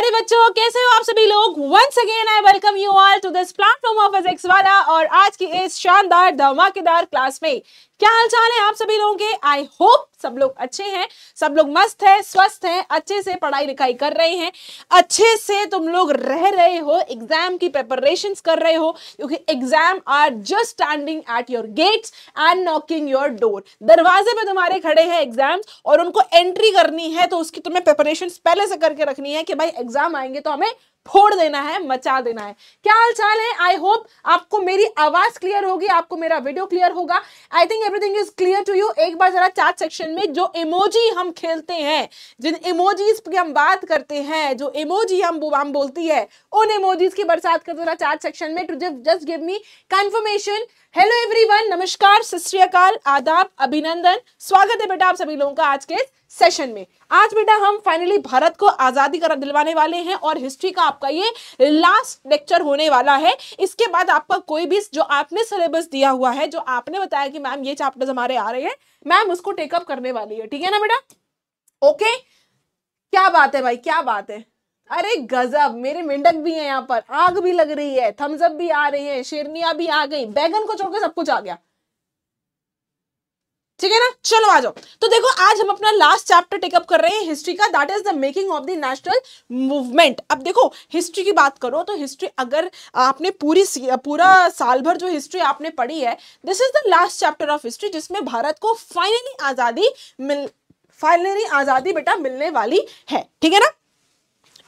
प्यारे बच्चों कैसे हो आप सभी लोग once again I welcome you all to this platform of Physics Wallah और आज की इस शानदार धमाकेदार क्लास में क्या हाल चाल है आप सभी लोगों के आई होप सब लोग अच्छे हैं सब लोग मस्त हैं स्वस्थ हैं अच्छे से पढ़ाई लिखाई कर रहे हैं अच्छे से तुम लोग रह रहे हो एग्जाम की प्रिपरेशन कर रहे हो क्योंकि exam are just standing at your gates and knocking your door दरवाजे पे तुम्हारे खड़े हैं एग्जाम्स और उनको एंट्री करनी है तो उसकी तुम्हें प्रिपरेशन पहले से करके रखनी है कि भाई एग्जाम आएंगे तो हमें फोड़ देना है मचा देना है क्या हाल चाल है आई होप आपको मेरी आवाज क्लियर होगी आपको मेरा वीडियो क्लियर होगा I think everything is clear to you एक बार जरा चार्ट सेक्शन में जो इमोजी हम खेलते हैं जिन इमोजीज पे हम बात करते हैं जो इमोजी हम बुबाम बोलती है उन इमोजीज की बरसात कर जरा चार्ट सेक्शन में to just give me confirmation hello every नमस्कार सत आदाब अभिनंदन स्वागत है बेटा आप सभी लोगों का आज के सेशन में आज बेटा हम फाइनली भारत को आज़ादी कर दिलवाने वाले हैं और हिस्ट्री का आपका ये लास्ट लेक्चर होने वाला है इसके बाद आपका कोई भी जो आपने सिलेबस दिया हुआ है जो आपने बताया कि मैम ये चैप्टर्स हमारे आ रहे हैं मैम उसको टेकअप करने वाली है ठीक है ना बेटा ओके क्या बात है भाई क्या बात है अरे गजब मेरे मेंढक भी है यहाँ पर आग भी लग रही है थम्सअप भी आ रही है शेरनिया भी आ गई बैगन को छोड़कर सब कुछ आ गया ठीक है ना चलो आ जाओ तो देखो आज हम अपना लास्ट चैप्टर टेकअप कर रहे हैं हिस्ट्री का that is the making of the national movement अब देखो हिस्ट्री की बात करो तो हिस्ट्री अगर आपने पूरी पूरा साल भर जो हिस्ट्री आपने पढ़ी है this is the last chapter of history जिसमें भारत को फाइनली आज़ादी मिल फाइनली आज़ादी बेटा मिलने वाली है ठीक है ना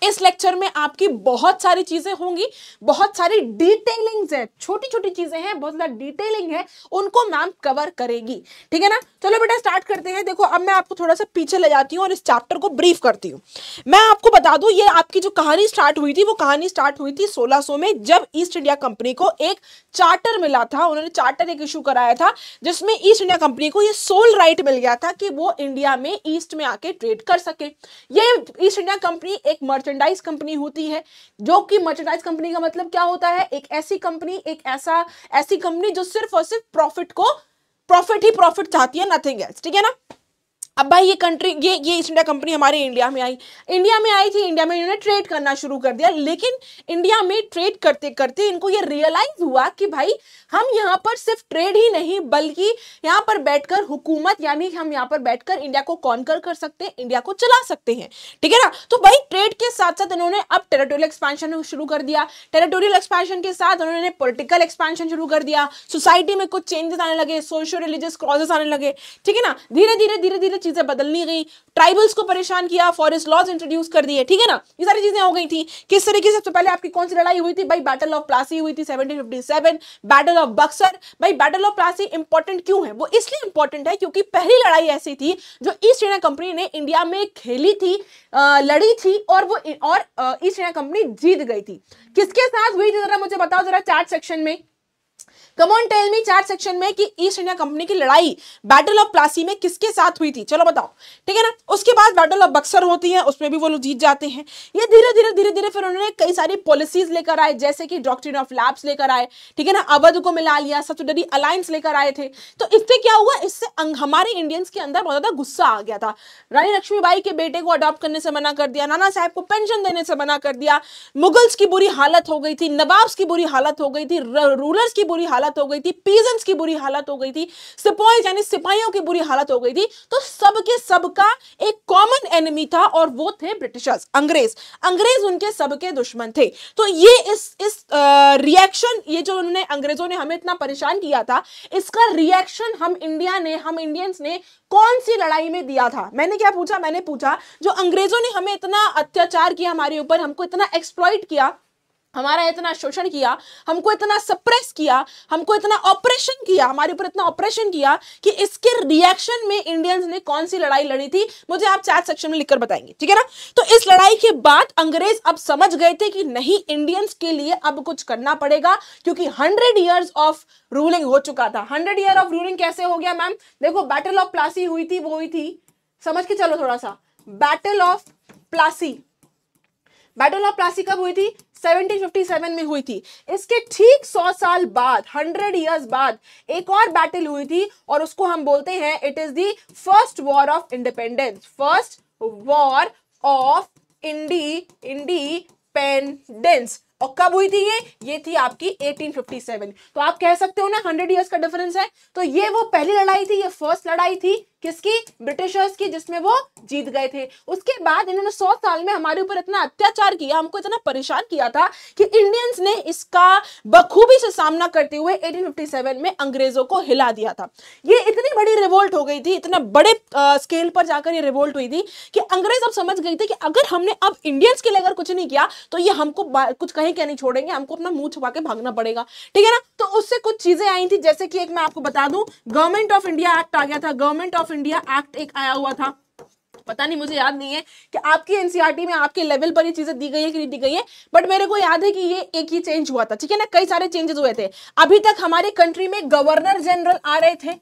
इस लेक्चर में आपकी बहुत सारी चीज़ें होंगी बहुत सारी डिटेलिंग है छोटी छोटी चीज़ें हैं बहुत ज़्यादा डिटेलिंग है उनको मैम कवर करेगी ठीक है ना चलो बेटा स्टार्ट करते हैं देखो अब मैं आपको थोड़ा सा पीछे ले जाती हूँ और इस चैप्टर को ब्रीफ करती हूँ मैं आपको बता दू ये आपकी जो कहानी स्टार्ट हुई थी वो कहानी स्टार्ट हुई थी सोलह में जब ईस्ट इंडिया कंपनी को एक चार्टर मिला था उन्होंने चार्टर एक इशू कराया था जिसमें ईस्ट इंडिया कंपनी को ये सोल राइट मिल गया था कि वो इंडिया में ईस्ट में आके ट्रेड कर सके ये ईस्ट इंडिया कंपनी एक मर्चेंट मर्चेंडाइज कंपनी होती है जो कि मर्चेंडाइज कंपनी का मतलब क्या होता है एक ऐसी कंपनी एक ऐसा ऐसी कंपनी जो सिर्फ और सिर्फ प्रॉफिट को प्रॉफिट ही प्रॉफिट चाहती है नथिंग एल्स ठीक है ना अब भाई ये कंट्री ये ये ईस्ट इंडिया कंपनी हमारे इंडिया में आई इंडिया में आई थी इंडिया में इन्होंने ट्रेड करना शुरू कर दिया लेकिन इंडिया में ट्रेड करते करते इनको ये रियलाइज हुआ कि भाई हम यहाँ पर सिर्फ ट्रेड ही नहीं बल्कि यहाँ पर बैठकर हुकूमत यानी हम यहाँ पर बैठकर इंडिया को कॉन्कर कर सकते हैं इंडिया को चला सकते हैं ठीक है ना तो भाई ट्रेड के साथ साथ इन्होंने अब टेरिटोरियल एक्सपेंशन शुरू कर दिया टेरिटोरियल एक्सपेंशन के साथ उन्होंने पोलिटिकल एक्सपेंशन शुरू कर दिया सोसाइटी में कुछ चेंजेस आने लगे सोशल रिलीजियस क्रॉजेस आने लगे ठीक है ना धीरे धीरे धीरे धीरे सारी चीजें बदलनी गई ट्राइबल्स को परेशान किया फॉरेस्ट लॉज इंट्रोड्यूस कर दिए ठीक है ना ये सारी चीजें हो गई थी किस तरीके से सबसे पहले आपकी कौन सी लड़ाई हुई थी भाई बैटल ऑफ प्लासी हुई थी 1757 बैटल ऑफ बक्सर भाई बैटल ऑफ प्लासी इंपॉर्टेंट क्यों है वो इसलिए इंपॉर्टेंट है क्योंकि पहली लड़ाई ऐसी थी जो ईस्ट इंडिया कंपनी ने इंडिया में खेली थी लड़ी थी और वो और ईस्ट इंडिया कंपनी जीत गई थी किसके साथ हुई थी जरा मुझे बताओ जरा चार्ट सेक्शन में come on tell me chat section में कि ईस्ट इंडिया कंपनी की लड़ाई बैटल ऑफ प्लासी में किसके साथ हुई थी चलो बताओ ठीक है ना उसके बाद बैटल ऑफ बक्सर होती है उसमें भी वो लोग जीत जाते हैं ये धीरे धीरे धीरे धीरे फिर उन्होंने कई सारी पॉलिसीज लेकर आए जैसे कि डॉक्ट्रिन ऑफ लैब्स लेकर आए ठीक है ना अवध को मिला लिया सतुडरी अलायंस लेकर आए थे तो इससे क्या हुआ इससे हमारे इंडियंस के अंदर बहुत ज्यादा गुस्सा आ गया था रानी लक्ष्मीबाई के बेटे को अडॉप्ट करने से मना कर दिया नाना साहब को पेंशन देने से मना कर दिया मुगल्स की बुरी हालत हो गई थी नवाब्स की बुरी हालत हो गई थी रूलर्स की बुरी हालत हालत हो गई थी पीजेंट्स की बुरी हालत हो गई थी सिपाही यानी सिपाहियों की बुरी हालत हो गई थी तो सबके सबका एक कॉमन एनिमी था और वो थे ब्रिटिशर्स अंग्रेज अंग्रेज उनके सबके दुश्मन थे तो ये इस इस रिएक्शन ये जो उन्होंने अंग्रेजों ने हमें इतना परेशान किया था इसका रिएक्शन हम इंडिया ने हम इंडियंस ने कौन सी लड़ाई में दिया था मैंने क्या पूछा मैंने पूछा जो अंग्रेजों ने हमें इतना अत्याचार किया हमारे ऊपर हमको इतना एक्सप्लॉइट किया हमारा इतना शोषण किया हमको इतना सप्रेस किया हमको इतना ऑपरेशन किया हमारे ऊपर इतना ऑपरेशन किया कि इसके रिएक्शन में इंडियंस ने कौन सी लड़ाई लड़ी थी मुझे आप चैट सेक्शन में लिखकर बताएंगे ठीक है ना तो इस लड़ाई के बाद अंग्रेज अब समझ गए थे कि नहीं इंडियंस के लिए अब कुछ करना पड़ेगा क्योंकि हंड्रेड ईयर्स ऑफ रूलिंग हो चुका था हंड्रेड ईयर ऑफ रूलिंग कैसे हो गया मैम देखो बैटल ऑफ प्लासी हुई थी वो हुई थी समझ के चलो थोड़ा सा battle of Plassey battle of Plassey कब हुई थी 1757 में हुई थी इसके ठीक 100 साल बाद 100 इयर्स बाद एक और बैटल हुई थी और उसको हम बोलते हैं it is the first war of independence first war of indi independence और कब हुई थी ये ये थी आपकी 1857 तो आप कह सकते हो ना 100 इयर्स का डिफरेंस है तो ये वो पहली लड़ाई थी ये फर्स्ट लड़ाई थी किसकी ब्रिटिशर्स की जिसमें वो जीत गए थे उसके बाद इन्होंने सौ साल में हमारे ऊपर इतना अत्याचार किया हमको इतना परेशान किया था कि इंडियंस ने इसका बखूबी से सामना करते हुए 1857 में अंग्रेजों को हिला दिया था ये इतनी बड़ी रिवोल्ट हो गई थी इतना बड़े आ, स्केल पर जाकर ये रिवोल्ट हुई थी कि अंग्रेज अब समझ गई थी कि अगर हमने अब इंडियंस के लिए अगर कुछ नहीं किया तो ये हमको कुछ कहीं क्या नहीं छोड़ेंगे हमको अपना मुंह छुपा के भागना पड़ेगा ठीक है ना तो उससे कुछ चीजें आई थी जैसे कि एक मैं आपको बता दू गवर्नमेंट ऑफ इंडिया एक्ट आ गया था government of of India act एक आया हुआ था पता नहीं मुझे याद नहीं है कि आपकी एनसीआरटी e में आपके लेवल पर ये चीजें दी गई है कि नहीं दी गई है बट मेरे को याद है कि ये एक ही चेंज हुआ था ठीक है ना कई सारे चेंजेस हुए थे अभी तक हमारे कंट्री में गवर्नर जनरल आ रहे थे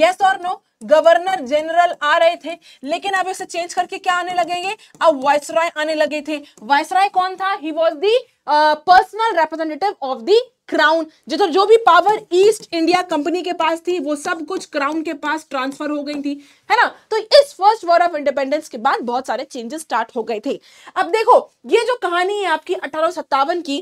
यस और नो गवर्नर जनरल आ रहे थे लेकिन अब इसे चेंज करके क्या आने लगेंगे अब वायसराय आने लगे थे वायसराय कौन था he was the personal representative of the crown जो जो भी पावर ईस्ट इंडिया कंपनी के पास थी वो सब कुछ क्राउन के पास ट्रांसफर हो गई थी है ना तो इस फर्स्ट वॉर ऑफ इंडिपेंडेंस के बाद बहुत सारे चेंजेस स्टार्ट हो गए थे अब देखो ये जो कहानी है आपकी अठारह की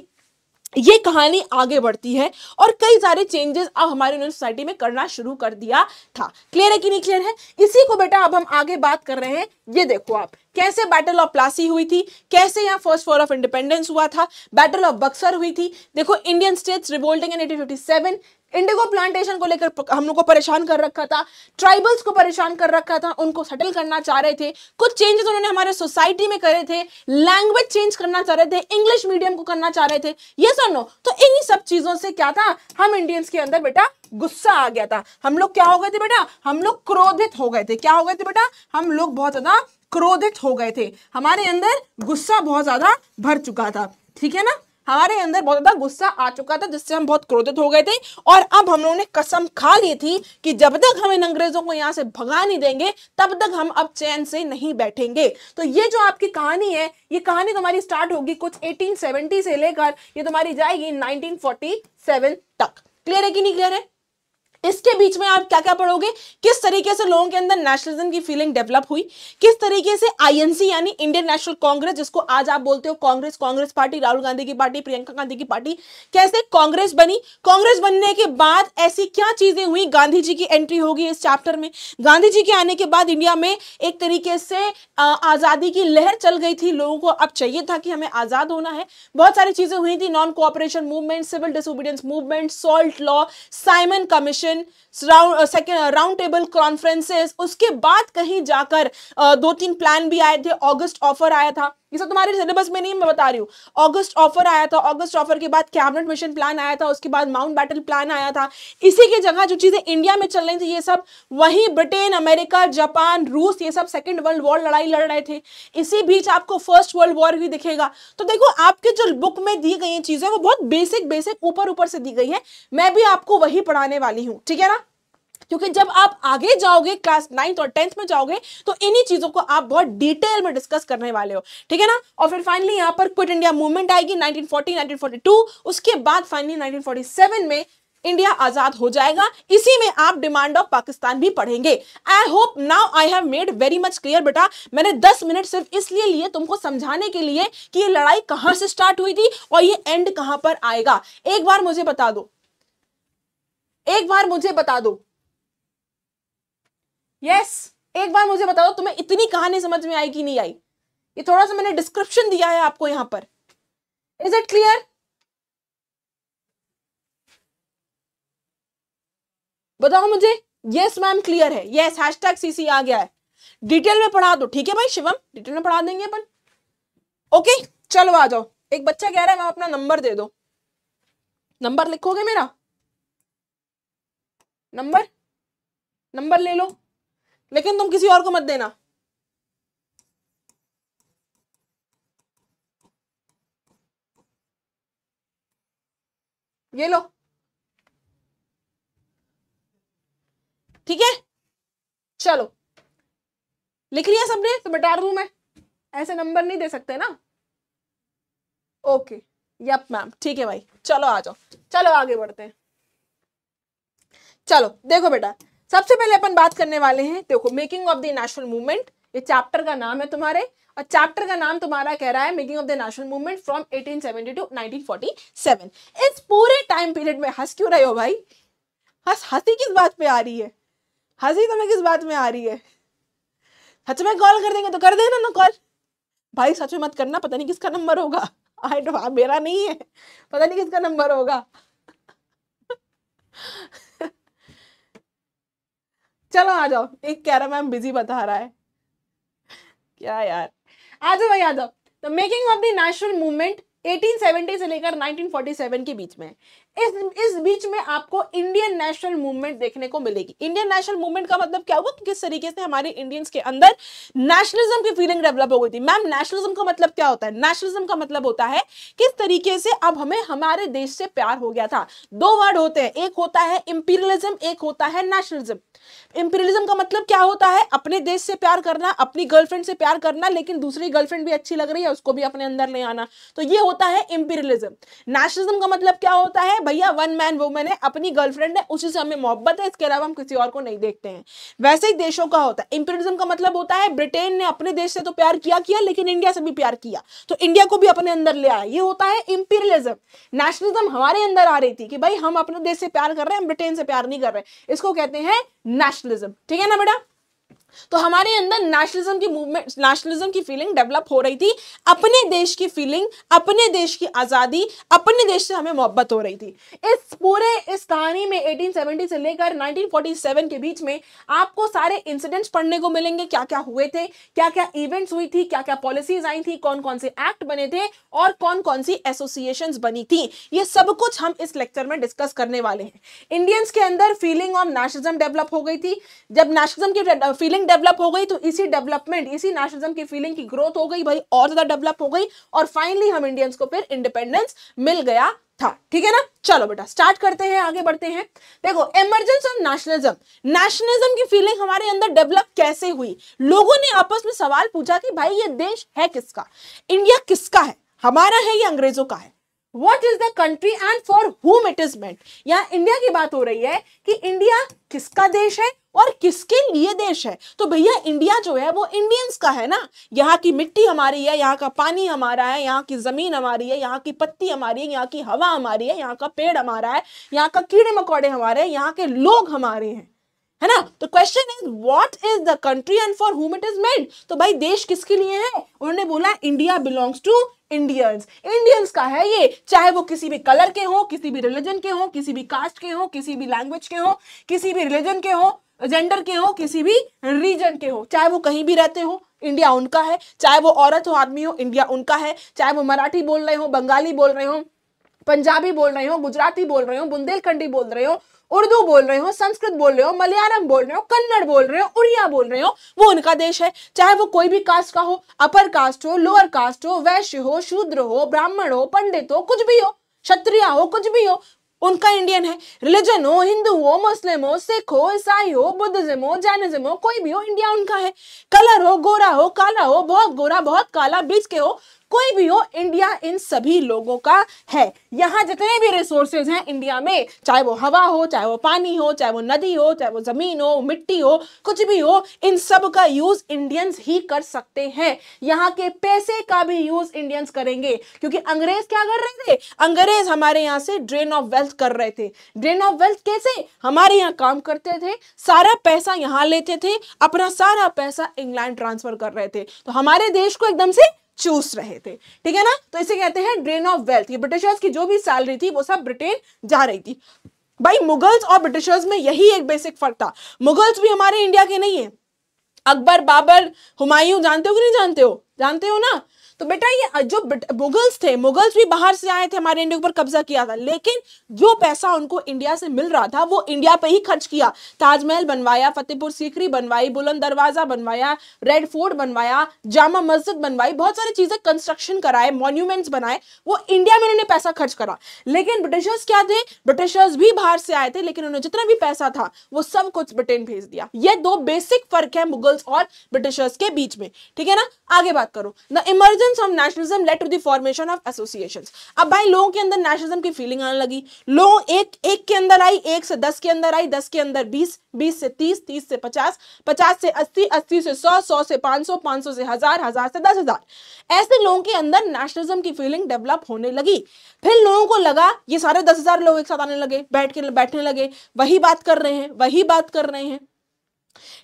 ये कहानी आगे बढ़ती है और कई सारे चेंजेस अब हमारे सोसाइटी में करना शुरू कर दिया था क्लियर है कि नहीं क्लियर है इसी को बेटा अब हम आगे बात कर रहे हैं ये देखो आप कैसे बैटल ऑफ प्लासी हुई थी कैसे यहाँ फर्स्ट वॉर ऑफ इंडिपेंडेंस हुआ था बैटल ऑफ बक्सर हुई थी देखो Indian states revolting in 1857 indigo plantation को लेकर हम लोग को परेशान कर रखा था ट्राइबल्स को परेशान कर रखा था उनको सेटल करना चाह रहे थे कुछ चेंजेस उन्होंने हमारे सोसाइटी में करे थे लैंग्वेज चेंज करना चाह रहे थे इंग्लिश मीडियम को करना चाह रहे थे ये सर नो तो इन्हीं सब चीजों से क्या था हम इंडियंस के अंदर बेटा गुस्सा आ गया था हम लोग क्या हो गए थे बेटा हम लोग क्रोधित हो गए थे क्या हो गए थे बेटा हम लोग बहुत ज्यादा क्रोधित हो गए थे हमारे अंदर गुस्सा बहुत ज्यादा भर चुका था ठीक है ना हमारे अंदर बहुत ज्यादा गुस्सा आ चुका था जिससे हम बहुत क्रोधित हो गए थे और अब हम लोगों ने कसम खा ली थी कि जब तक हम इन अंग्रेजों को यहाँ से भगा नहीं देंगे तब तक हम अब चैन से नहीं बैठेंगे तो ये जो आपकी कहानी है ये कहानी तुम्हारी स्टार्ट होगी कुछ एटीन से लेकर ये तुम्हारी जाएगी नाइनटीन तक क्लियर है कि नहीं क्लियर है इसके बीच में आप क्या क्या पढ़ोगे किस तरीके से लोगों के अंदर नेशनलिज्म की फीलिंग डेवलप हुई किस तरीके से आईएनसी यानी इंडियन नेशनल कांग्रेस जिसको आज आप बोलते हो कांग्रेस कांग्रेस पार्टी राहुल गांधी की पार्टी प्रियंका गांधी की पार्टी कैसे कांग्रेस बनी कांग्रेस बनने के बाद ऐसी क्या चीजें हुई गांधी जी की एंट्री होगी इस चैप्टर में गांधी जी के आने के बाद इंडिया में एक तरीके से आजादी की लहर चल गई थी लोगों को अब चाहिए था कि हमें आजाद होना है बहुत सारी चीजें हुई थी non cooperation movement civil disobedience movement salt law Simon commission session second round table conferences उसके बाद कहीं जाकर uh, दो तीन प्लान भी आए थे ऑगस्ट ऑफर आया था ये सब तुम्हारे सिलेबस में नहीं मैं बता रही हूँ अगस्त ऑफर आया था अगस्त ऑफर के बाद कैबिनेट मिशन प्लान आया था उसके बाद माउंट बैटल प्लान आया था इसी की जगह जो चीज़ें इंडिया में चल रही थी ये सब वहीं ब्रिटेन अमेरिका जापान रूस ये सब सेकेंड वर्ल्ड वॉर लड़ाई लड़ रहे थे इसी बीच आपको फर्स्ट वर्ल्ड वॉर भी दिखेगा तो देखो आपके जो बुक में दी गई चीज़ें वो बहुत बेसिक बेसिक ऊपर ऊपर से दी गई है मैं भी आपको वही पढ़ाने वाली हूँ ठीक है ना क्योंकि जब आप आगे जाओगे क्लास नाइन्थ और टेंथ में जाओगे तो इन्हीं चीजों को आप बहुत डिटेल में डिस्कस करने वाले हो ठीक है ना और फिर फाइनली यहाँ पर क्विट इंडिया मूवमेंट आएगी 1940 1942 उसके बाद फाइनली 1947 में इंडिया आजाद हो जाएगा इसी में आप डिमांड ऑफ पाकिस्तान भी पढ़ेंगे I hope now I have made very much clear बेटा मैंने 10 मिनट सिर्फ इसलिए लिए तुमको समझाने के लिए कि ये लड़ाई कहां से स्टार्ट हुई थी और ये एंड कहां पर आएगा एक बार मुझे बता दो एक बार मुझे बता दो yes, एक बार मुझे बताओ तुम्हें इतनी कहानी समझ में आई कि नहीं आई ये थोड़ा सा मैंने डिस्क्रिप्शन दिया है आपको यहां पर इज इट क्लियर बताओ मुझे यस मैम क्लियर है यस हैश टैग सीसी आ गया है डिटेल में पढ़ा दो ठीक है भाई शिवम डिटेल में पढ़ा देंगे अपन ओके okay, चलो आ जाओ एक बच्चा कह रहा है मैम अपना नंबर दे दो नंबर लिखोगे मेरा नंबर नंबर ले लो लेकिन तुम किसी और को मत देना ये लो ठीक है चलो लिख लिया सबने तो बटा रू मैं ऐसे नंबर नहीं दे सकते ना ओके यप मैम ठीक है भाई चलो आ जाओ चलो आगे बढ़ते हैं चलो देखो बेटा सबसे पहले अपन बात करने वाले हैं देखो making of the national movement ये चैप्टर का नाम है तुम्हारे और चैप्टर का नाम तुम्हारा कह रहा है making of the national movement from 1870 to 1947 इस पूरे टाइम पीरियड में हंस क्यों रहे हो भाई हंस हंसी किस बात पे आ रही है हंसी तुम्हें किस बात में आ रही है सच में कॉल कर देंगे तो कर देना ना कॉल भाई सच में मत करना पता नहीं किसका नंबर होगा आई डो मेरा नहीं है पता नहीं किसका नंबर होगा चलो आ जाओ एक कह रहा मैम बिजी बता रहा है क्या यार आ जाओ भाई आ जाओ the making of the national movement 1870 से लेकर 1947 के बीच में इस इस बीच में आपको इंडियन नेशनल मूवमेंट देखने को मिलेगी इंडियन नेशनल मूवमेंट का मतलब क्या हुआ कि किस तरीके से हमारे इंडियंस के अंदर नेशनलिज्म की फीलिंग डेवलप हो गई थी मैम नेशनलिज्म का मतलब क्या होता है नेशनलिज्म का मतलब होता है किस तरीके से अब हमें हमारे देश से प्यार हो गया था दो वर्ड होते हैं एक होता है इंपीरियलिज्म एक होता है नेशनलिज्म इंपीरियलिज्म का मतलब क्या होता है अपने देश से प्यार करना अपनी गर्लफ्रेंड से प्यार करना लेकिन दूसरी गर्लफ्रेंड भी अच्छी लग रही है उसको भी अपने अंदर ले आना तो ये होता है इंपीरियलिज्म नेशनलिज्म का मतलब क्या होता है भैया वन मैन वुमेन है अपनी गर्लफ्रेंड है उसी से हमें मोहब्बत है इसके अलावा हम किसी और को नहीं देखते हैं वैसे ही देशों का होता है इंपीरियलिज्म का मतलब होता है ब्रिटेन ने अपने देश से तो प्यार किया किया लेकिन इंडिया से भी प्यार किया तो इंडिया को भी अपने अंदर ले आया ये होता है इंपीरियलिज्म नेशनलिज्म हमारे अंदर आ रही थी कि भाई हम अपने देश से प्यार कर रहे हैं हम ब्रिटेन से प्यार नहीं कर रहे इसको कहते हैं नेशनलिज्म ठीक है ना बेटा तो हमारे अंदर नेशनलिज्म की मूवमेंट नेशनलिज्म की फीलिंग डेवलप हो रही थी अपने देश की फीलिंग अपने देश की आज़ादी अपने देश से हमें मोहब्बत हो रही थी इस पूरे इस कहानी में 1870 से लेकर 1947 के बीच में आपको सारे इंसिडेंट्स पढ़ने को मिलेंगे क्या क्या हुए थे क्या क्या इवेंट्स हुई थी क्या क्या पॉलिसीज आई थी कौन कौन से एक्ट बने थे और कौन कौन सी एसोसिएशन बनी थी ये सब कुछ हम इस लेक्चर में डिस्कस करने वाले हैं इंडियंस के अंदर फीलिंग ऑफ नेशनलिज्म डेवलप हो गई थी जब नेशनलिज्म की फीलिंग फीलिंग डेवलप हो गई तो इसी डेवलपमेंट इसी नेशनलिज्म की फीलिंग की ग्रोथ हो गई भाई और ज्यादा डेवलप हो गई और फाइनली हम इंडियंस को फिर इंडिपेंडेंस मिल गया था ठीक है ना चलो बेटा स्टार्ट करते हैं आगे बढ़ते हैं देखो इमरजेंस ऑफ नेशनलिज्म नेशनलिज्म की फीलिंग हमारे अंदर डेवलप कैसे हुई लोगों ने आपस में सवाल पूछा कि भाई ये देश है किसका इंडिया किसका है हमारा है या अंग्रेजों का है what is the country and for whom it is meant यहाँ इंडिया की बात हो रही है कि इंडिया किसका देश है और किसके लिए देश है तो भैया इंडिया जो है वो इंडियंस का है ना यहाँ की मिट्टी हमारी है यहाँ का पानी हमारा है यहाँ की ज़मीन हमारी है यहाँ की पत्ती हमारी है यहाँ की हवा हमारी है यहाँ का पेड़ हमारा है यहाँ का कीड़े मकोड़े हमारे हैं यहाँ के लोग हमारे हैं है ना तो question is what is the country and for whom it is made तो भाई देश किसके लिए है उन्होंने बोला India belongs to Indians Indians का है ये चाहे वो किसी भी कलर के हो किसी भी रिलीजन के हो किसी भी कास्ट के हो किसी भी लैंग्वेज के हो किसी भी रिलीजन के हो जेंडर के हो किसी भी रीजन के हो चाहे वो कहीं भी रहते हो इंडिया उनका है चाहे वो औरत हो आदमी हो इंडिया उनका है चाहे वो मराठी बोल रहे हो बंगाली बोल रहे हो पंजाबी बोल रहे हो गुजराती बोल रहे हो बुंदेलखंडी बोल रहे हो उर्दू बोल रहे हो संस्कृत बोल रहे हो मलयालम बोल रहे हो कन्नड़ बोल रहे हो उड़िया बोल रहे हो वो उनका देश है चाहे वो कोई भी कास्ट का हो अपर कास्ट हो लोअर कास्ट हो वैश्य हो शूद्र हो ब्राह्मण हो पंडित हो कुछ भी हो क्षत्रिय हो कुछ भी हो उनका इंडियन है रिलीजन हो हिंदू हो मुस्लिम हो सिख हो ईसाई हो बुद्धिज्म हो जैनिज्म हो कोई भी हो इंडिया उनका है कलर हो गोरा हो काला हो बहुत गोरा बहुत काला बीच के हो कोई भी हो इंडिया इन सभी लोगों का है यहाँ जितने भी रिसोर्सेज हैं इंडिया में चाहे वो हवा हो चाहे वो पानी हो चाहे वो नदी हो चाहे वो जमीन हो मिट्टी हो कुछ भी हो इन सब का यूज इंडियंस ही कर सकते हैं यहाँ के पैसे का भी यूज इंडियंस करेंगे क्योंकि अंग्रेज क्या कर रहे थे अंग्रेज हमारे यहाँ से ड्रेन ऑफ वेल्थ कर रहे थे ड्रेन ऑफ वेल्थ कैसे हमारे यहाँ काम करते थे सारा पैसा यहाँ लेते थे अपना सारा पैसा इंग्लैंड ट्रांसफर कर रहे थे तो हमारे देश को एकदम से चूस रहे थे ठीक है ना तो इसे कहते हैं ड्रेन ऑफ वेल्थ ये ब्रिटिशर्स की जो भी सैलरी थी वो सब ब्रिटेन जा रही थी भाई मुगल्स और ब्रिटिशर्स में यही एक बेसिक फर्क था मुगल्स भी हमारे इंडिया के नहीं है अकबर बाबर हुमायूं जानते हो कि नहीं जानते हो जानते हो ना तो बेटा ये जो मुगल्स थे मुगल्स भी बाहर से आए थे हमारे इंडिया ऊपर कब्जा किया था लेकिन जो पैसा उनको इंडिया से मिल रहा था वो इंडिया पे ही खर्च किया ताजमहल बनवाया फतेहपुर सीकरी बनवाई बुलंद दरवाजा बनवाया रेड फोर्ट बनवाया जामा मस्जिद बनवाई बहुत सारी चीजें कंस्ट्रक्शन कराए मॉन्यूमेंट्स बनाए वो इंडिया में उन्होंने पैसा खर्च करा लेकिन ब्रिटिशर्स क्या थे ब्रिटिशर्स भी बाहर से आए थे लेकिन उन्होंने जितना भी पैसा था वो सब कुछ ब्रिटेन भेज दिया ये दो बेसिक फर्क है मुगल्स और ब्रिटिशर्स के बीच में ठीक है ना आगे बात करो the emergence influence of nationalism led to the formation of association अब भाई लोगों के अंदर नेशनलिज्म की फीलिंग आने लगी लोग एक एक के अंदर आई एक से दस के अंदर आई दस के अंदर बीस बीस से तीस तीस से पचास पचास से अस्सी अस्सी से सौ सौ से पांच सौ पांच सौ से हजार हजार से दस हजार ऐसे लोगों के अंदर नेशनलिज्म की फीलिंग डेवलप होने लगी फिर लोगों को लगा ये सारे दस हजार लोग एक साथ आने लगे बैठ के बैठने लगे वही बात कर रहे हैं वही बात कर रहे हैं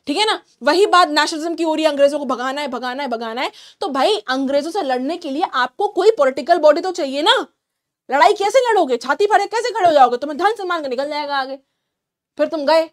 ठीक है ना वही बात नेशनलिज्म की हो रही है अंग्रेजों को भगाना है भगाना है भगाना है तो भाई अंग्रेजों से लड़ने के लिए आपको कोई पॉलिटिकल बॉडी तो चाहिए ना लड़ाई कैसे लड़ोगे छाती फाड़े कैसे खड़े हो जाओगे तुम्हें धन सम्मान का निकल जाएगा आगे फिर तुम गए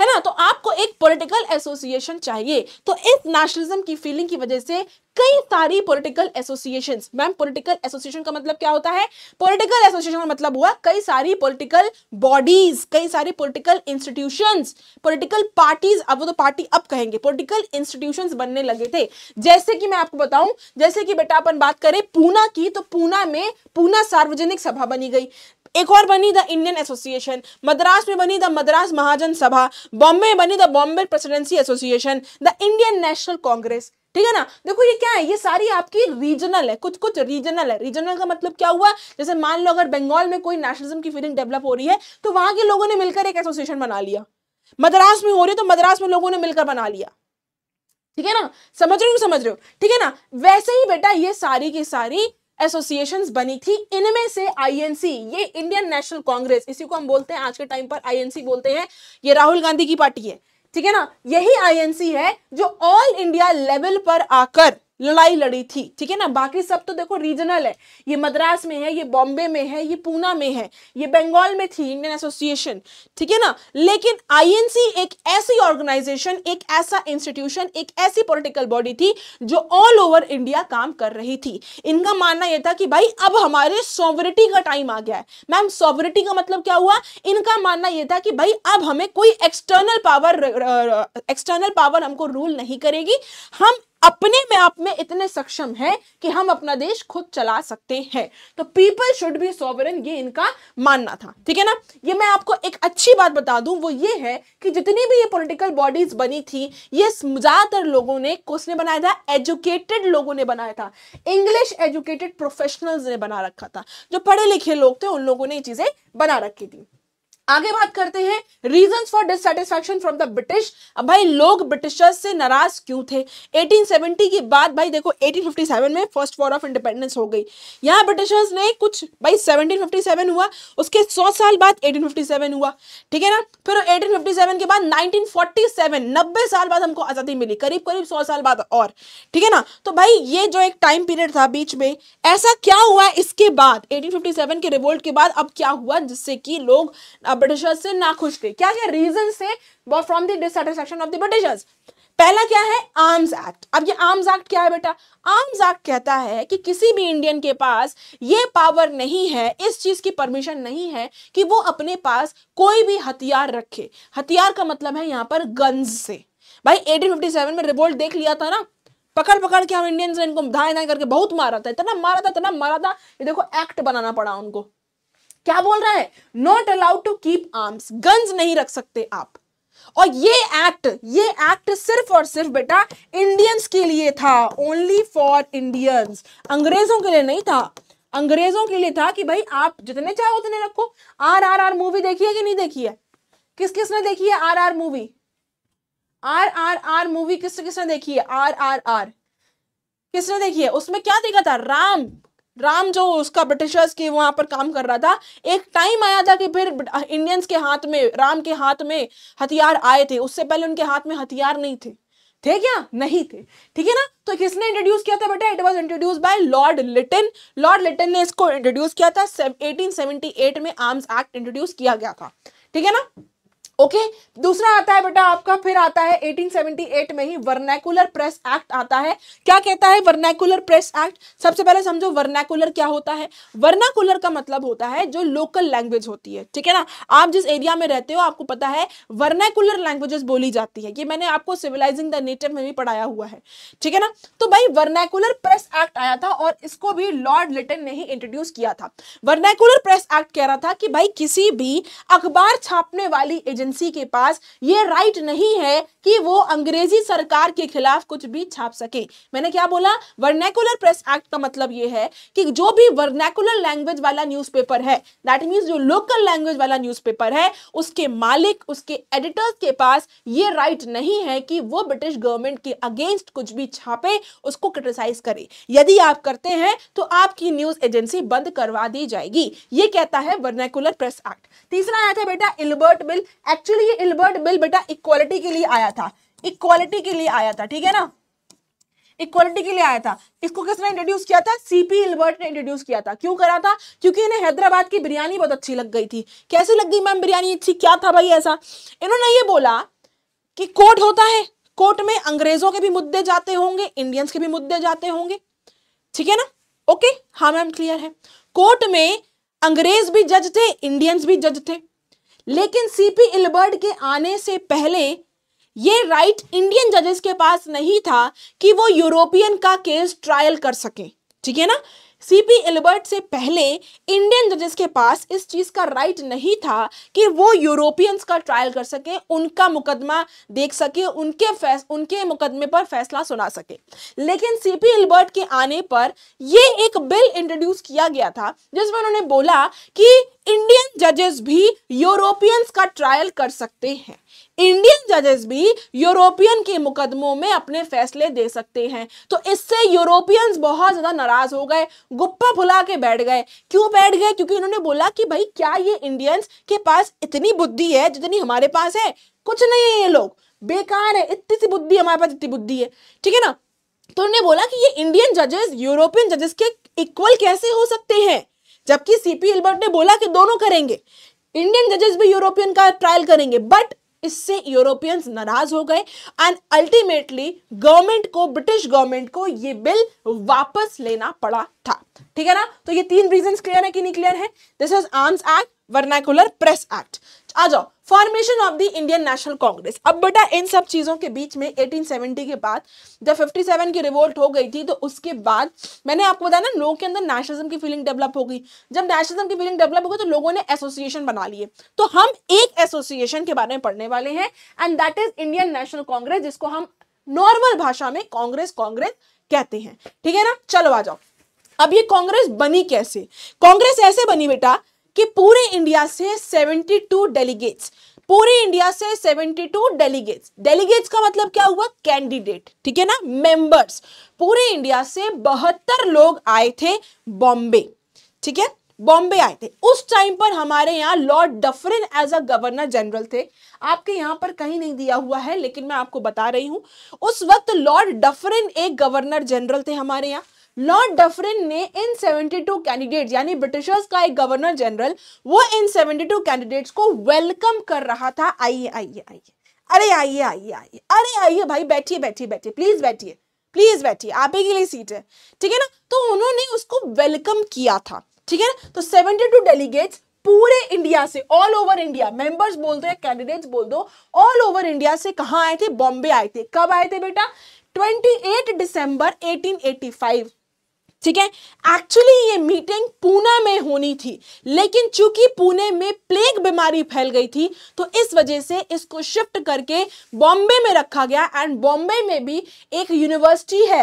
है ना तो आपको एक पॉलिटिकल एसोसिएशन चाहिए तो इस नेशनलिज्म की फीलिंग की वजह से कई सारी political association ma'am political association का मतलब क्या होता है पॉलिटिकल एसोसिएशन का मतलब हुआ कई सारी पॉलिटिकल बॉडीज कई सारी पॉलिटिकल इंस्टीट्यूशंस पॉलिटिकल पार्टीज अब वो तो पार्टी अब कहेंगे पॉलिटिकल इंस्टीट्यूशंस बनने लगे थे जैसे कि मैं आपको बताऊं जैसे कि बेटा अपन बात करें पूना की तो पूना में पूना सार्वजनिक सभा बनी गई एक और बनी द इंडियन एसोसिएशन मद्रास में बनी द मद्रास महाजन सभा बॉम्बे में बनी the Bombay Presidency Association the Indian national Congress ठीक है ना देखो ये क्या है ये सारी आपकी रीजनल है कुछ कुछ रीजनल है रीजनल का मतलब क्या हुआ जैसे मान लो अगर बंगाल में कोई नेशनलिज्म की फीलिंग डेवलप हो रही है तो वहां के लोगों ने मिलकर एक एसोसिएशन बना लिया मद्रास में हो रही है तो मद्रास में लोगों ने मिलकर बना लिया ठीक है ना समझ रहे हो समझ रहे हो ठीक है ना वैसे ही बेटा ये सारी की सारी एसोसिएशन बनी थी इनमें से आईएनसी ये इंडियन नेशनल कांग्रेस इसी को हम बोलते हैं आज के टाइम पर आईएनसी बोलते हैं ये राहुल गांधी की पार्टी है ठीक है ना यही आईएनसी है जो ऑल इंडिया लेवल पर आकर लड़ाई लड़ी थी ठीक है ना बाकी सब तो देखो रीजनल है ये मद्रास में है ये बॉम्बे में है ये पूना में है ये बंगाल में थी इंडियन एसोसिएशन ठीक है ना लेकिन आईएनसी एक ऐसी ऑर्गेनाइजेशन एक ऐसा इंस्टीट्यूशन एक ऐसी पॉलिटिकल बॉडी थी जो ऑल ओवर इंडिया काम कर रही थी इनका मानना यह था कि भाई अब हमारे सॉवरिटी का टाइम आ गया है मैम सॉवरिटी का मतलब क्या हुआ इनका मानना यह था कि भाई अब हमें कोई एक्सटर्नल पावर एक्सटर्नल पावर हमको रूल नहीं करेगी हम अपने में आप में इतने सक्षम है कि हम अपना देश खुद चला सकते हैं तो पीपल शुड बी सॉवरन ये इनका मानना था ठीक है ना ये मैं आपको एक अच्छी बात बता दूं वो ये है कि जितनी भी ये पॉलिटिकल बॉडीज बनी थी ये ज्यादातर लोगों ने किसने बनाया था एजुकेटेड लोगों ने बनाया था इंग्लिश एजुकेटेड प्रोफेशनल्स ने बना रखा था जो पढ़े लिखे लोग थे उन लोगों ने ये चीजें बना रखी थी आगे बात करते हैं reasons for dissatisfaction from the British अब भाई लोग ब्रिटिशर्स से नाराज क्यों थे 1870 की बात भाई देखो 1857 में फर्स्ट वॉर ऑफ इंडिपेंडेंस हो गई यहाँ ब्रिटिशर्स ने कुछ भाई 1757 हुआ उसके 100 साल बाद 1857 हुआ ठीक है ना फिर 1857 के बाद 1947 90 साल बाद हमको आज़ादी मिली करीब करीब सौ साल बाद और ठीक है ना तो भाई ये जो एक टाइम पीरियड था बीच में ऐसा क्या हुआ इसके बाद एटीन के रिवोल्ट के बाद अब क्या हुआ जिससे कि लोग ब्रिटिशर्स से नाखुश थे क्या क्या रीजन थे from the of the Britishers पहला क्या है आर्म्स एक्ट अब ये आर्म्स एक्ट क्या है बेटा आर्म्स एक्ट कहता है कि किसी भी इंडियन के पास ये पावर नहीं है इस चीज की परमिशन नहीं है कि वो अपने पास कोई भी हथियार रखे हथियार का मतलब है यहाँ पर गन्स से भाई 1857 में रिवोल्ट देख लिया था ना पकड़ पकड़ के हम इंडियंस इनको धाए धाए करके बहुत मारा था इतना मारा था इतना मारा था ये देखो एक्ट बनाना पड़ा उनको क्या बोल रहा है not allowed to keep arms guns नहीं रख सकते आप और ये एक्ट ये एक्ट सिर्फ और सिर्फ बेटा इंडियंस के लिए था ओनली फॉर इंडियंस अंग्रेजों के लिए नहीं था अंग्रेजों के लिए था कि भाई आप जितने चाहो उतने रखो आर आर आर मूवी देखी है कि नहीं देखी है किस किसने देखी है R R movie R R R movie किस किसने देखी है आर आर आर किसने देखी है उसमें क्या देखा था राम राम जो उसका ब्रिटिशर्स की वहां पर काम कर रहा था एक टाइम आया था कि फिर इंडियंस के हाथ में राम के हाथ में हथियार आए थे उससे पहले उनके हाथ में हथियार नहीं थे थे क्या नहीं थे ठीक है ना तो किसने इंट्रोड्यूस किया था बेटा it was introduce by Lord Lytton Lord Lytton ने इसको इंट्रोड्यूस किया था 1878 में आर्म्स एक्ट इंट्रोड्यूस किया गया था ठीक है ना ओके okay? दूसरा आता है बेटा आपका फिर आता है 1878 में ही वर्नैकुलर प्रेस एक्ट आता है क्या कहता है वर्नैकुलर प्रेस एक्ट सबसे पहले समझो वर्नैकुलर क्या होता है वर्नाकुलर का मतलब होता है जो लोकल लैंग्वेज होती है ठीक है ना आप जिस एरिया में रहते हो आपको पता है वर्नैकुलर लैंग्वेजेस बोली जाती है ये मैंने आपको सिविलाइजिंग द नेटिव में भी पढ़ाया हुआ है ठीक है ना तो भाई वर्नैकुलर प्रेस एक्ट आया था और इसको भी लॉर्ड लिटन ने ही इंट्रोड्यूस किया था वर्नैकुलर प्रेस एक्ट कह रहा था कि भाई किसी भी अखबार छापने वाली एजेंसी एजेंसी के पास ये राइट नहीं है कि वो अंग्रेजी सरकार के खिलाफ कुछ भी छाप सके मैंने क्या बोला वर्नैकुलर प्रेस एक्ट का मतलब ये है कि जो भी वर्नैकुलर लैंग्वेज वाला न्यूज़पेपर है दैट मीन्स जो लोकल लैंग्वेज वाला न्यूज़पेपर है उसके मालिक उसके एडिटर्स के पास ये राइट नहीं है कि वो ब्रिटिश गवर्नमेंट के अगेंस्ट कुछ भी छापे उसको क्रिटिसाइज करे यदि आप करते हैं तो आपकी न्यूज एजेंसी बंद करवा दी जाएगी ये कहता है वर्नैकुलर प्रेस एक्ट तीसरा आया था बेटा इलबर्ट बिल एक्चुअली ये इल्बर्ट बिल बेटा इक्वालिटी के लिए आया था इक्वालिटी के लिए आया था ठीक है ना इक्वालिटी के लिए आया था इसको किसने इंट्रोड्यूस किया था सीपी इल्बर्ट ने इंट्रोड्यूस किया था क्यों करा था क्योंकि इन्हें हैदराबाद की बिरयानी बहुत अच्छी लग गई थी कैसे लग गई मैम बिरयानी अच्छी क्या था भाई ऐसा इन्होंने ये बोला कि कोर्ट होता है कोर्ट में अंग्रेजों के भी मुद्दे जाते होंगे इंडियंस के भी मुद्दे जाते होंगे ठीक है ना ओके हाँ मैम क्लियर है कोर्ट में अंग्रेज भी जज थे इंडियंस भी जज थे लेकिन सीपी इलबर्ट के आने से पहले ये राइट इंडियन जजेस के पास नहीं था कि वो यूरोपियन का केस ट्रायल कर सकें ठीक है ना सीपी एल्बर्ट से पहले इंडियन जजेस के पास इस चीज का राइट नहीं था कि वो यूरोपियंस का ट्रायल कर सके उनका मुकदमा देख सके उनके फैस उनके मुकदमे पर फैसला सुना सके लेकिन सीपी एल्बर्ट के आने पर यह एक बिल इंट्रोड्यूस किया गया था जिसमें उन्होंने बोला कि इंडियन जजेस भी यूरोपियंस का ट्रायल कर सकते हैं इंडियन जजेस भी यूरोपियन के मुकदमों में अपने फैसले दे सकते हैं तो इससे यूरोपियंस बहुत ज़्यादा नाराज़ हो गए गुप्पा फुला के बैठ गए क्यों बैठ गए क्योंकि उन्होंने बोला कि भाई क्या ये इंडियंस के पास इतनी बुद्धि है जितनी हमारे पास है कुछ नहीं है ये लोग बेकार है इतनी सी बुद्धि हमारे पास इतनी बुद्धि है ठीक है ना तो उन्होंने बोला कि ये इंडियन जजेस यूरोपियन जजेस के इक्वल कैसे हो सकते हैं जबकि सीपी एल्बर्ट ने बोला कि दोनों करेंगे इंडियन जजेस भी यूरोपियन का ट्रायल करेंगे बट इससे यूरोपियंस नाराज हो गए एंड अल्टीमेटली गवर्नमेंट को ब्रिटिश गवर्नमेंट को ये बिल वापस लेना पड़ा था ठीक है ना तो ये तीन रीजन क्लियर है कि नहीं क्लियर है this is arms act vernacular press act आ जाओ formation of the Indian national Congress अब बेटा इन सब चीज़ों के बीच में 1870 के बाद जब 57 की रिवोल्ट हो गई थी तो उसके बाद मैंने आपको बताया ना लोगों के अंदर नेशनलिज्म की फीलिंग डेवलप हो गई जब नेशनलिज्म की फीलिंग डेवलप हो गई तो लोगों ने एसोसिएशन बना लिए तो हम एक एसोसिएशन के बारे में पढ़ने वाले हैं and that is Indian national Congress जिसको हम नॉर्मल भाषा में कांग्रेस कांग्रेस कहते हैं ठीक है ना चलो आ जाओ अब ये कांग्रेस बनी कैसे कांग्रेस ऐसे बनी बेटा कि पूरे इंडिया से 72 डेलीगेट्स पूरे इंडिया से 72 डेलीगेट्स डेलीगेट्स का मतलब क्या हुआ कैंडिडेट ठीक है ना मेंबर्स पूरे इंडिया से बहत्तर लोग आए थे बॉम्बे ठीक है बॉम्बे आए थे उस टाइम पर हमारे यहाँ Lord Dufferin as a governor general थे आपके यहाँ पर कहीं नहीं दिया हुआ है लेकिन मैं आपको बता रही हूँ उस वक्त लॉर्ड डफरिन एक गवर्नर जनरल थे हमारे यहाँ लॉर्ड डफरिन ने इन 72 कैंडिडेट्स यानी ब्रिटिशर्स का एक गवर्नर जनरल वो इन 72 कैंडिडेट्स को वेलकम कर रहा था आइए आइए आइए अरे आइए आइए आइए अरे आइए भाई बैठिए बैठिए बैठिए प्लीज बैठिए प्लीज बैठिए आप ही के लिए सीट है ठीक है ना तो उन्होंने उसको वेलकम किया था ठीक है ना तो सेवेंटी डेलीगेट्स पूरे इंडिया से ऑल ओवर इंडिया मेंबर्स बोल दो या कैंडिडेट्स बोल दो ऑल ओवर इंडिया से कहा आए थे बॉम्बे आए थे कब आए थे बेटा 28 दिसंबर 1885 ठीक है एक्चुअली ये मीटिंग पुणे में होनी थी लेकिन चूंकि पुणे में प्लेग बीमारी फैल गई थी तो इस वजह से इसको शिफ्ट करके बॉम्बे में रखा गया एंड बॉम्बे में भी एक यूनिवर्सिटी है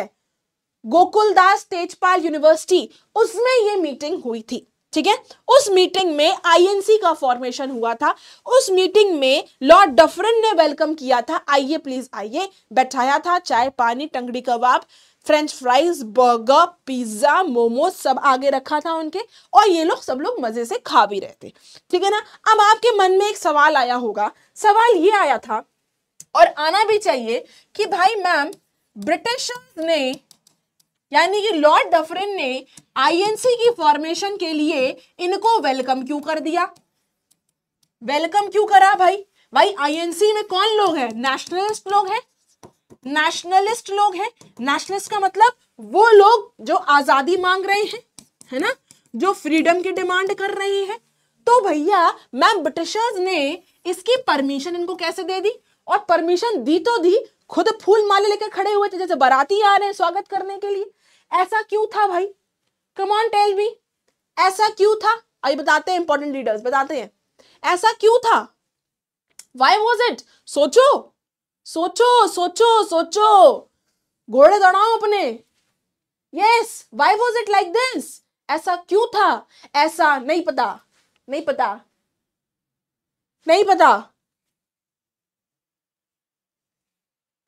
गोकुलदास तेजपाल यूनिवर्सिटी उसमें ये मीटिंग हुई थी ठीक है उस मीटिंग में आईएनसी का फॉर्मेशन हुआ था उस मीटिंग में लॉर्ड डफरन ने वेलकम किया था आइए प्लीज आइए बैठाया था चाय पानी tangdi kebab French fries burger pizza momos सब आगे रखा था उनके और ये लोग सब लोग मज़े से खा भी रहे थे ठीक है ना अब आपके मन में एक सवाल आया होगा सवाल ये आया था और आना भी चाहिए कि भाई मैम ब्रिटिशर्स ने यानी कि लॉर्ड डफरिन ने आईएनसी की फॉर्मेशन के लिए इनको वेलकम क्यों कर दिया वेलकम क्यों करा भाई भाई आईएनसी में कौन लोग हैं नेशनलिस्ट लोग हैं नेशनलिस्ट लोग हैं नेशनलिस्ट का मतलब वो लोग जो आजादी मांग रहे हैं है ना जो फ्रीडम की डिमांड कर रहे हैं तो भैया मैम ब्रिटिशर्स ने इसकी परमिशन इनको कैसे दे दी और परमिशन दी तो दी खुद फूल माले लेकर खड़े हुए थे जैसे बराती आ रहे हैं स्वागत करने के लिए ऐसा क्यों था भाई कमॉन टेल मी ऐसा क्यों था आई बताते हैं इंपॉर्टेंट लीडर्स बताते हैं ऐसा क्यों था वाई वॉज इट सोचो सोचो सोचो सोचो घोड़े दौड़ाओ अपने yes why was it like this ऐसा क्यों था ऐसा नहीं पता नहीं पता नहीं पता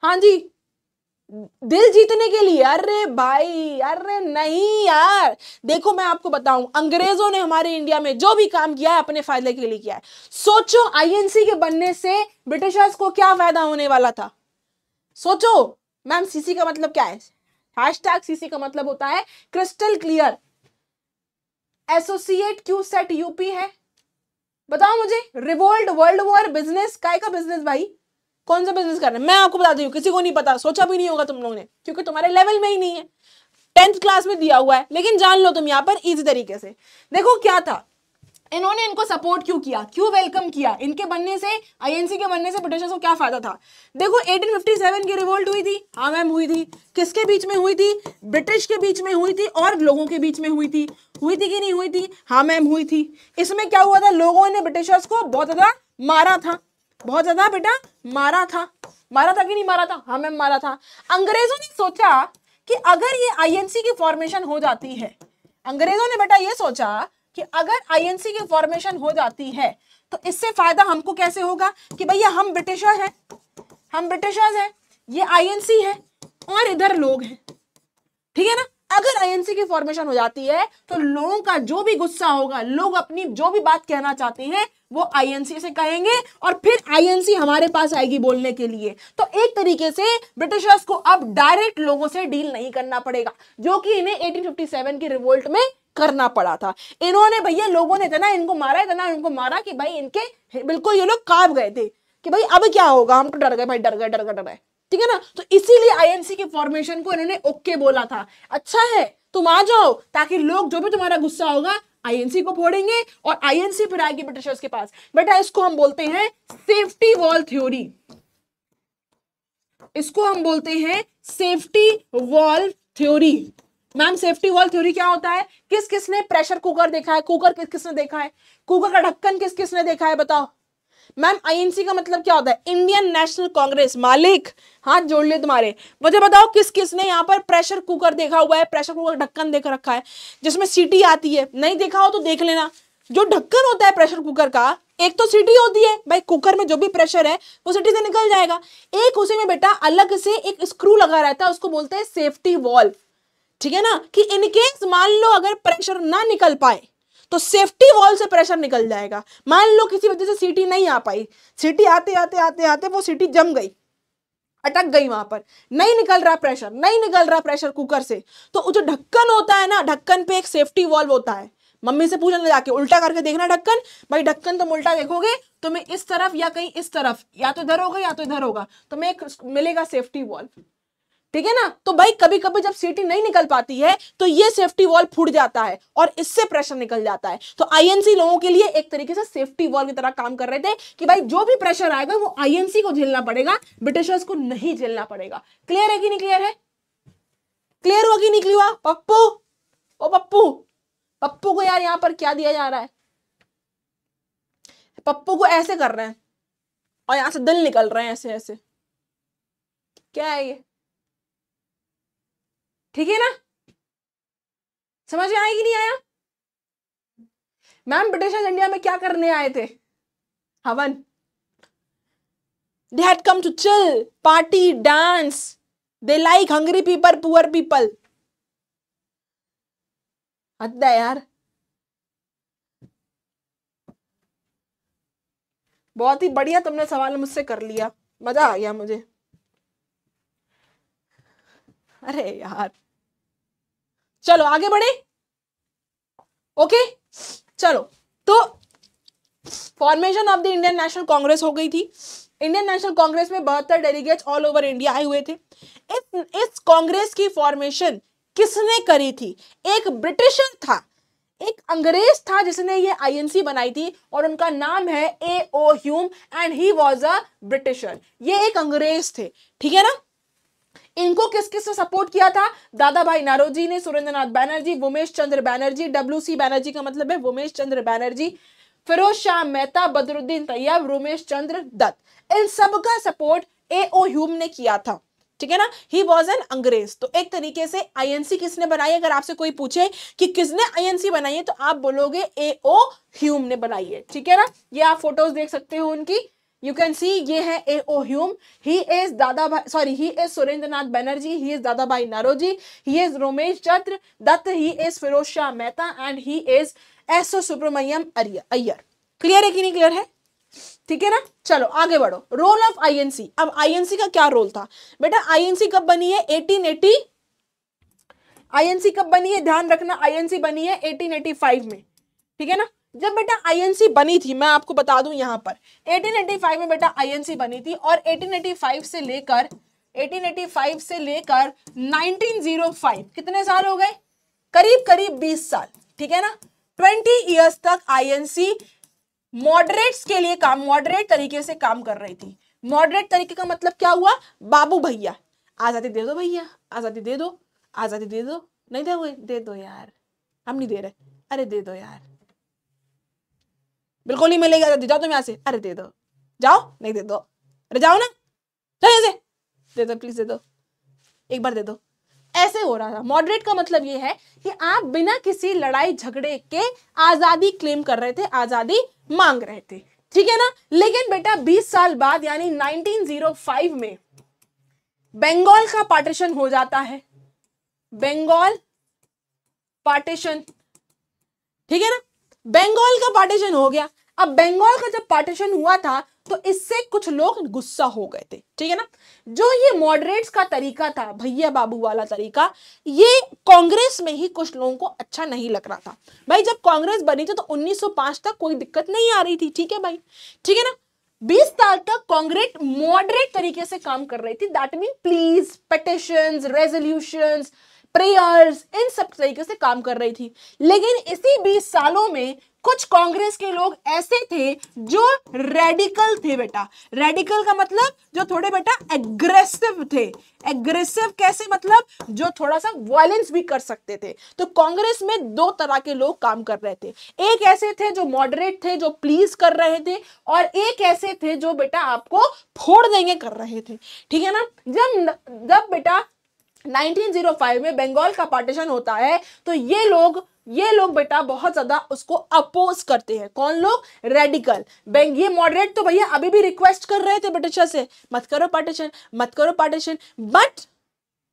हाँ जी दिल जीतने के लिए अरे भाई अरे नहीं यार देखो मैं आपको बताऊं अंग्रेजों ने हमारे इंडिया में जो भी काम किया है अपने फायदे के लिए किया है सोचो आईएनसी के बनने से ब्रिटिशर्स को क्या फायदा होने वाला था सोचो मैम सीसी का मतलब क्या है हैश सीसी का मतलब होता है क्रिस्टल क्लियर एसोसिएट क्यू सेट यूपी है बताओ मुझे रिवोल्ट वर्ल्ड वॉर बिजनेस का बिजनेस भाई कौन सा बिजनेस कर रहे हैं मैं आपको बता दी हूँ किसी को नहीं पता सोचा भी नहीं होगा तुम लोगों ने क्योंकि तुम्हारे लेवल में ही नहीं है टेंथ क्लास में दिया हुआ है लेकिन जान लो तुम यहाँ पर इजी तरीके से देखो क्या था इन्होंने इनको सपोर्ट क्यों किया क्यों वेलकम किया इनके बनने से आईएनसी के बनने से ब्रिटिशर्स को क्या फायदा था देखो 1857 की रिवोल्ट हुई थी हाँ मैम हुई थी किसके बीच में हुई थी ब्रिटिश के बीच में हुई थी और लोगों के बीच में हुई थी हुई थी कि नहीं हुई थी हाँ मैम हुई थी इसमें क्या हुआ था लोगों ने ब्रिटिशर्स को बहुत ज्यादा मारा था बहुत ज्यादा बेटा मारा था मारा था कि नहीं मारा था हाँ मैम मारा था अंग्रेजों ने सोचा कि अगर ये आईएनसी की फॉर्मेशन हो जाती है अंग्रेजों ने बेटा ये सोचा कि अगर आईएनसी की फॉर्मेशन हो जाती है तो इससे फायदा हमको कैसे होगा कि भैया हम ब्रिटिशर हैं हम ब्रिटिशर्स हैं ये आईएनसी है और इधर लोग हैं ठीक है ना अगर आईएनसी की फॉर्मेशन हो जाती है तो लोगों का जो भी गुस्सा होगा लोग अपनी जो भी बात कहना चाहते हैं वो आईएनसी से कहेंगे और फिर आईएनसी हमारे पास आएगी बोलने के लिए तो एक तरीके से ब्रिटिशर्स को अब डायरेक्ट लोगों से डील नहीं करना पड़ेगा जो कि इन्हें 1857 की रिवोल्ट में करना पड़ा था इन्होंने भैया लोगों ने इतना इनको मारा इतना इनको मारा कि भाई इनके बिल्कुल ये लोग कांप गए थे कि भाई अब क्या होगा हम तो डर गए भाई डर गए डर गए डर गए ठीक है ना तो इसीलिए आईएनसी के फॉर्मेशन को इन्होंने ओके बोला था अच्छा है तुम आ जाओ ताकि लोग जो भी तुम्हारा गुस्सा होगा आईएनसी को फोड़ेंगे और आईएनसी फिर आएगी ब्रिटिशर्स के पास बेटा इसको हम बोलते हैं सेफ्टी वॉल थ्योरी इसको हम बोलते हैं safety valve theory ma'am safety valve theory क्या होता है किस किसने प्रेशर कुकर देखा है कुकर किस किसने देखा है कुकर का ढक्कन किस किसने देखा है बताओ मैम आईएनसी का मतलब क्या होता है इंडियन नेशनल कांग्रेस मालिक हाथ जोड़ लिए तुम्हारे मुझे बताओ किस किस ने यहाँ पर प्रेशर कुकर देखा हुआ है प्रेशर कुकर ढक्कन देख रखा है जिसमें सीटी आती है नहीं देखा हो तो देख लेना जो ढक्कन होता है प्रेशर कुकर का एक तो सिटी होती है भाई कुकर में जो भी प्रेशर है वो सिटी से निकल जाएगा एक उसी में बेटा अलग से एक स्क्रू लगा रहता है उसको बोलते हैं सेफ्टी वॉल्व ठीक है ना कि इनकेस मान लो अगर प्रेशर ना निकल पाए तो सेफ्टी वॉल से प्रेशर निकल जाएगा मान लो किसी वजह से सीटी नहीं आ पाई सीटी आते आते आते आते वो सीटी जम गई अटक गई वहां पर नहीं निकल रहा प्रेशर नहीं निकल रहा प्रेशर कुकर से तो जो ढक्कन होता है ना ढक्कन पे एक सेफ्टी वॉल्व होता है मम्मी से पूछना जाके उल्टा करके देखना ढक्कन भाई ढक्कन तुम उल्टा देखोगे तुम्हें इस तरफ या कहीं इस तरफ या तो इधर होगा या तो इधर होगा तुम्हें एक मिलेगा सेफ्टी वॉल्व ठीक है ना तो भाई कभी कभी जब सीटी नहीं निकल पाती है तो ये सेफ्टी वॉल फूट जाता है और इससे प्रेशर निकल जाता है तो आईएनसी लोगों के लिए एक तरीके से सेफ्टी वॉल की तरह काम कर रहे थे कि भाई जो भी प्रेशर आएगा वो आईएनसी को झेलना पड़ेगा ब्रिटिशर्स को नहीं झेलना पड़ेगा क्लियर है कि नहीं क्लियर है क्लियर हुआ कि नहीं क्लियर हुआ पप्पू ओ पप्पू पप्पू को यार यहां पर क्या दिया जा रहा है पप्पू को ऐसे कर रहे हैं और यहां से दिल निकल रहे हैं ऐसे ऐसे क्या है ये ठीक है ना समझ में आएगी नहीं आया मैम ब्रिटिशर्स इंडिया में क्या करने आए थे हवन they had come to chill party dance they like hungry people poor people अद्दा यार बहुत ही बढ़िया तुमने सवाल मुझसे कर लिया मजा आ गया मुझे अरे यार चलो आगे बढ़े ओके चलो तो formation of the Indian national Congress हो गई थी इंडियन नेशनल कांग्रेस में बहत्तर डेलीगेट्स ऑल ओवर इंडिया आए हुए थे इस इस कांग्रेस की फॉर्मेशन किसने करी थी एक ब्रिटिशर था एक अंग्रेज था जिसने ये आईएनसी बनाई थी और उनका नाम है A O Hume and he was a Britisher ये एक अंग्रेज थे ठीक है ना इनको किस किस ने सपोर्ट किया था दादा भाई नारोजी ने सुरेंद्रनाथ बैनर्जी वोमेश चंद्र बैनर्जी डब्ल्यू सी बैनर्जी का मतलब है वोमेश चंद्र बैनर्जी फिरोज शाह मेहता बदरुद्दीन तैयब रोमेश चंद्र दत्त इन सब का सपोर्ट ए ओ ह्यूम ने किया था ठीक है ना ही वॉज एन अंग्रेज तो एक तरीके से आईएनसी किसने बनाई अगर आपसे कोई पूछे कि किसने आईएनसी बनाई है तो आप बोलोगे ए ओ ह्यूम ने बनाई है ठीक है ना ये आप फोटोज देख सकते हो उनकी यू कैन सी ये है A O Hume he is Dadabhai sorry he is Surendra Nath Banerjee he is Dadabhai Naoroji he is Romesh Chandra Dutt he is Feroz Shah Mehta and he is S O Subramaniam Iyer clear है कि नहीं क्लियर है ठीक है ना चलो आगे बढ़ो रोल ऑफ आईएनसी अब आईएनसी का क्या रोल था बेटा आईएनसी कब बनी है एटीन 1880 आईएनसी कब बनी है ध्यान रखना आईएनसी बनी है एटीन एटी फाइव में ठीक है ना जब बेटा आईएनसी बनी थी मैं आपको बता दूं यहाँ पर 1885 में बेटा आईएनसी बनी थी और 1885 से लेकर 1885 से लेकर 1905 कितने साल हो गए करीब करीब 20 साल ठीक है ना 20 इयर्स तक आईएनसी मॉडरेट्स के लिए काम मॉडरेट तरीके से काम कर रही थी मॉडरेट तरीके का मतलब क्या हुआ बाबू भैया आज़ादी दे दो भैया आज़ादी दे दो आज़ादी दे दो नहीं दे दो यार हम नहीं दे रहे अरे दे दो यार बिल्कुल ही मिलेगा तो दे जाओ तुम यहाँ से अरे दे दो जाओ नहीं दे दो अरे जाओ ना चलो से दे दो प्लीज दे दो एक बार दे दो ऐसे हो रहा था मॉडरेट का मतलब ये है कि आप बिना किसी लड़ाई झगड़े के आजादी क्लेम कर रहे थे आजादी मांग रहे थे ठीक है ना लेकिन बेटा 20 साल बाद यानी 1905 में बंगाल का पार्टीशन हो जाता है बंगाल पार्टीशन ठीक है ना बंगाल का पार्टीशन हो गया अब बंगाल का जब पार्टीशन हुआ था तो इससे कुछ लोग गुस्सा हो गए थे ठीक है ना जो ये मॉडरेट्स का तरीका था भैया बाबू वाला तरीका ये कांग्रेस में ही कुछ लोगों को अच्छा नहीं लग रहा था भाई जब कांग्रेस बनी थी तो 1905 तक कोई दिक्कत नहीं आ रही थी ठीक है भाई ठीक है ना 20 साल तक कांग्रेस मॉडरेट तरीके से काम कर रही थी that mean please petition resolution prayers इन सब तरीके से काम कर रही थी लेकिन इसी बीस सालों में कुछ कांग्रेस के लोग ऐसे थे जो रेडिकल थे बेटा रेडिकल का मतलब जो थोड़े बेटा एग्रेसिव थे एग्रेसिव कैसे मतलब जो थोड़ा सा वायलेंस भी कर सकते थे तो कांग्रेस में दो तरह के लोग काम कर रहे थे एक ऐसे थे जो मॉडरेट थे जो प्लीज कर रहे थे और एक ऐसे थे जो बेटा आपको फोड़ देंगे कर रहे थे ठीक है ना जब जब बेटा 1905 में बंगाल का पार्टीशन होता है तो ये लोग ये लोग बेटा बहुत ज्यादा उसको अपोज करते हैं कौन लोग रेडिकल बैंक ये मॉडरेट तो भैया अभी भी रिक्वेस्ट कर रहे थे ब्रिटिशर से मत करो पार्टीशन मत करो पार्टीशन बट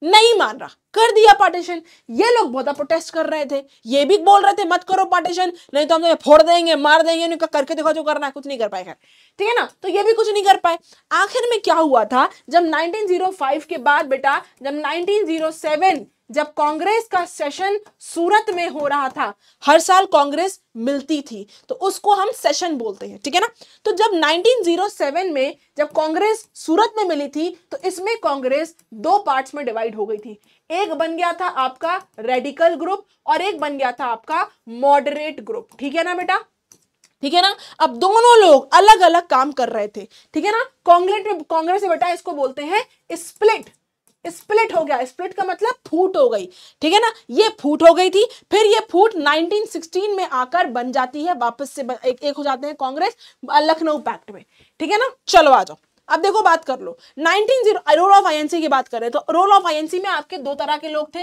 नहीं मान रहा कर दिया पार्टीशन ये लोग बहुत प्रोटेस्ट कर रहे थे ये भी बोल रहे थे मत करो पार्टीशन नहीं तो हम तो फोड़ देंगे मार देंगे उनका करके देखो जो करना है कुछ नहीं कर पाए खैर ठीक है ना तो ये भी कुछ नहीं कर पाए आखिर में क्या हुआ था जब 1905 के बाद बेटा जब 1907 जब कांग्रेस का सेशन सूरत में हो रहा था हर साल कांग्रेस मिलती थी तो उसको हम सेशन बोलते हैं ठीक है ना तो जब 1907 में जब कांग्रेस सूरत में मिली थी तो इसमें कांग्रेस दो पार्ट्स में डिवाइड हो गई थी एक बन गया था आपका रेडिकल ग्रुप और एक बन गया था आपका मॉडरेट ग्रुप ठीक है ना बेटा ठीक है ना अब दोनों लोग अलग अलग काम कर रहे थे ठीक है ना कांग्रेस कांग्रेस बेटा इसको बोलते हैं स्प्लिट स्प्लिट हो गया स्प्लिट का मतलब फूट हो गई ठीक है ना ये फूट हो गई थी फिर ये फूट 1916 में आकर बन जाती है वापस से एक, एक हो जाते हैं कांग्रेस लखनऊ पैक्ट में ठीक है ना चलो आ जाओ अब देखो बात कर लो नाइनटीन रोल ऑफ आईएनसी की बात करें तो रोल ऑफ आईएनसी में आपके दो तरह के लोग थे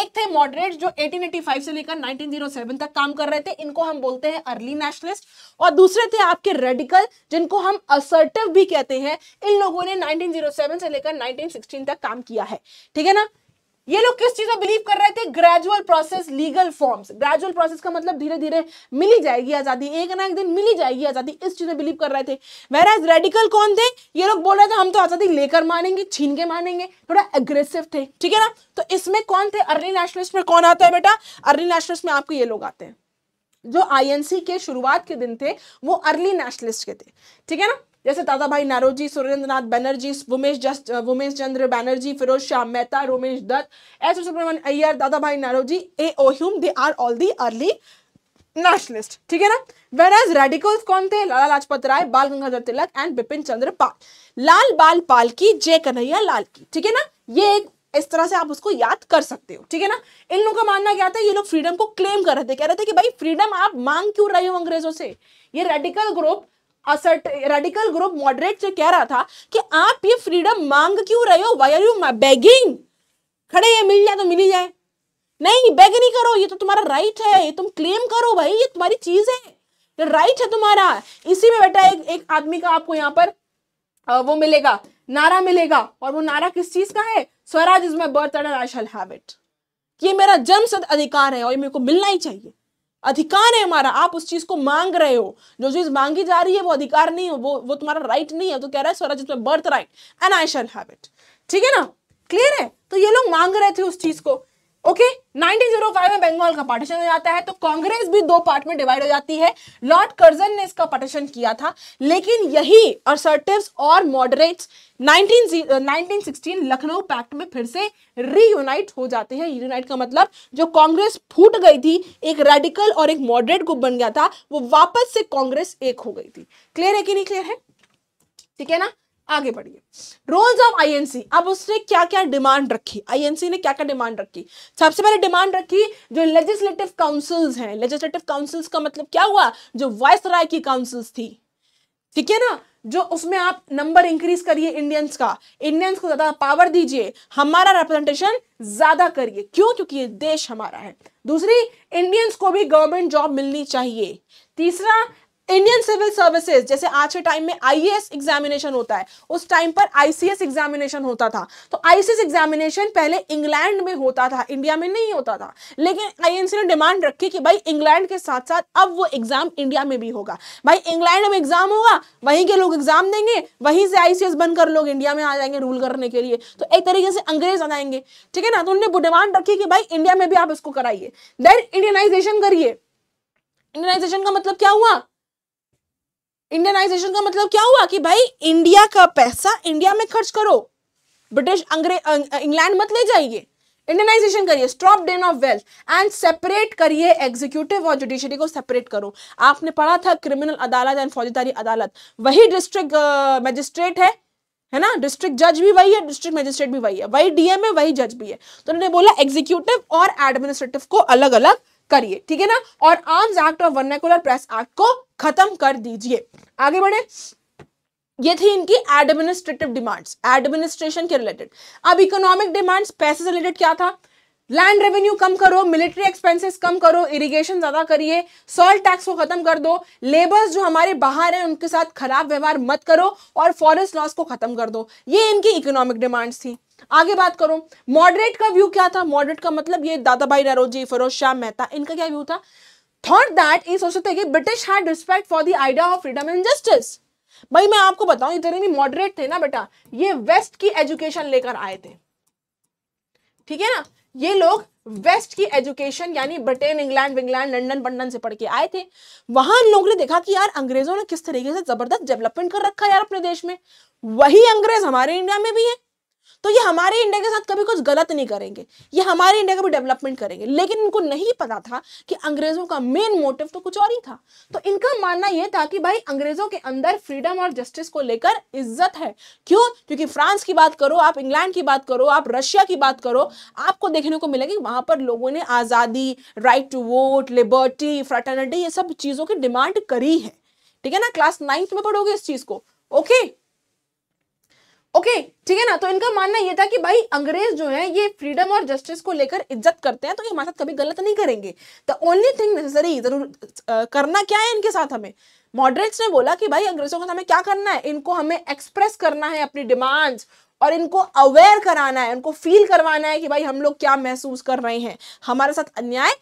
एक थे मॉडरेट जो 1885 से लेकर 1907 तक काम कर रहे थे इनको हम बोलते हैं अर्ली नेशनलिस्ट और दूसरे थे आपके रेडिकल जिनको हम असर्टिव भी कहते हैं इन लोगों ने 1907 से लेकर 1916 तक काम किया है ठीक है ना ये लोग किस चीज में बिलीव कर रहे थे gradual process legal forms gradual process का मतलब धीरे धीरे मिली जाएगी आजादी एक ना एक दिन मिली जाएगी आजादी इस चीज में बिलीव कर रहे थे वेर एज रेडिकल कौन थे ये लोग बोल रहे थे हम तो आजादी लेकर मानेंगे छीन के मानेंगे थोड़ा एग्रेसिव थे ठीक है ना तो इसमें कौन थे अर्ली नेशनलिस्ट में कौन आता है बेटा अर्ली नेशनलिस्ट में आपको ये लोग आते हैं जो आईएनसी के शुरुआत के दिन थे वो अर्ली नेशनलिस्ट के थे ठीक है ना जैसे Dadabhai Naoroji Surendranath Banerjee Womesh just Womesh Chandra Banerjee Feroz Shah Mehta Romesh Dutt S Subramania Iyer Dadabhai Naoroji A O Hume they are all the early nationalist ठीक है ना वेर एज रेडिकल्स कौन थे लाला लाजपत राय बाल गंगाधर तिलक एंड बिपिन चंद्र पाल लाल बाल पाल की जय कन्हैया लाल की ठीक है ना ये एक इस तरह से आप उसको याद कर सकते हो ठीक है ना इन लोगों का मानना क्या था ये लोग फ्रीडम को क्लेम कर रहे थे कह रहे थे कि भाई फ्रीडम आप मांग क्यों रहे हो अंग्रेजों से ये radical group assert radical group moderate से कह रहा था कि आप ये फ्रीडम मांग क्यों रहे हो वाई आर यू बेगिंग खड़े ये मिल जाए तो मिल जाए नहीं बेग नहीं करो ये तो तुम्हारा राइट है ये तुम क्लेम करो भाई ये तुम्हारी चीज है राइट है तुम्हारा इसी में बेटा एक एक आदमी का आपको यहाँ पर वो मिलेगा नारा मिलेगा और वो नारा किस चीज का है swaraj is my birth and I shall have it ये मेरा जन्मसिद्ध अधिकार है और ये मेरे को मिलना ही चाहिए अधिकार है हमारा आप उस चीज को मांग रहे हो जो चीज मांगी जा रही है वो अधिकार नहीं हो वो वो तुम्हारा राइट नहीं है तो कह रहा है swaraj birth right and I shall have it ठीक है ना क्लियर है तो ये लोग मांग रहे थे उस चीज को ओके okay? 1905 में बंगाल का पार्टीशन हो जाता है तो कांग्रेस भी दो पार्ट में डिवाइड हो जाती है लॉर्ड कर्जन ने इसका पार्टीशन किया था लेकिन यही असर्टिव और मॉडरेट्स 19 1916 लखनऊ पैक्ट में फिर से रीयूनाइट हो जाते हैं रीयूनाइट का मतलब जो कांग्रेस फूट गई थी एक रेडिकल और एक मॉडरेट ग्रुप बन गया था वो वापस से कांग्रेस एक हो गई थी क्लियर है कि नहीं क्लियर है ठीक है ना आगे बढ़िए रोल्स ऑफ आईएनसी अब उसने क्या क्या डिमांड रखी आईएनसी ने क्या क्या डिमांड रखी सबसे पहले डिमांड रखी जो लेजिस्लेटिव काउंसिल्स हैं लेजिस्लेटिव काउंसिल्स का मतलब क्या हुआ जो वाइस राय की काउंसिल्स थी ठीक है ना जो उसमें आप नंबर इंक्रीज करिए इंडियंस का इंडियंस को ज्यादा पावर दीजिए हमारा रिप्रेजेंटेशन ज्यादा करिए क्यों क्योंकि ये देश हमारा है दूसरी इंडियंस को भी गवर्नमेंट जॉब मिलनी चाहिए तीसरा इंडियन सिविल सर्विसेज जैसे आज के टाइम में आईएएस एग्जामिनेशन होता है उस टाइम पर आईसीएस एग्जामिनेशन होता था तो आईसीएस एग्जामिनेशन पहले इंग्लैंड में होता था इंडिया में नहीं होता था लेकिन आईएनसी ने डिमांड रखी कि भाई इंग्लैंड के साथ साथ अब वो एग्जाम इंडिया में भी होगा भाई इंग्लैंड में एग्जाम होगा वहीं के लोग एग्जाम देंगे वहीं से आईसीएस बनकर लोग इंडिया में आ जाएंगे रूल करने के लिए तो एक तरीके से अंग्रेज आ जाएंगे ठीक है ना तो उन्होंने डिमांड रखी कि भाई इंडिया में भी आप इसको कराइए देन इंडियनाइजेशन करिए इंडियनाइजेशन का मतलब क्या हुआ इंडियनाइजेशन का मतलब क्या हुआ कि भाई इंडिया का पैसा इंडिया में खर्च करो ब्रिटिश अंग्रेज इंग्लैंड मत ले जाइए इंडियनाइजेशन करिए stop drain of wealth and separate करिए एग्जीक्यूटिव और जुडिशरी को सेपरेट करो आपने पढ़ा था क्रिमिनल अदालत एंड फौजदारी अदालत वही डिस्ट्रिक्ट मजिस्ट्रेट uh, है है ना डिस्ट्रिक्ट जज भी वही है डिस्ट्रिक्ट मजिस्ट्रेट भी वही है वही डीएम है वही जज भी है तो उन्होंने बोला एग्जीक्यूटिव और एडमिनिस्ट्रेटिव को अलग अलग करिए ठीक है ना और आर्म्स एक्ट और वर्नेकुलर प्रेस एक्ट को खत्म कर दीजिए आगे बढ़े ये थी इनकी एडमिनिस्ट्रेटिव डिमांड्स एडमिनिस्ट्रेशन के रिलेटेड अब इकोनॉमिक डिमांड्स पैसे से रिलेटेड क्या था लैंड रेवेन्यू कम करो मिलिट्री एक्सपेंसेस कम करो इरिगेशन ज्यादा करिए सॉल्ट टैक्स को खत्म कर दो लेबर्स जो हमारे बाहर हैं उनके साथ खराब व्यवहार मत करो और फॉरेस्ट लॉस को खत्म कर दो ये इनकी इकोनॉमिक डिमांड्स थी आगे बात करो मॉडरेट का व्यू क्या था मॉडरेट का मतलब ये भाई नरोजी फरोज शाह मेहता इनका क्या व्यू था थॉट दैट ये सोचते थे कि British had respect for the idea of freedom and justice भाई मैं आपको बताऊं इतने भी मॉडरेट थे ना बेटा ये वेस्ट की एजुकेशन लेकर आए थे ठीक है ना ये लोग वेस्ट की एजुकेशन यानी ब्रिटेन इंग्लैंड विंग्लैंड लंडन बंडन से पढ़ के आए थे वहां इन लोगों ने देखा कि यार अंग्रेजों ने किस तरीके से जबरदस्त डेवलपमेंट कर रखा है यार अपने देश में वही अंग्रेज हमारे इंडिया में भी है तो ये हमारे इंडिया के साथ कभी कुछ गलत नहीं करेंगे ये हमारे इंडिया का भी डेवलपमेंट करेंगे लेकिन इनको नहीं पता था कि अंग्रेज़ों का मेन मोटिव तो कुछ और ही था तो इनका मानना यह था कि भाई अंग्रेज़ों के अंदर फ्रीडम और जस्टिस को लेकर इज्जत है क्यों क्योंकि फ्रांस की बात करो आप इंग्लैंड की बात करो आप रशिया की बात करो आपको देखने को मिलेगी वहां पर लोगों ने आज़ादी right to vote liberty fraternity ये सब चीज़ों की डिमांड करी है ठीक है ना क्लास नाइन्थ में पढ़ोगे इस चीज़ को ओके ओके okay, ठीक है ना तो इनका मानना यह था कि भाई अंग्रेज जो है ये फ्रीडम और जस्टिस को लेकर इज्जत करते हैं तो ये हमारे साथ कभी गलत नहीं करेंगे द ओनली थिंग नेसेसरी जरूर करना क्या है इनके साथ हमें मॉडरेट्स ने बोला कि भाई अंग्रेजों के साथ हमें क्या करना है इनको हमें एक्सप्रेस करना है अपनी डिमांड्स और इनको अवेयर कराना है उनको फील करवाना है कि भाई हम लोग क्या महसूस कर रहे हैं हमारे साथ अन्याय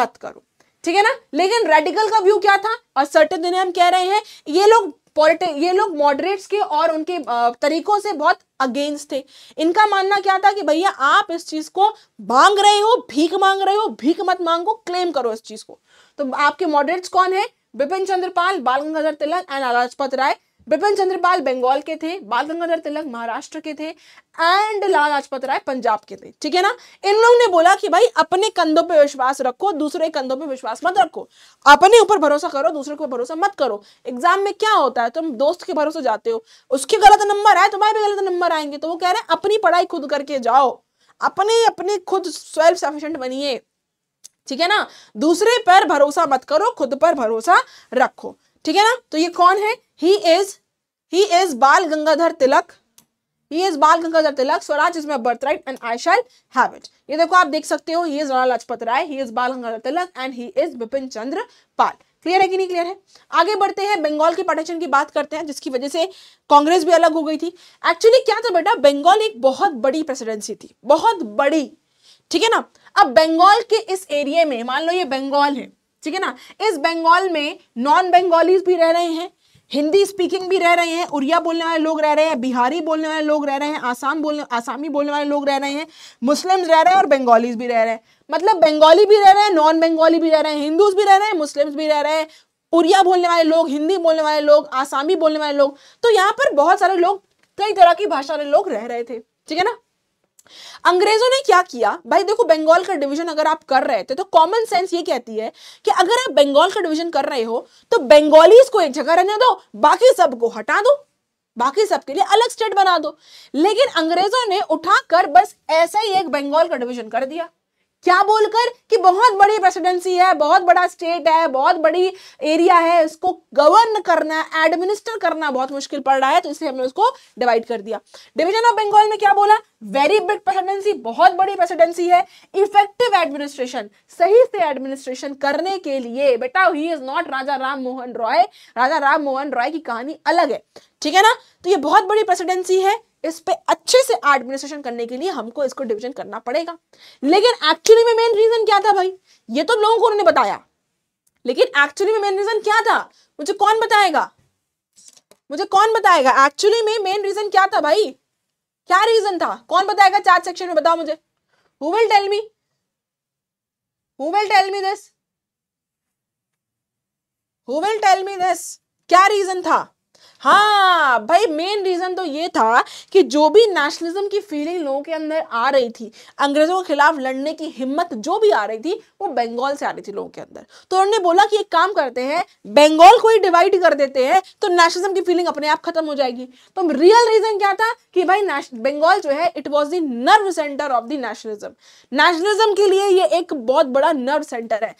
मत करो ठीक है ना लेकिन रेडिकल का व्यू क्या था और सर्टेन दिन हम कह रहे हैं ये लोग पॉलिटिक ये लोग मॉडरेट्स के और उनके तरीकों से बहुत अगेंस्ट थे इनका मानना क्या था कि भैया आप इस चीज़ को मांग रहे हो भीख मांग रहे हो भीख मत मांगो क्लेम करो इस चीज़ को तो आपके मॉडरेट्स कौन है बिपिन चंद्रपाल बाल गंगाधर तिलक एंड लाजपत राय बिपिन चंद्र पाल बंगाल के थे बाल गंगाधर तिलक महाराष्ट्र के थे एंड लाल लाजपत राय पंजाब के थे ठीक है ना इन लोगों ने बोला कि भाई अपने कंधों पे विश्वास रखो दूसरे कंधों पे विश्वास मत रखो अपने ऊपर भरोसा करो दूसरे को भरोसा मत करो एग्जाम में क्या होता है तुम दोस्त के भरोसे जाते हो उसके गलत नंबर आए तुम्हारे भी गलत नंबर आएंगे तो वो कह रहे हैं अपनी पढ़ाई खुद करके जाओ अपने अपने खुद सेल्फ सफिशियंट बनिए ठीक है ना दूसरे पर भरोसा मत करो खुद पर भरोसा रखो ठीक है ना तो ये कौन है he is he is Bal Gangadhar Tilak he is Bal Gangadhar Tilak swaraj is my birth right and I shall have it ये देखो आप देख सकते हो he is Lala Lajpat Rai he is Bal Gangadhar Tilak and he is Bipin Chandra Pal clear है कि नहीं क्लियर है आगे बढ़ते हैं बंगाल के पार्टीशन की बात करते हैं जिसकी वजह से कांग्रेस भी अलग हो गई थी एक्चुअली क्या था बेटा बंगाल एक बहुत बड़ी प्रेसिडेंसी थी बहुत बड़ी ठीक है ना अब बंगाल के इस एरिया में मान लो ये बंगाल है ठीक है ना इस बंगाल में नॉन बंगालीज भी रह रहे हैं हिंदी स्पीकिंग भी रह रहे हैं उड़िया बोलने वाले लोग रह रहे हैं बिहारी बोलने वाले लोग रह रहे हैं आसाम बोलने आसामी बोलने वाले लोग रह रहे हैं मुस्लिम्स रह रहे हैं और बंगालीज भी रह रहे हैं मतलब बंगाली भी रह रहे हैं नॉन बंगाली भी रह रहे हैं हिंदूज भी रह रहे हैं मुस्लिम्स भी रह रहे हैं उड़िया बोलने वाले लोग हिंदी बोलने वाले लोग आसामी बोलने वाले लोग तो यहाँ पर बहुत सारे लोग कई तरह की भाषा वाले लोग रह रहे थे ठीक है ना अंग्रेजों ने क्या किया भाई देखो बंगाल का डिवीजन अगर आप कर रहे थे तो कॉमन सेंस ये कहती है कि अगर आप बंगाल का डिवीजन कर रहे हो तो बंगालीज को एक जगह रहने दो बाकी सबको हटा दो बाकी सबके लिए अलग स्टेट बना दो लेकिन अंग्रेजों ने उठाकर बस ऐसा ही एक बंगाल का डिवीजन कर दिया क्या बोलकर कि बहुत बड़ी प्रेसिडेंसी है बहुत बड़ा स्टेट है बहुत बड़ी एरिया है इसको गवर्न करना एडमिनिस्टर करना बहुत मुश्किल पड़ रहा है तो इसलिए हमने उसको डिवाइड कर दिया डिवीजन ऑफ बंगाल में क्या बोला वेरी बिग प्रेसिडेंसी बहुत बड़ी प्रेसिडेंसी है इफेक्टिव एडमिनिस्ट्रेशन सही से एडमिनिस्ट्रेशन करने के लिए बेटा he is not Raja Ram Mohan Roy Raja Ram Mohan Roy की कहानी अलग है ठीक है ना तो ये बहुत बड़ी प्रेसिडेंसी है इस पे अच्छे से एडमिनिस्ट्रेशन करने के लिए हमको इसको डिवीजन करना पड़ेगा लेकिन एक्चुअली में मेन रीजन क्या था भाई ये तो लोगों को उन्होंने बताया लेकिन एक्चुअली में मेन रीजन क्या था मुझे कौन बताएगा मुझे कौन बताएगा एक्चुअली में मेन रीजन क्या था भाई क्या रीजन था कौन बताएगा चार्ट सेक्शन में बताओ मुझे who will tell me who will tell me this who will tell me this क्या रीजन था हाँ भाई मेन रीज़न तो ये था कि जो भी नेशनलिज्म की फीलिंग लोगों के अंदर आ रही थी अंग्रेज़ों के खिलाफ लड़ने की हिम्मत जो भी आ रही थी वो बंगाल से आ रही थी लोगों के अंदर तो उन्होंने बोला कि एक काम करते हैं बंगाल को ही डिवाइड कर देते हैं तो नेशनलिज्म की फीलिंग अपने आप खत्म हो जाएगी तो रियल रीज़न क्या था कि भाई बंगाल जो है it was the nerve centre of the nationalism nationalism के लिए ये एक बहुत बड़ा नर्व सेंटर है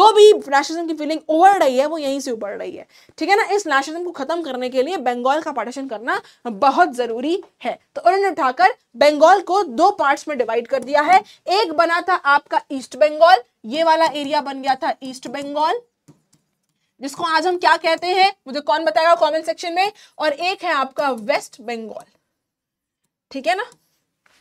जो भी नेशनलिज्म की फीलिंग उभर रही है वो यहीं से उबड़ रही है ठीक है ना इस नेशनलिज्म को खत्म करने के लिए लिए बंगाल का पार्टीशन करना बहुत जरूरी है तो उन्होंने उठाकर बंगाल को दो पार्ट्स में डिवाइड कर दिया है एक बना था आपका ईस्ट बंगाल ये वाला एरिया बन गया था ईस्ट बंगाल जिसको आज हम क्या कहते हैं मुझे कौन बताएगा कमेंट सेक्शन में और एक है आपका वेस्ट बंगाल ठीक है ना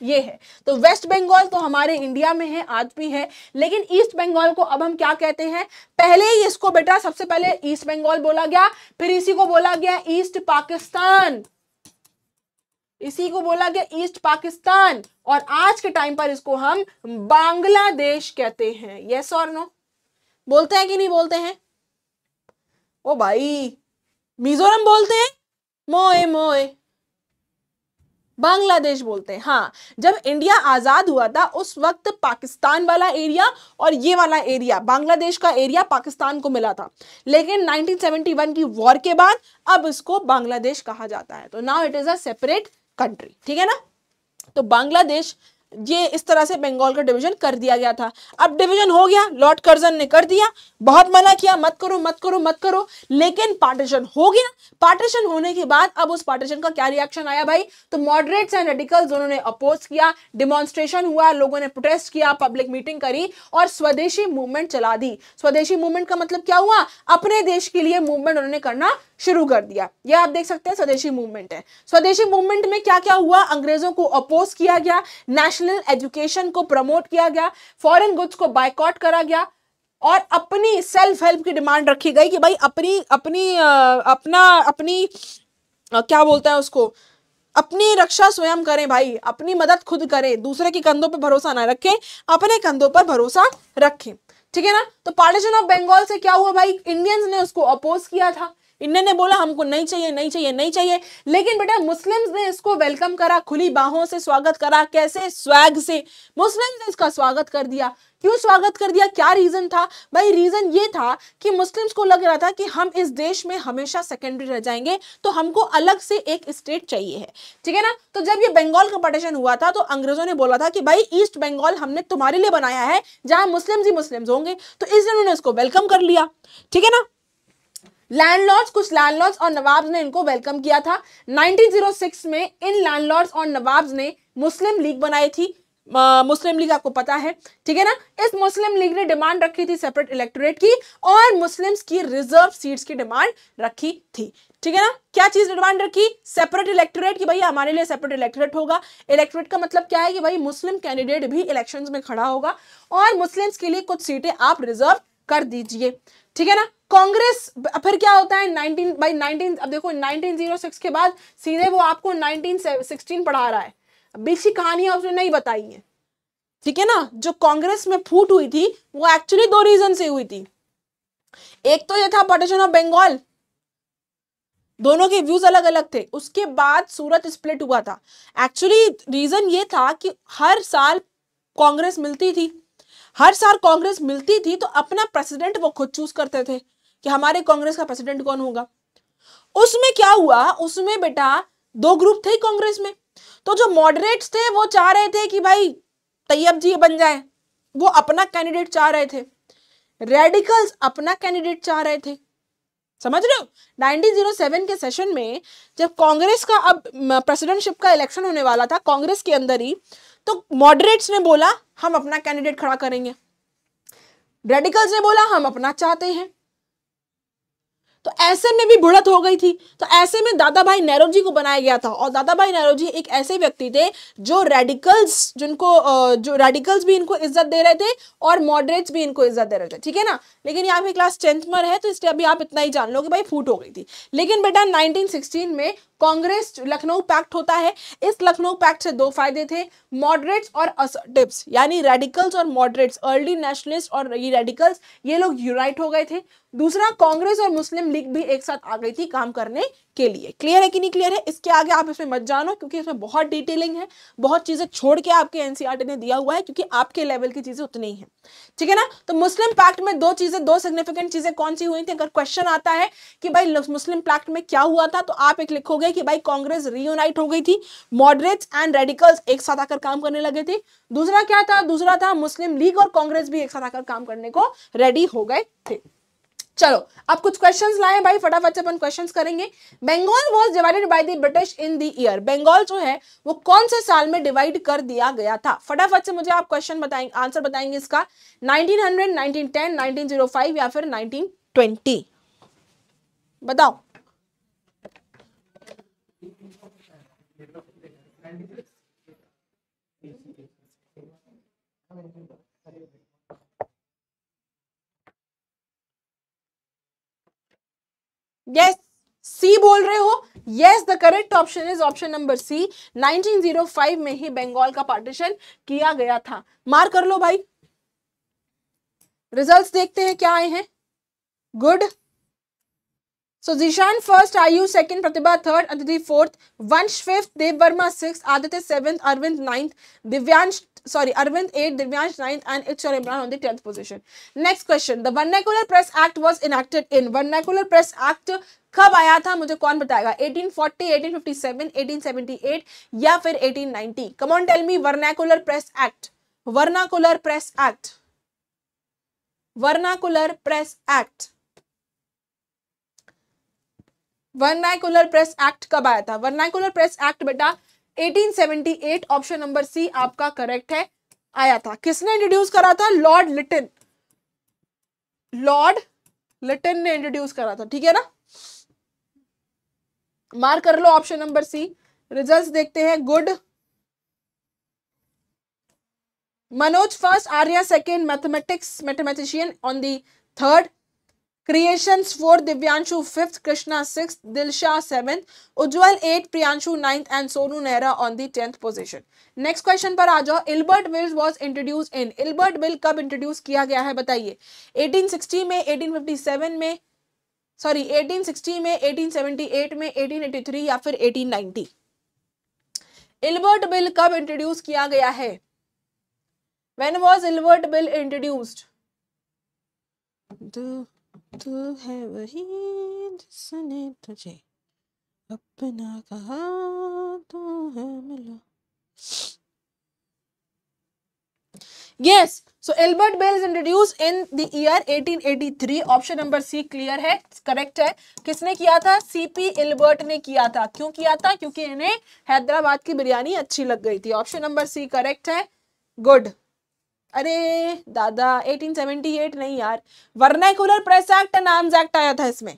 ये है तो वेस्ट बंगाल तो हमारे इंडिया में है आज भी है लेकिन ईस्ट बंगाल को अब हम क्या कहते हैं पहले ही इसको बेटा सबसे पहले ईस्ट बंगाल बोला गया फिर इसी को बोला गया ईस्ट पाकिस्तान इसी को बोला गया ईस्ट पाकिस्तान और आज के टाइम पर इसको हम बांग्लादेश कहते हैं यस और नो बोलते हैं कि नहीं बोलते हैं ओ भाई मिजोरम बोलते हैं मोए मोए बांग्लादेश बोलते हैं हाँ जब इंडिया आज़ाद हुआ था उस वक्त पाकिस्तान वाला एरिया और ये वाला एरिया बांग्लादेश का एरिया पाकिस्तान को मिला था लेकिन 1971 की वॉर के बाद अब इसको बांग्लादेश कहा जाता है तो now it is a separate country ठीक है ना तो बांग्लादेश ये इस तरह से बंगाल का डिवीजन कर दिया गया था अब डिवीजन हो गया लॉर्ड कर्जन ने कर दिया बहुत मना किया मत करो मत करो मत करो लेकिन पार्टीशन हो गया पार्टीशन होने के बाद अब उस पार्टीशन का क्या रिएक्शन आया भाई तो मॉडरेट्स एंड रेडिकल दोनों ने अपोज किया डिमॉन्स्ट्रेशन हुआ लोगों ने प्रोटेस्ट किया पब्लिक मीटिंग करी और स्वदेशी मूवमेंट चला दी स्वदेशी मूवमेंट का मतलब क्या हुआ अपने देश के लिए मूवमेंट उन्होंने करना शुरू कर दिया ये आप देख सकते हैं स्वदेशी मूवमेंट है स्वदेशी मूवमेंट में क्या क्या हुआ अंग्रेजों को अपोज किया गया नेशनल एजुकेशन को प्रमोट किया गया फॉरेन गुड्स को बायकॉट करा गया और अपनी सेल्फ हेल्प की डिमांड रखी गई कि भाई अपनी अपनी अपना अपनी क्या बोलता है उसको अपनी रक्षा स्वयं करें भाई अपनी मदद खुद करें दूसरे के कंधों पर भरोसा ना रखें अपने कंधों पर भरोसा रखें ठीक है ना तो पार्टीशन ऑफ बंगाल से क्या हुआ भाई इंडियंस ने उसको अपोज किया था इंडियन ने बोला हमको नहीं चाहिए नहीं चाहिए नहीं चाहिए लेकिन बेटा मुस्लिम्स ने इसको वेलकम करा खुली बाहों से स्वागत करा कैसे स्वैग से मुस्लिम्स ने इसका स्वागत कर दिया क्यों स्वागत कर दिया क्या रीजन था भाई रीजन ये था कि मुस्लिम्स को लग रहा था कि हम इस देश में हमेशा सेकेंडरी रह जाएंगे तो हमको अलग से एक स्टेट चाहिए है ठीक है ना तो जब ये बंगाल का पटेशन हुआ था तो अंग्रेजों ने बोला था कि भाई ईस्ट बंगाल हमने तुम्हारे लिए बनाया है जहां मुस्लिम्स ही मुस्लिम्स होंगे तो इसलिए उन्होंने इसको वेलकम कर लिया ठीक है ना लैंडलॉर्ड्स कुछ लैंडलॉर्ड्स और नवाब्स ने इनको वेलकम किया था 1906 में इन लैंडलॉर्ड्स और नवाब्स ने मुस्लिम लीग बनाई थी मुस्लिम लीग आपको पता है ठीक है ना इस मुस्लिम लीग ने डिमांड रखी थी सेपरेट इलेक्टोरेट की और मुस्लिम्स की रिजर्व सीट्स की डिमांड रखी थी ठीक है ना क्या चीज डिमांड रखी सेपरेट इलेक्टोरेट की भाई हमारे लिए सेपरेट इलेक्टोरेट होगा इलेक्टोरेट का मतलब क्या है कि भाई मुस्लिम कैंडिडेट भी इलेक्शन में खड़ा होगा और मुस्लिम्स के लिए कुछ सीटें आप रिजर्व कर दीजिए ठीक है ना कांग्रेस फिर क्या होता है 19 बाय 19 अब देखो 1906 के बाद सीधे वो आपको 1916 पढ़ा रहा है बीच की कहानियां उसने नहीं बताई है ठीक है ना जो कांग्रेस में फूट हुई थी वो एक्चुअली दो रीजन से हुई थी एक तो ये था पार्टीशन ऑफ बंगाल दोनों के व्यूज अलग अलग थे उसके बाद सूरत स्प्लिट हुआ था एक्चुअली रीजन ये था कि हर साल कांग्रेस मिलती थी हर साल कांग्रेस मिलती थी तो अपना प्रेसिडेंट वो खुद चूज करते थे कि हमारे कांग्रेस का प्रेसिडेंट कौन होगा उसमें क्या हुआ उसमें बेटा दो ग्रुप थे कांग्रेस में तो जो मॉडरेट्स थे वो चाह रहे थे कि भाई तैयब जी बन जाए वो अपना कैंडिडेट चाह रहे थे रेडिकल्स अपना कैंडिडेट चाह रहे थे समझ रहे हो 1907 के सेशन में जब कांग्रेस का अब प्रेसिडेंटशिप का इलेक्शन होने वाला था कांग्रेस के अंदर ही तो मॉडरेट्स ने बोला हम अपना कैंडिडेट खड़ा करेंगे रेडिकल्स ने बोला हम अपना चाहते हैं तो ऐसे में भी बुढ़त हो गई थी तो ऐसे में दादा भाई नैरोजी को बनाया गया था और दादा भाई नैरोजी एक ऐसे व्यक्ति थे जो रेडिकल्स जिनको जो रेडिकल्स भी इनको इज्जत दे रहे थे और मॉडरेट्स भी इनको इज्जत दे रहे थे ठीक है ना लेकिन यहाँ पे क्लास टेंथ में है तो इसलिए अभी आप इतना ही जान लो कि भाई फूट हो गई थी लेकिन बेटा नाइनटीन में कांग्रेस लखनऊ पैक्ट होता है इस लखनऊ पैक्ट से दो फायदे थे मॉडरेट्स और असर्टिव्स यानी रेडिकल्स और मॉडरेट्स अर्ली नेशनलिस्ट और ये रेडिकल्स ये लोग यूनाइट हो गए थे दूसरा कांग्रेस और मुस्लिम लीग भी एक साथ आ गई थी काम करने के लिए क्लियर है कि नहीं क्लियर है इसके आगे आप इसमें मत जानो क्योंकि इसमें बहुत डिटेलिंग है बहुत चीज़ें छोड़ के आपके एनसीआरटी e ने दिया हुआ है क्योंकि आपके लेवल की चीज़ें उतनी ही है ठीक है ना तो मुस्लिम पैक्ट में दो चीज़ें दो सिग्निफिकेंट चीज़ें कौन सी हुई थी अगर क्वेश्चन आता है कि भाई मुस्लिम पैक्ट में क्या हुआ था तो आप एक लिखोगे कि भाई कांग्रेस रीयूनाइट हो गई थी मॉडरेट एंड रेडिकल्स एक साथ आकर काम करने लगे थे दूसरा क्या था दूसरा था मुस्लिम लीग और कांग्रेस भी एक साथ आकर काम करने को रेडी हो गए थे चलो अब कुछ क्वेश्चंस लाए भाई फटाफट से अपन क्वेश्चंस करेंगे Bengal was divided by the British in the year Bengal जो है वो कौन से साल में डिवाइड कर दिया गया था फटाफट से मुझे आप क्वेश्चन बताएंगे आंसर बताएंगे इसका 1900 1910 1905 या फिर 1920 बताओ यस सी बोल रहे हो yes the correct option is option number C 1905 में ही बंगाल का पार्टीशन किया गया था मार कर लो भाई रिजल्ट्स देखते हैं क्या आए हैं good so Zeeshan first Ayu second Pratibha third Aditi fourth Vansh fifth Dev Verma six Aditya seventh Arvind ninth Divyansh sorry, Arvind 8, Divyansh 9 and Ikshar Imran on the 10th position. Next question. The Vernacular Press Act was enacted in. Vernacular Press Act कब आया था मुझे कौन बताएगा 1840, 1857, 1878 या फिर 1890. Come on tell me Vernacular Press Act. Vernacular Press Act. Vernacular Press Act. Vernacular press act कब आया था वर्नाकुलर प्रेस एक्ट बेटा 1840 1878 ऑप्शन नंबर सी आपका करेक्ट है आया था किसने इंट्रोड्यूस करा था लॉर्ड लिटन लॉर्ड लिटन ने इंट्रोड्यूस करा था ठीक है ना मार्क कर लो ऑप्शन नंबर सी रिजल्ट्स देखते हैं good Manoj first Arya second mathematics mathematician on the third creations fourth Divyanshu fifth Krishna six Dilsha seventh Ujjwal eight Priyanshu ninth and Sonu Nehra on the tenth position next question पर आ जाओ Ilbert bill was introduce in Ilbert bill कब introduce किया गया है बताइए 1860 में 1857 में सॉरी 1860 में 1878 में 1883 या फिर 1890 इल्बर्ट बिल कब इंट्रोड्यूस किया गया है when was Ilbert bill introduced तू है वही जिसने तुझे अपना कहा तू है मिला Yes, so Albert Bell is introduced in the year 1883. Option number C clear है, correct है. किसने किया था? C.P. Albert ने किया था. क्यों किया था? क्योंकि इन्हें हैदराबाद की बिरयानी अच्छी लग गई थी. Option number C correct है. Good. अरे दादा 1878 नहीं यार vernacular press act and act आया था इसमें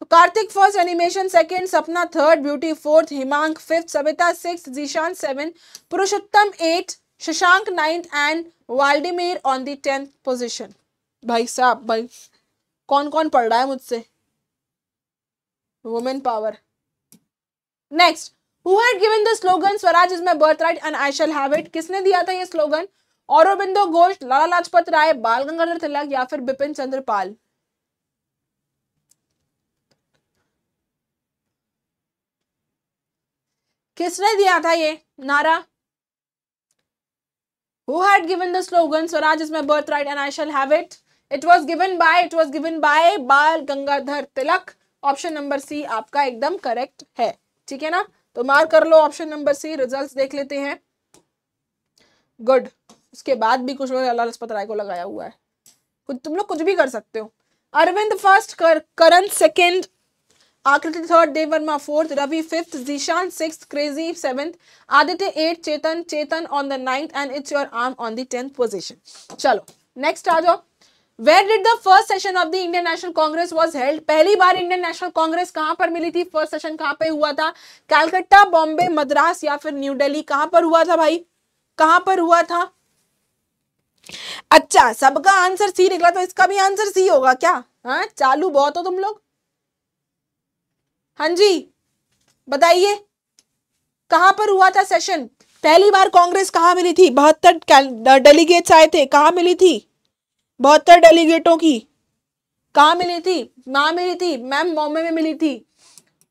तो Kartik first animation second Sapna third beauty fourth Himank fifth Savita six Zeeshan seven Purushottam eight Shashank ninth and Vladimir on the tenth position भाई साहब भाई कौन कौन पढ़ रहा है मुझसे women power next who had given the slogan Swaraj is my birth right and I shall have it किसने दिया था ये स्लोगन औरबिंदो घोष लाला लाजपत राय बाल गंगाधर तिलक या फिर बिपिन चंद्रपाल किसने दिया था ये नारा who had given the slogan Swaraj is my birth right and I shall have it it was given by it was given by Bal Gangadhar Tilak option number C आपका एकदम करेक्ट है ठीक है ना तो मार कर लो ऑप्शन नंबर सी रिजल्ट देख लेते हैं गुड उसके बाद भी कुछ लोग लाला लजपत राय को लगाया हुआ है कुछ तुम लोग कुछ भी कर सकते हो अरविंद फर्स्ट कर Karan second Akriti third Dev Verma fourth Ravi fifth Zeeshan six crazy seventh Aditya eight Chetan Chetan on the ninth and it's your arm on the tenth position चलो नेक्स्ट आ जाओ where did the first session of the Indian national Congress was held पहली बार Indian national Congress कहां पर मिली थी first session कहां पे हुआ था कैलकटा बॉम्बे मद्रास या फिर न्यू डेली कहां पर हुआ था भाई कहां पर हुआ था अच्छा सबका आंसर सी निकला तो इसका भी आंसर सी होगा क्या हाँ चालू बहुत हो तुम लोग हाँ जी बताइए कहां पर हुआ था सेशन पहली बार कांग्रेस कहां मिली थी बहत्तर डेलीगेट्स आए थे कहां मिली थी बहत्तर डेलीगेटों की कहा मिली थी मां मिली थी मैम बॉम्बे में मिली थी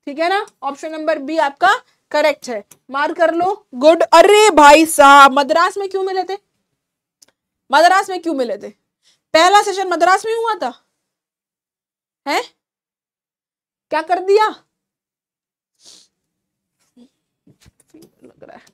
ठीक है ना ऑप्शन नंबर बी आपका करेक्ट है मार कर लो गुड अरे भाई साहब मद्रास में क्यों मिले थे मद्रास में क्यों मिले थे पहला सेशन मद्रास में हुआ था है क्या कर दिया लग रहा है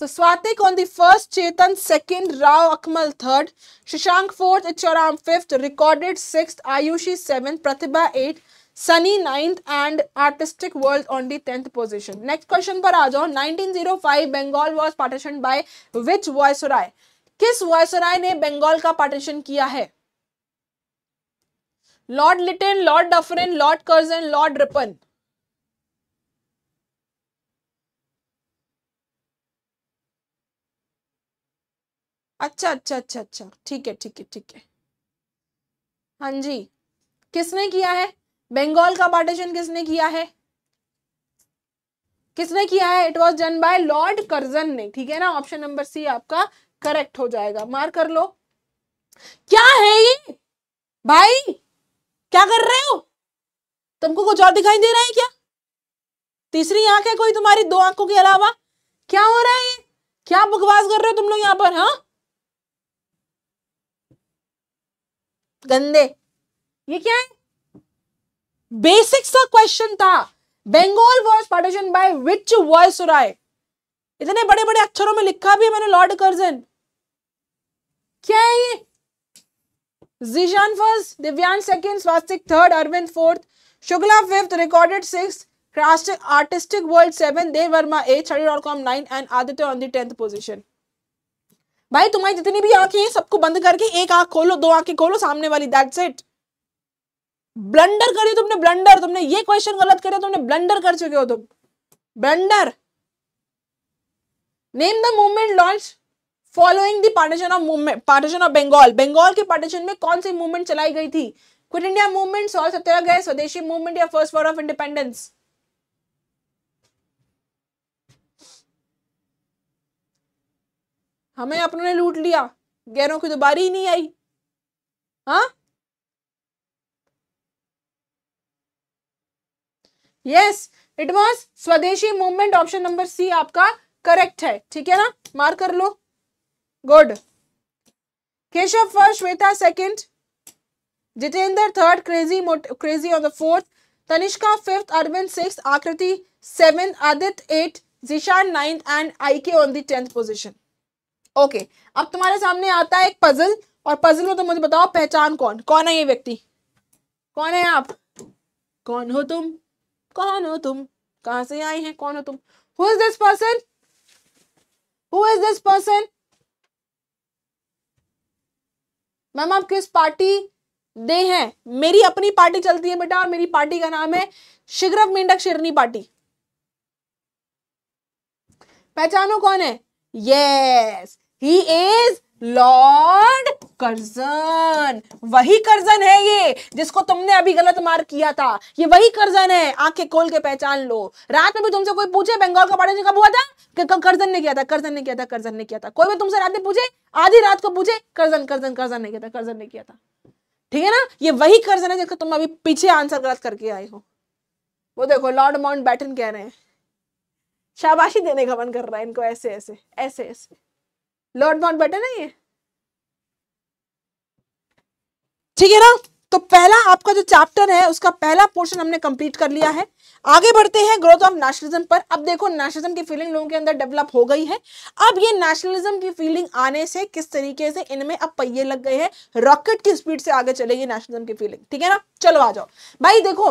तो Swastik on the first Chetan second Rao Akmal third Shashank fourth Ichoram fifth recorded six Aayushi seven Pratibha eight Sunny ninth and artistic world on the tenth position next question पर आ जाओ 1905 Bengal was partition by which viceroy किस वायसराय ने बंगाल का पार्टीशन किया है Lord Lytton Lord Dufferin Lord Curzon Lord Ripon अच्छा अच्छा अच्छा अच्छा ठीक है ठीक है ठीक है हाँ जी किसने किया है बंगाल का पार्टीशन किसने किया है किसने किया है it was done by Lord Curzon ने ठीक है ना ऑप्शन नंबर सी आपका करेक्ट हो जाएगा मार कर लो क्या है ये भाई क्या कर रहे हो तुमको कुछ और दिखाई दे रहा है क्या तीसरी आंख है कोई तुम्हारी दो आंखों के अलावा क्या हो रहा है ये क्या बकवास कर रहे हो तुम लोग यहां पर हाँ गंदे ये क्या है बेसिक सा क्वेश्चन था Bengal was partition by which viceroy इतने बड़े बड़े अक्षरों में लिखा भी मैंने लॉर्ड कर्जन क्या है ये Zeeshan first Divyan second Swastik third Arvind fourth Shukla fifth recorded six artistic world seven Dev Verma eight hundred dot com nine and Aditya on the tenth position भाई तुम्हारी जितनी भी आंखें हैं सबको बंद करके एक आंख खोलो दो आंखें खोलो सामने वाली दैट्स इट ब्लंडर करियो तुमने ब्लंडर तुमने ये क्वेश्चन गलत करे तुमने ब्लंडर कर चुके हो तुम blunder name the movement launch following the partition of movement partition of Bengal Bengal के पार्टीशन में कौन सी मूवमेंट चलाई गई थी quit India movement salt satyagraha Swadeshi movement या फर्स्ट वॉर ऑफ इंडिपेंडेंस हमें अपनों ने लूट लिया गैरों की दोबारी ही नहीं आई हाँ yes it was Swadeshi movement option number C आपका करेक्ट है ठीक है ना मार कर लो good Keshav first Shweta second Jitendra third crazy crazy on the fourth Tanishka fifth Arvind six Akriti seven Aditya eight Zishan ninth and I K on the tenth position okay अब तुम्हारे सामने आता है एक पजल और पजल में तो मुझे बताओ पहचान कौन कौन है ये व्यक्ति कौन है आप कौन हो तुम कौन हो तुम कहां से आए हैं कौन हो तुम who is this person who is this person ma'am आप किस पार्टी दे हैं मेरी अपनी पार्टी चलती है बेटा और मेरी पार्टी का नाम है शिग्रव मेंढक शेरनी पार्टी पहचानो कौन है yes he is Lord Curzon वही कर्जन है ये जिसको तुमने अभी गलत मार किया था ये वही कर्जन है आंखें खोल के पहचान लो रात में भी तुमसे कोई पूछे बंगाल का पार्टी कब हुआ था कि कर्जन ने किया था कर्जन ने किया था कर्जन ने किया था कोई भी तुमसे रात में पूछे आधी रात को पूछे कर्जन कर्जन कर्जन ने किया था कर्जन ने किया था ठीक है ना ये वही कर्जन है जिसको तुम अभी पीछे आंसर गलत करके आए हो वो देखो लॉर्ड माउंट बैटन कह रहे हैं शाबाशी देने का मन कर रहा है इनको ऐसे ऐसे ऐसे ऐसे लॉर्ड माउंट बैटन है ये ठीक है ना तो पहला आपका जो चैप्टर है उसका पहला पोर्शन हमने कंप्लीट कर लिया है आगे बढ़ते हैं ग्रोथ ऑफ नेशनलिज्म पर अब देखो नेशनलिज्म की फीलिंग लोगों के अंदर डेवलप हो गई है अब ये नेशनलिज्म की फीलिंग आने से किस तरीके से इनमें अब पहिए लग गए हैं रॉकेट की स्पीड से आगे चलेगी नेशनलिज्म की फीलिंग ठीक है ना चलो आ जाओ भाई देखो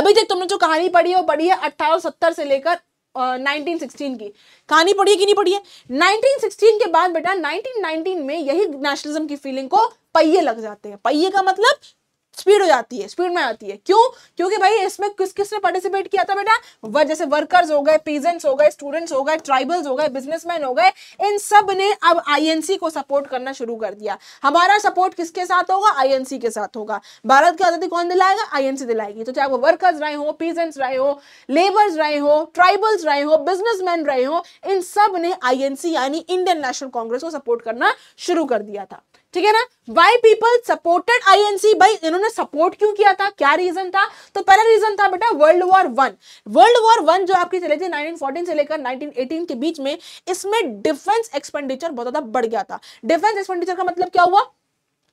अभी तक तुमने जो कहानी पढ़ी है वो पढ़ी है अट्ठारह से लेकर नाइनटीन सिक्सटीन की कहानी पढ़ी कि नहीं पढ़ी है नाइनटीन सिक्सटीन के बाद बेटा नाइनटीन नाइनटीन में यही नेशनलिज्म की फीलिंग को पहिए लग जाते हैं पहिए का मतलब स्पीड हो जाती है स्पीड में आती है क्यों क्योंकि भाई इसमें किस किसने पार्टिसिपेट किया था बेटा वर जैसे वर्कर्स हो गए पीजेंट्स हो गए स्टूडेंट्स हो गए ट्राइबल्स हो गए बिजनेसमैन हो गए इन सब ने अब आईएनसी को सपोर्ट करना शुरू कर दिया हमारा सपोर्ट किसके साथ होगा आईएनसी के साथ होगा भारत की आजादी कौन दिलाएगा आईएनसी दिलाएगी तो चाहे वो वर्कर्स रहे हो पीजेंट्स रहे हो लेबर्स रहे हो ट्राइबल्स रहे हो बिजनेसमैन रहे हो इन सब ने आई यानी इंडियन नेशनल कांग्रेस को सपोर्ट करना शुरू कर दिया था ठीक है ना वाई पीपल सपोर्टेड आईएनसी भाई इन्होंने सपोर्ट क्यों किया था क्या रीजन था तो पहला रीजन था बेटा world war one world war one जो आपकी चले थे 1914 से लेकर 1918 के बीच में इसमें डिफेंस एक्सपेंडिचर बहुत ज्यादा बढ़ गया था डिफेंस एक्सपेंडिचर का मतलब क्या हुआ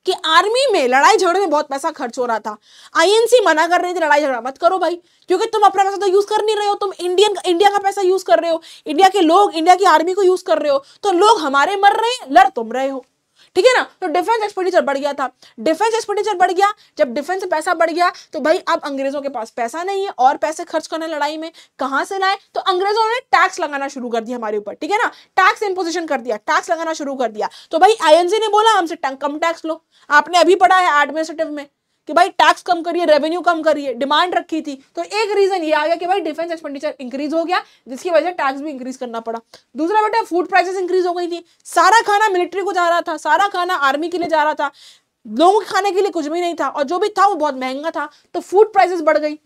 कि आर्मी में लड़ाई झगड़े में बहुत पैसा खर्च हो रहा था आईएनसी मना कर रही थी लड़ाई झगड़ा मत करो भाई क्योंकि तुम अपना पैसा तो यूज कर नहीं रहे हो तुम इंडियन इंडिया का पैसा यूज कर रहे हो इंडिया के लोग इंडिया की आर्मी को यूज कर रहे हो तो लोग हमारे मर रहे हैं लड़ तुम रहे हो ठीक है ना तो डिफेंस एक्सपेंडिचर बढ़ गया था डिफेंस एक्सपेंडिचर बढ़ गया जब डिफेंस पैसा बढ़ गया तो भाई अब अंग्रेजों के पास पैसा नहीं है और पैसे खर्च करने लड़ाई में कहां से लाए तो अंग्रेजों ने टैक्स लगाना शुरू कर दिया हमारे ऊपर ठीक है ना टैक्स इंपोजिशन कर दिया टैक्स लगाना शुरू कर दिया तो भाई आई ने बोला हमसे कम टैक्स लो आपने अभी पढ़ा है एडमिनिस्ट्रेटिव में कि भाई टैक्स कम करिए रेवेन्यू कम करिए डिमांड रखी थी तो एक रीजन ये आ गया कि भाई डिफेंस एक्सपेंडिचर इंक्रीज हो गया जिसकी वजह से टैक्स भी इंक्रीज करना पड़ा दूसरा बेटा फूड प्राइसेस इंक्रीज हो गई थी सारा खाना मिलिट्री को जा रहा था सारा खाना आर्मी के लिए जा रहा था लोगों के खाने के लिए कुछ भी नहीं था और जो भी था वो बहुत महंगा था तो फूड प्राइसेस बढ़ गई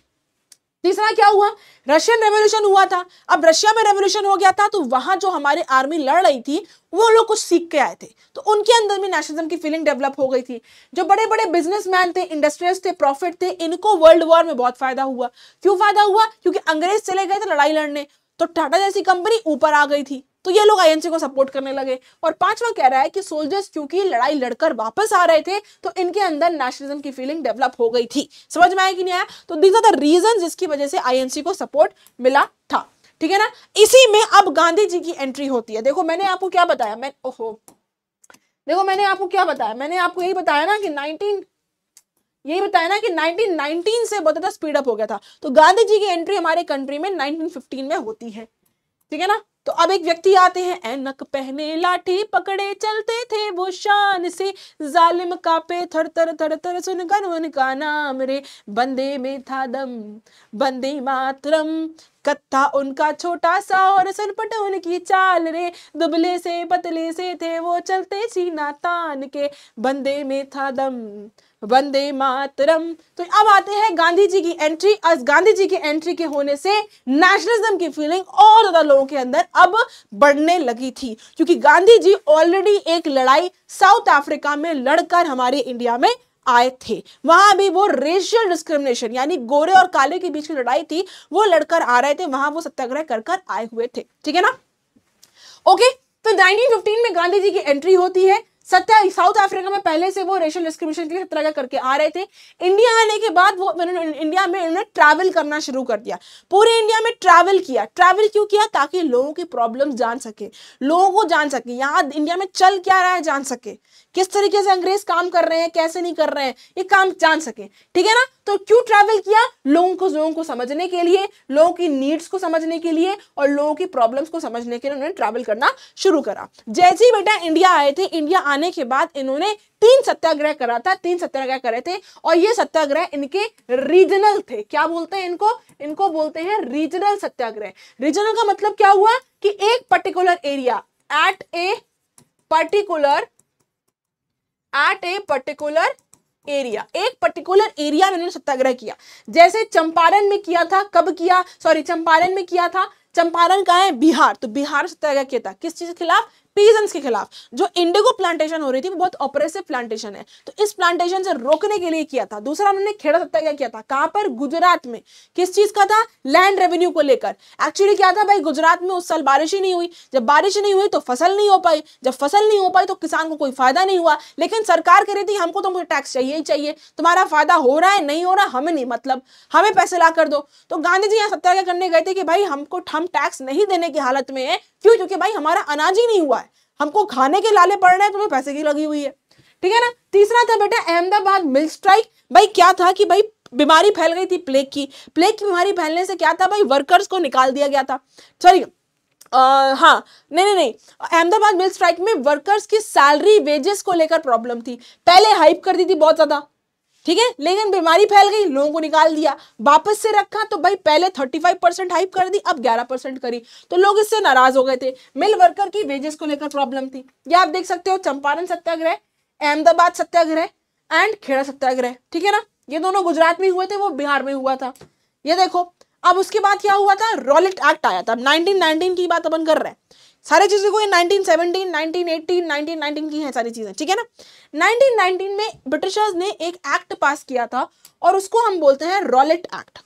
तीसरा क्या हुआ रशियन रेवोल्यूशन हुआ था अब रशिया में रेवोल्यूशन हो गया था तो वहां जो हमारे आर्मी लड़ रही थी वो लोग कुछ सीख के आए थे तो उनके अंदर भी नेशनलिज्म की फीलिंग डेवलप हो गई थी जो बड़े बड़े बिजनेसमैन थे इंडस्ट्रियल थे प्रॉफिट थे इनको वर्ल्ड वॉर में बहुत फायदा हुआ क्यों फायदा हुआ क्योंकि अंग्रेज चले गए थे लड़ाई लड़ने तो टाटा जैसी कंपनी ऊपर आ गई थी तो ये लोग आईएनसी को सपोर्ट करने लगे और पांचवा कह रहा है कि सोल्जर्स क्योंकि लड़ाई लड़कर वापस आ रहे थे तो इनके अंदर नेशनलिज्म की फीलिंग डेवलप हो गई थी समझ में आया कि नहीं आया तो दीज आर द रीजन जिसकी वजह से आईएनसी को सपोर्ट मिला था ठीक है ना इसी में अब गांधी जी की एंट्री होती है देखो मैंने आपको क्या बताया मैं ओहो देखो मैंने आपको क्या बताया मैंने आपको यही बताया ना कि नाइनटीन यही बताया ना कि 1919 से बहुत ज्यादा स्पीड अप हो गया था तो गांधी जी की एंट्री हमारे कंट्री में 1915 में होती है ठीक है ना तो अब एक व्यक्ति आते हैं एनक पहने लाठी पकड़े चलते थे वो शान से जालिम का पे थर थर थर थर सुन सुनकर उनका नाम रे बंदे में था दम बंदे मातरम कत्था उनका छोटा सा और सनपट उनकी चाल रे दुबले से पतले से थे वो चलते सीना तान के बंदे में था दम वंदे मातरम तो अब आते हैं गांधी जी की एंट्री और गांधी जी की एंट्री के होने से नेशनलिज्म की फीलिंग और ज्यादा लोगों के अंदर अब बढ़ने लगी थी क्योंकि गांधी जी ऑलरेडी एक लड़ाई साउथ अफ्रीका में लड़कर हमारे इंडिया में आए थे वहां भी वो रेशियल डिस्क्रिमिनेशन यानी गोरे और काले के बीच की लड़ाई थी वो लड़कर आ रहे थे वहां वो सत्याग्रह कर कर आए हुए थे ठीक है ना ओके तो 1915 में गांधी जी की एंट्री होती है सत्या साउथ अफ्रीका में पहले से वो रेशियल डिस्क्रिमिनेशन के लिए सत्याग्रह करके आ रहे थे इंडिया आने के बाद वो इंडिया में उन्होंने ट्रैवल करना शुरू कर दिया पूरे इंडिया में ट्रैवल किया ट्रैवल क्यों किया ताकि लोगों की प्रॉब्लम जान सके लोगों को जान सके यहाँ इंडिया में चल क्या रहा है जान सके किस तरीके से अंग्रेज काम कर रहे हैं कैसे नहीं कर रहे हैं ये काम जान सके ठीक है ना तो क्यों ट्रैवल किया लोगों को लोगों को समझने के लिए लोगों की नीड्स को समझने के लिए और लोगों की प्रॉब्लम्स को समझने के लिए उन्होंने ट्रैवल करना शुरू करा जैसे ही बेटा इंडिया आए थे इंडिया आने के बाद इन्होंने तीन सत्याग्रह करा था तीन सत्याग्रह करे थे और ये सत्याग्रह इनके रीजनल थे क्या बोलते हैं इनको इनको बोलते हैं रीजनल सत्याग्रह रीजनल का मतलब क्या हुआ कि एक particular area at a particular at a particular area एक पर्टिकुलर एरिया में उन्होंने सत्याग्रह किया जैसे चंपारण में किया था कब किया सॉरी चंपारण में किया था चंपारण का है बिहार तो बिहार सत्याग्रह किया था किस चीज के खिलाफ पीजन के खिलाफ जो इंडिगो प्लांटेशन हो रही थी वो बहुत ऑपरेसिव प्लांटेशन है तो इस प्लांटेशन से रोकने के लिए किया था दूसरा उन्होंने खेड़ा सत्याग्रह किया था कहां पर गुजरात में किस चीज का था लैंड रेवेन्यू को लेकर एक्चुअली क्या था भाई गुजरात में उस साल बारिश ही नहीं हुई जब बारिश नहीं हुई तो फसल नहीं हो पाई जब फसल नहीं हो पाई तो किसान को कोई फायदा नहीं हुआ लेकिन सरकार कह रही थी हमको तो मुझे टैक्स चाहिए ही चाहिए तुम्हारा फायदा हो रहा है नहीं हो रहा हमें नहीं मतलब हमें पैसे ला कर दो तो गांधी जी यहाँ सत्याग्रह करने गए थे कि भाई हमको हम टैक्स नहीं देने की हालत में है क्यों क्योंकि भाई हमारा अनाज ही नहीं हुआ है हमको खाने के लाले पड़ रहे हैं तुम्हें पैसे की लगी हुई है ठीक है ना तीसरा था बेटा अहमदाबाद मिल्क स्ट्राइक भाई क्या था कि भाई बीमारी फैल गई थी प्लेग की प्लेग की बीमारी फैलने से क्या था भाई वर्कर्स को निकाल दिया गया था सॉरी Uh, हाँ नहीं नहीं नहीं अहमदाबाद मिल स्ट्राइक में वर्कर्स की सैलरी वेजेस को लेकर प्रॉब्लम थी पहले हाइप कर दी थी बहुत ज़्यादा ठीक है लेकिन बीमारी फैल गई लोगों को निकाल दिया वापस से रखा तो भाई पहले 35 परसेंट हाइप कर दी अब 11 परसेंट करी तो लोग इससे नाराज हो गए थे मिल वर्कर की वेजेस को लेकर प्रॉब्लम थी या आप देख सकते हो चंपारण सत्याग्रह अहमदाबाद सत्याग्रह एंड खेड़ा सत्याग्रह ठीक है ना ये दोनों गुजरात में हुए थे वो बिहार में हुआ था ये देखो अब उसके बाद क्या हुआ था रॉलेट एक्ट आया था नाइनटीन की बात अपन कर रहे हैं सारी चीज़ें को ये 1917, 1918, 1919 की हैं सारी चीज़ें ठीक है ना 1919 में ब्रिटिशर्स ने एक एक्ट पास किया था और उसको हम बोलते हैं रॉलेट एक्ट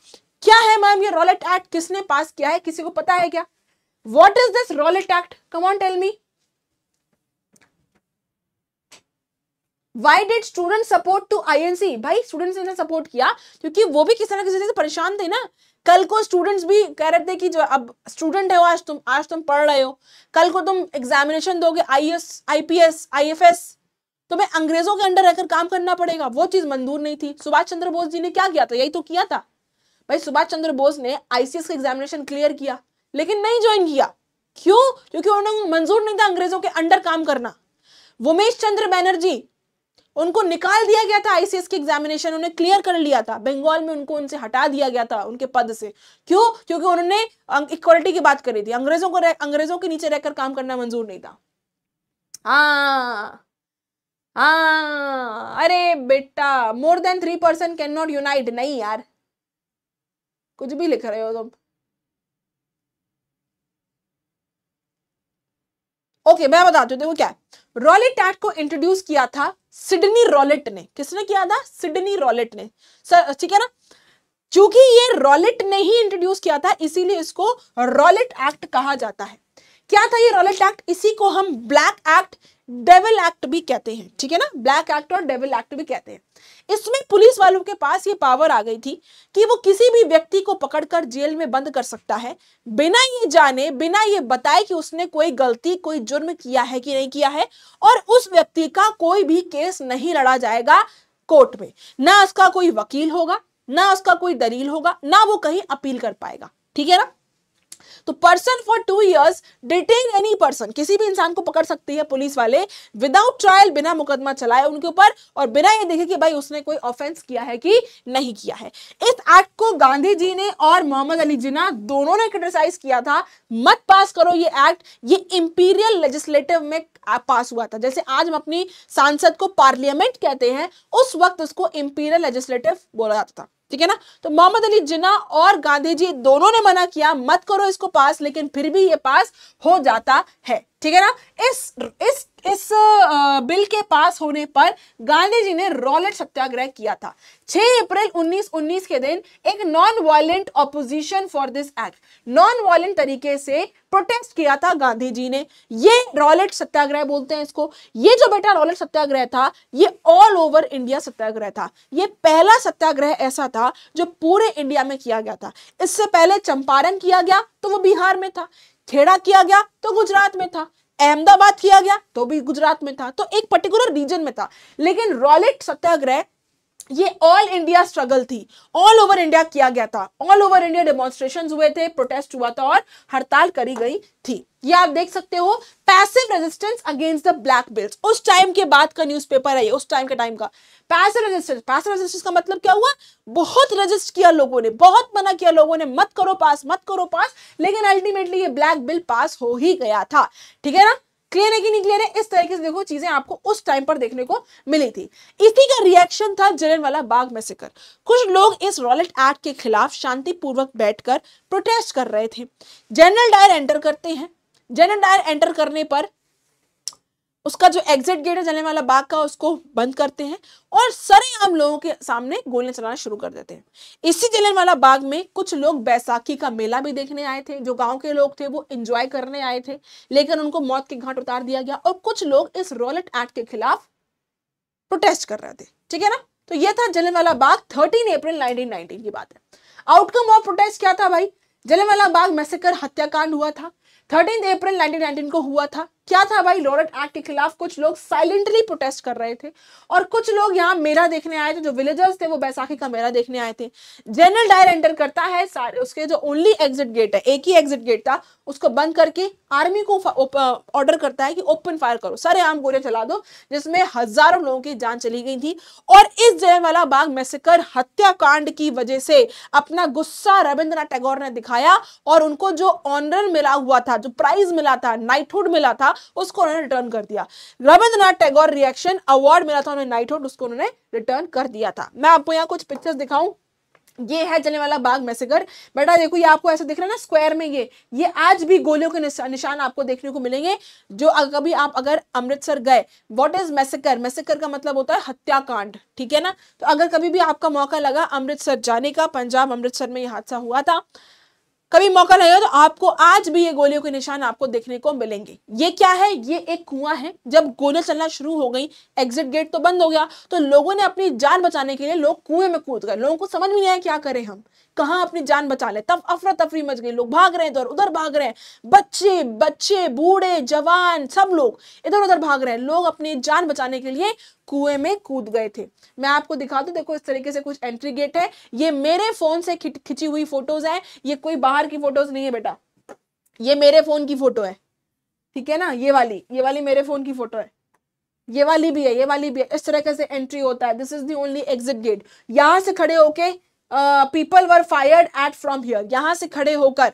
क्या है मैम ये रॉलेट एक्ट किसने पास किया है किसी को पता है क्या what is this Rowlatt act come on tell me Why did student support to INC? भाई स्टूडेंट्स ने सपोर्ट किया क्योंकि वो भी किसी ना किसी से परेशान थे ना कल को स्टूडेंट्स भी कह रहे थे कि जो अब स्टूडेंट है आज तुम आज तुम पढ़ रहे हो कल को तुम एग्जामिनेशन दोगे आई एस आई तुम्हें अंग्रेजों के अंडर रहकर काम करना पड़ेगा वो चीज मंजूर नहीं थी सुभाष चंद्र बोस जी ने क्या किया था यही तो किया था भाई सुभाष चंद्र बोस ने आईसीएस का एग्जामिनेशन क्लियर किया लेकिन नहीं ज्वाइन किया क्यों क्योंकि उन्होंने मंजूर नहीं था अंग्रेजों के अंडर काम करना उमेश चंद्र बैनर्जी उनको निकाल दिया गया था आईसीएस के एग्जामिनेशन उन्हें क्लियर कर लिया था बंगाल में उनको उनसे हटा दिया गया था उनके पद से क्यों क्योंकि उन्होंने इक्वलिटी अं-, की बात करी थी अंग्रेजों को अंग्रेजों के नीचे रहकर काम करना मंजूर नहीं था हाँ हाँ अरे बेटा more than three percent can not unite नहीं यार कुछ भी लिख रहे हो तुम ओके मैं बताती हूँ देखो क्या रॉली टैट को इंट्रोड्यूस किया था सिडनी रॉलेट ने किसने किया था सिडनी रॉलेट ने सर ठीक है ना चूंकि ये रॉलेट ने ही इंट्रोड्यूस किया था इसीलिए इसको रॉलेट एक्ट कहा जाता है क्या था ये रॉलेट एक्ट इसी को हम ब्लैक एक्ट डेविल एक्ट भी कहते हैं ठीक है ना ब्लैक एक्ट और डेविल एक्ट भी कहते हैं इसमें पुलिस वालों के पास ये पावर आ गई थी कि वो किसी भी व्यक्ति को पकड़कर जेल में बंद कर सकता है बिना ये जाने बिना ये बताए कि उसने कोई गलती कोई जुर्म किया है कि नहीं किया है और उस व्यक्ति का कोई भी केस नहीं लड़ा जाएगा कोर्ट में ना उसका कोई वकील होगा ना उसका कोई दलील होगा ना वो कहीं अपील कर पाएगा ठीक है ना तो person for two years detain any person किसी भी इंसान को पकड़ सकती है पुलिस वाले विदाउट ट्रायल बिना मुकदमा चलाए उनके ऊपर और बिना ये देखे कि भाई उसने कोई ऑफेंस किया है कि नहीं किया है इस एक्ट को गांधी जी ने और मोहम्मद अली जिना दोनों ने क्रिटिसाइज किया था मत पास करो ये एक्ट ये इंपीरियल लेजिस्लेटिव में पास हुआ था जैसे आज हम अपनी सांसद को पार्लियामेंट कहते हैं उस वक्त उसको इंपीरियल लेजिस्लेटिव बोला जाता था ठीक है ना तो मोहम्मद अली जिना और गांधी जी दोनों ने मना किया मत करो इसको पास लेकिन फिर भी ये पास हो जाता है ठीक है ना इस इस इस बिल के पास होने पर गांधी जी ने रॉलेट सत्याग्रह किया था 6 अप्रैल 1919 के दिन एक non violent opposition for this act non violent तरीके से प्रोटेस्ट किया था गांधी जी ने ये रॉलेट सत्याग्रह बोलते हैं इसको ये जो बेटा रॉलेट सत्याग्रह था ये ऑल ओवर इंडिया सत्याग्रह था ये पहला सत्याग्रह ऐसा था जो पूरे इंडिया में किया गया था इससे पहले चंपारण किया गया तो वो बिहार में था खेड़ा किया गया तो गुजरात में था अहमदाबाद किया गया तो भी गुजरात में था तो एक पर्टिकुलर रीजन में था लेकिन रॉलेट सत्याग्रह ये ऑल इंडिया स्ट्रगल थी ऑल ओवर इंडिया किया गया था ऑल ओवर इंडिया डेमोन्स्ट्रेशन हुए थे प्रोटेस्ट हुआ था और हड़ताल करी गई थी ये आप देख सकते हो passive resistance against the black bills उस टाइम के बाद का न्यूज़पेपर है उस टाइम के टाइम का पैसिव रेजिस्टेंस पैसिव रेजिस्टेंस का मतलब क्या हुआ बहुत रजिस्ट किया लोगों ने बहुत मना किया लोगों ने मत करो पास मत करो पास लेकिन अल्टीमेटली ये ब्लैक बिल पास हो ही गया था ठीक है ना क्लियर है कि नहीं क्लियर है इस तरीके से देखो चीजें आपको उस टाइम पर देखने को मिली थी इसी का रिएक्शन था जलन वाला बाग मैसेकर कुछ लोग इस रॉलेट एक्ट के खिलाफ शांतिपूर्वक बैठकर प्रोटेस्ट कर रहे थे जनरल डायर एंटर करते हैं जनरल डायर एंटर करने पर उसका जो एग्जिट गेट है जलने वाला बाग का उसको बंद करते हैं और सर आम लोगों के सामने गोलियां चलाना शुरू कर देते हैं इसी जलने वाला बाग में कुछ लोग बैसाखी का मेला भी देखने आए थे जो गाँव के लोग थे वो एंजॉय करने आए थे लेकिन उनको मौत के घाट उतार दिया गया और कुछ लोग इस रॉलेट एक्ट के खिलाफ प्रोटेस्ट कर रहे थे ठीक है ना तो यह था वाला बाग थर्टीन अप्रैल नाइनटीन की बात है आउटकम ऑफ प्रोटेस्ट क्या था भाई वाला बाग मैसेकर हत्याकांड हुआ था थर्टीन अप्रैल 1919 को हुआ था क्या था भाई लॉरेट एक्ट के खिलाफ कुछ लोग साइलेंटली प्रोटेस्ट कर रहे थे और कुछ लोग यहाँ मेला देखने आए थे जो विलेजर्स थे वो बैसाखी का मेला देखने आए थे जनरल डायर एंटर करता है सारे उसके जो ओनली एग्जिट गेट है एक ही एग्जिट गेट था उसको बंद करके आर्मी को ऑर्डर uh, करता है कि ओपन फायर करो सारे आम गोलियां चला दो जिसमें हजारों लोगों की जान चली गई थी और इस जयवाला बाग मैसेकर हत्याकांड की वजह से अपना गुस्सा रविंद्रनाथ टैगोर ने दिखाया और उनको जो ऑनर मिला हुआ था जो प्राइज मिला था नाइटहुड मिला था उसको उन्होंने रिटर्न कर दिया रविंद्रनाथ टैगोर रिएक्शन अवार्ड मिला था उन्हें नाइटहुड उसको उन्होंने रिटर्न कर दिया था मैं आपको यहाँ कुछ पिक्चर्स दिखाऊं ये है जलने वाला बाग मैसेगर बेटा देखो ये आपको ऐसे दिख रहा है ना स्क्वायर में ये ये आज भी गोलियों के निशान आपको देखने को मिलेंगे जो अगर कभी आप अगर अमृतसर गए व्हाट इज मैसेकर मैसेकर का मतलब होता है हत्याकांड ठीक है ना तो अगर कभी भी आपका मौका लगा अमृतसर जाने का पंजाब अमृतसर में ये हादसा हुआ था कभी मौका नहीं हो तो आपको आज भी ये गोलियों के निशान आपको देखने को मिलेंगे ये क्या है ये एक कुआं है जब गोलियां चलना शुरू हो गई एग्जिट गेट तो बंद हो गया तो लोगों ने अपनी जान बचाने के लिए लोग कुएं में कूद गए लोगों को समझ भी नहीं आया क्या करें हम कहां अपनी जान बचा ले तब अफरा तफरी मच गई लोग भाग रहे हैं इधर तो उधर भाग रहे हैं बच्चे बच्चे बूढ़े जवान सब लोग इधर उधर भाग रहे हैं लोग अपनी जान बचाने के लिए कुएं में कूद गए थे मैं आपको दिखा दू देखो इस तरीके से कुछ एंट्री गेट है ये मेरे फोन से खिंची हुई फोटोज है ये कोई बाहर की फोटोज नहीं है बेटा ये मेरे फोन की फोटो है ठीक है ना ये वाली ये वाली मेरे फोन की फोटो है ये वाली भी है ये वाली भी है इस तरह से एंट्री होता है this is the only exit gate यहां से खड़े होके people were fired at from here यहां से खड़े होकर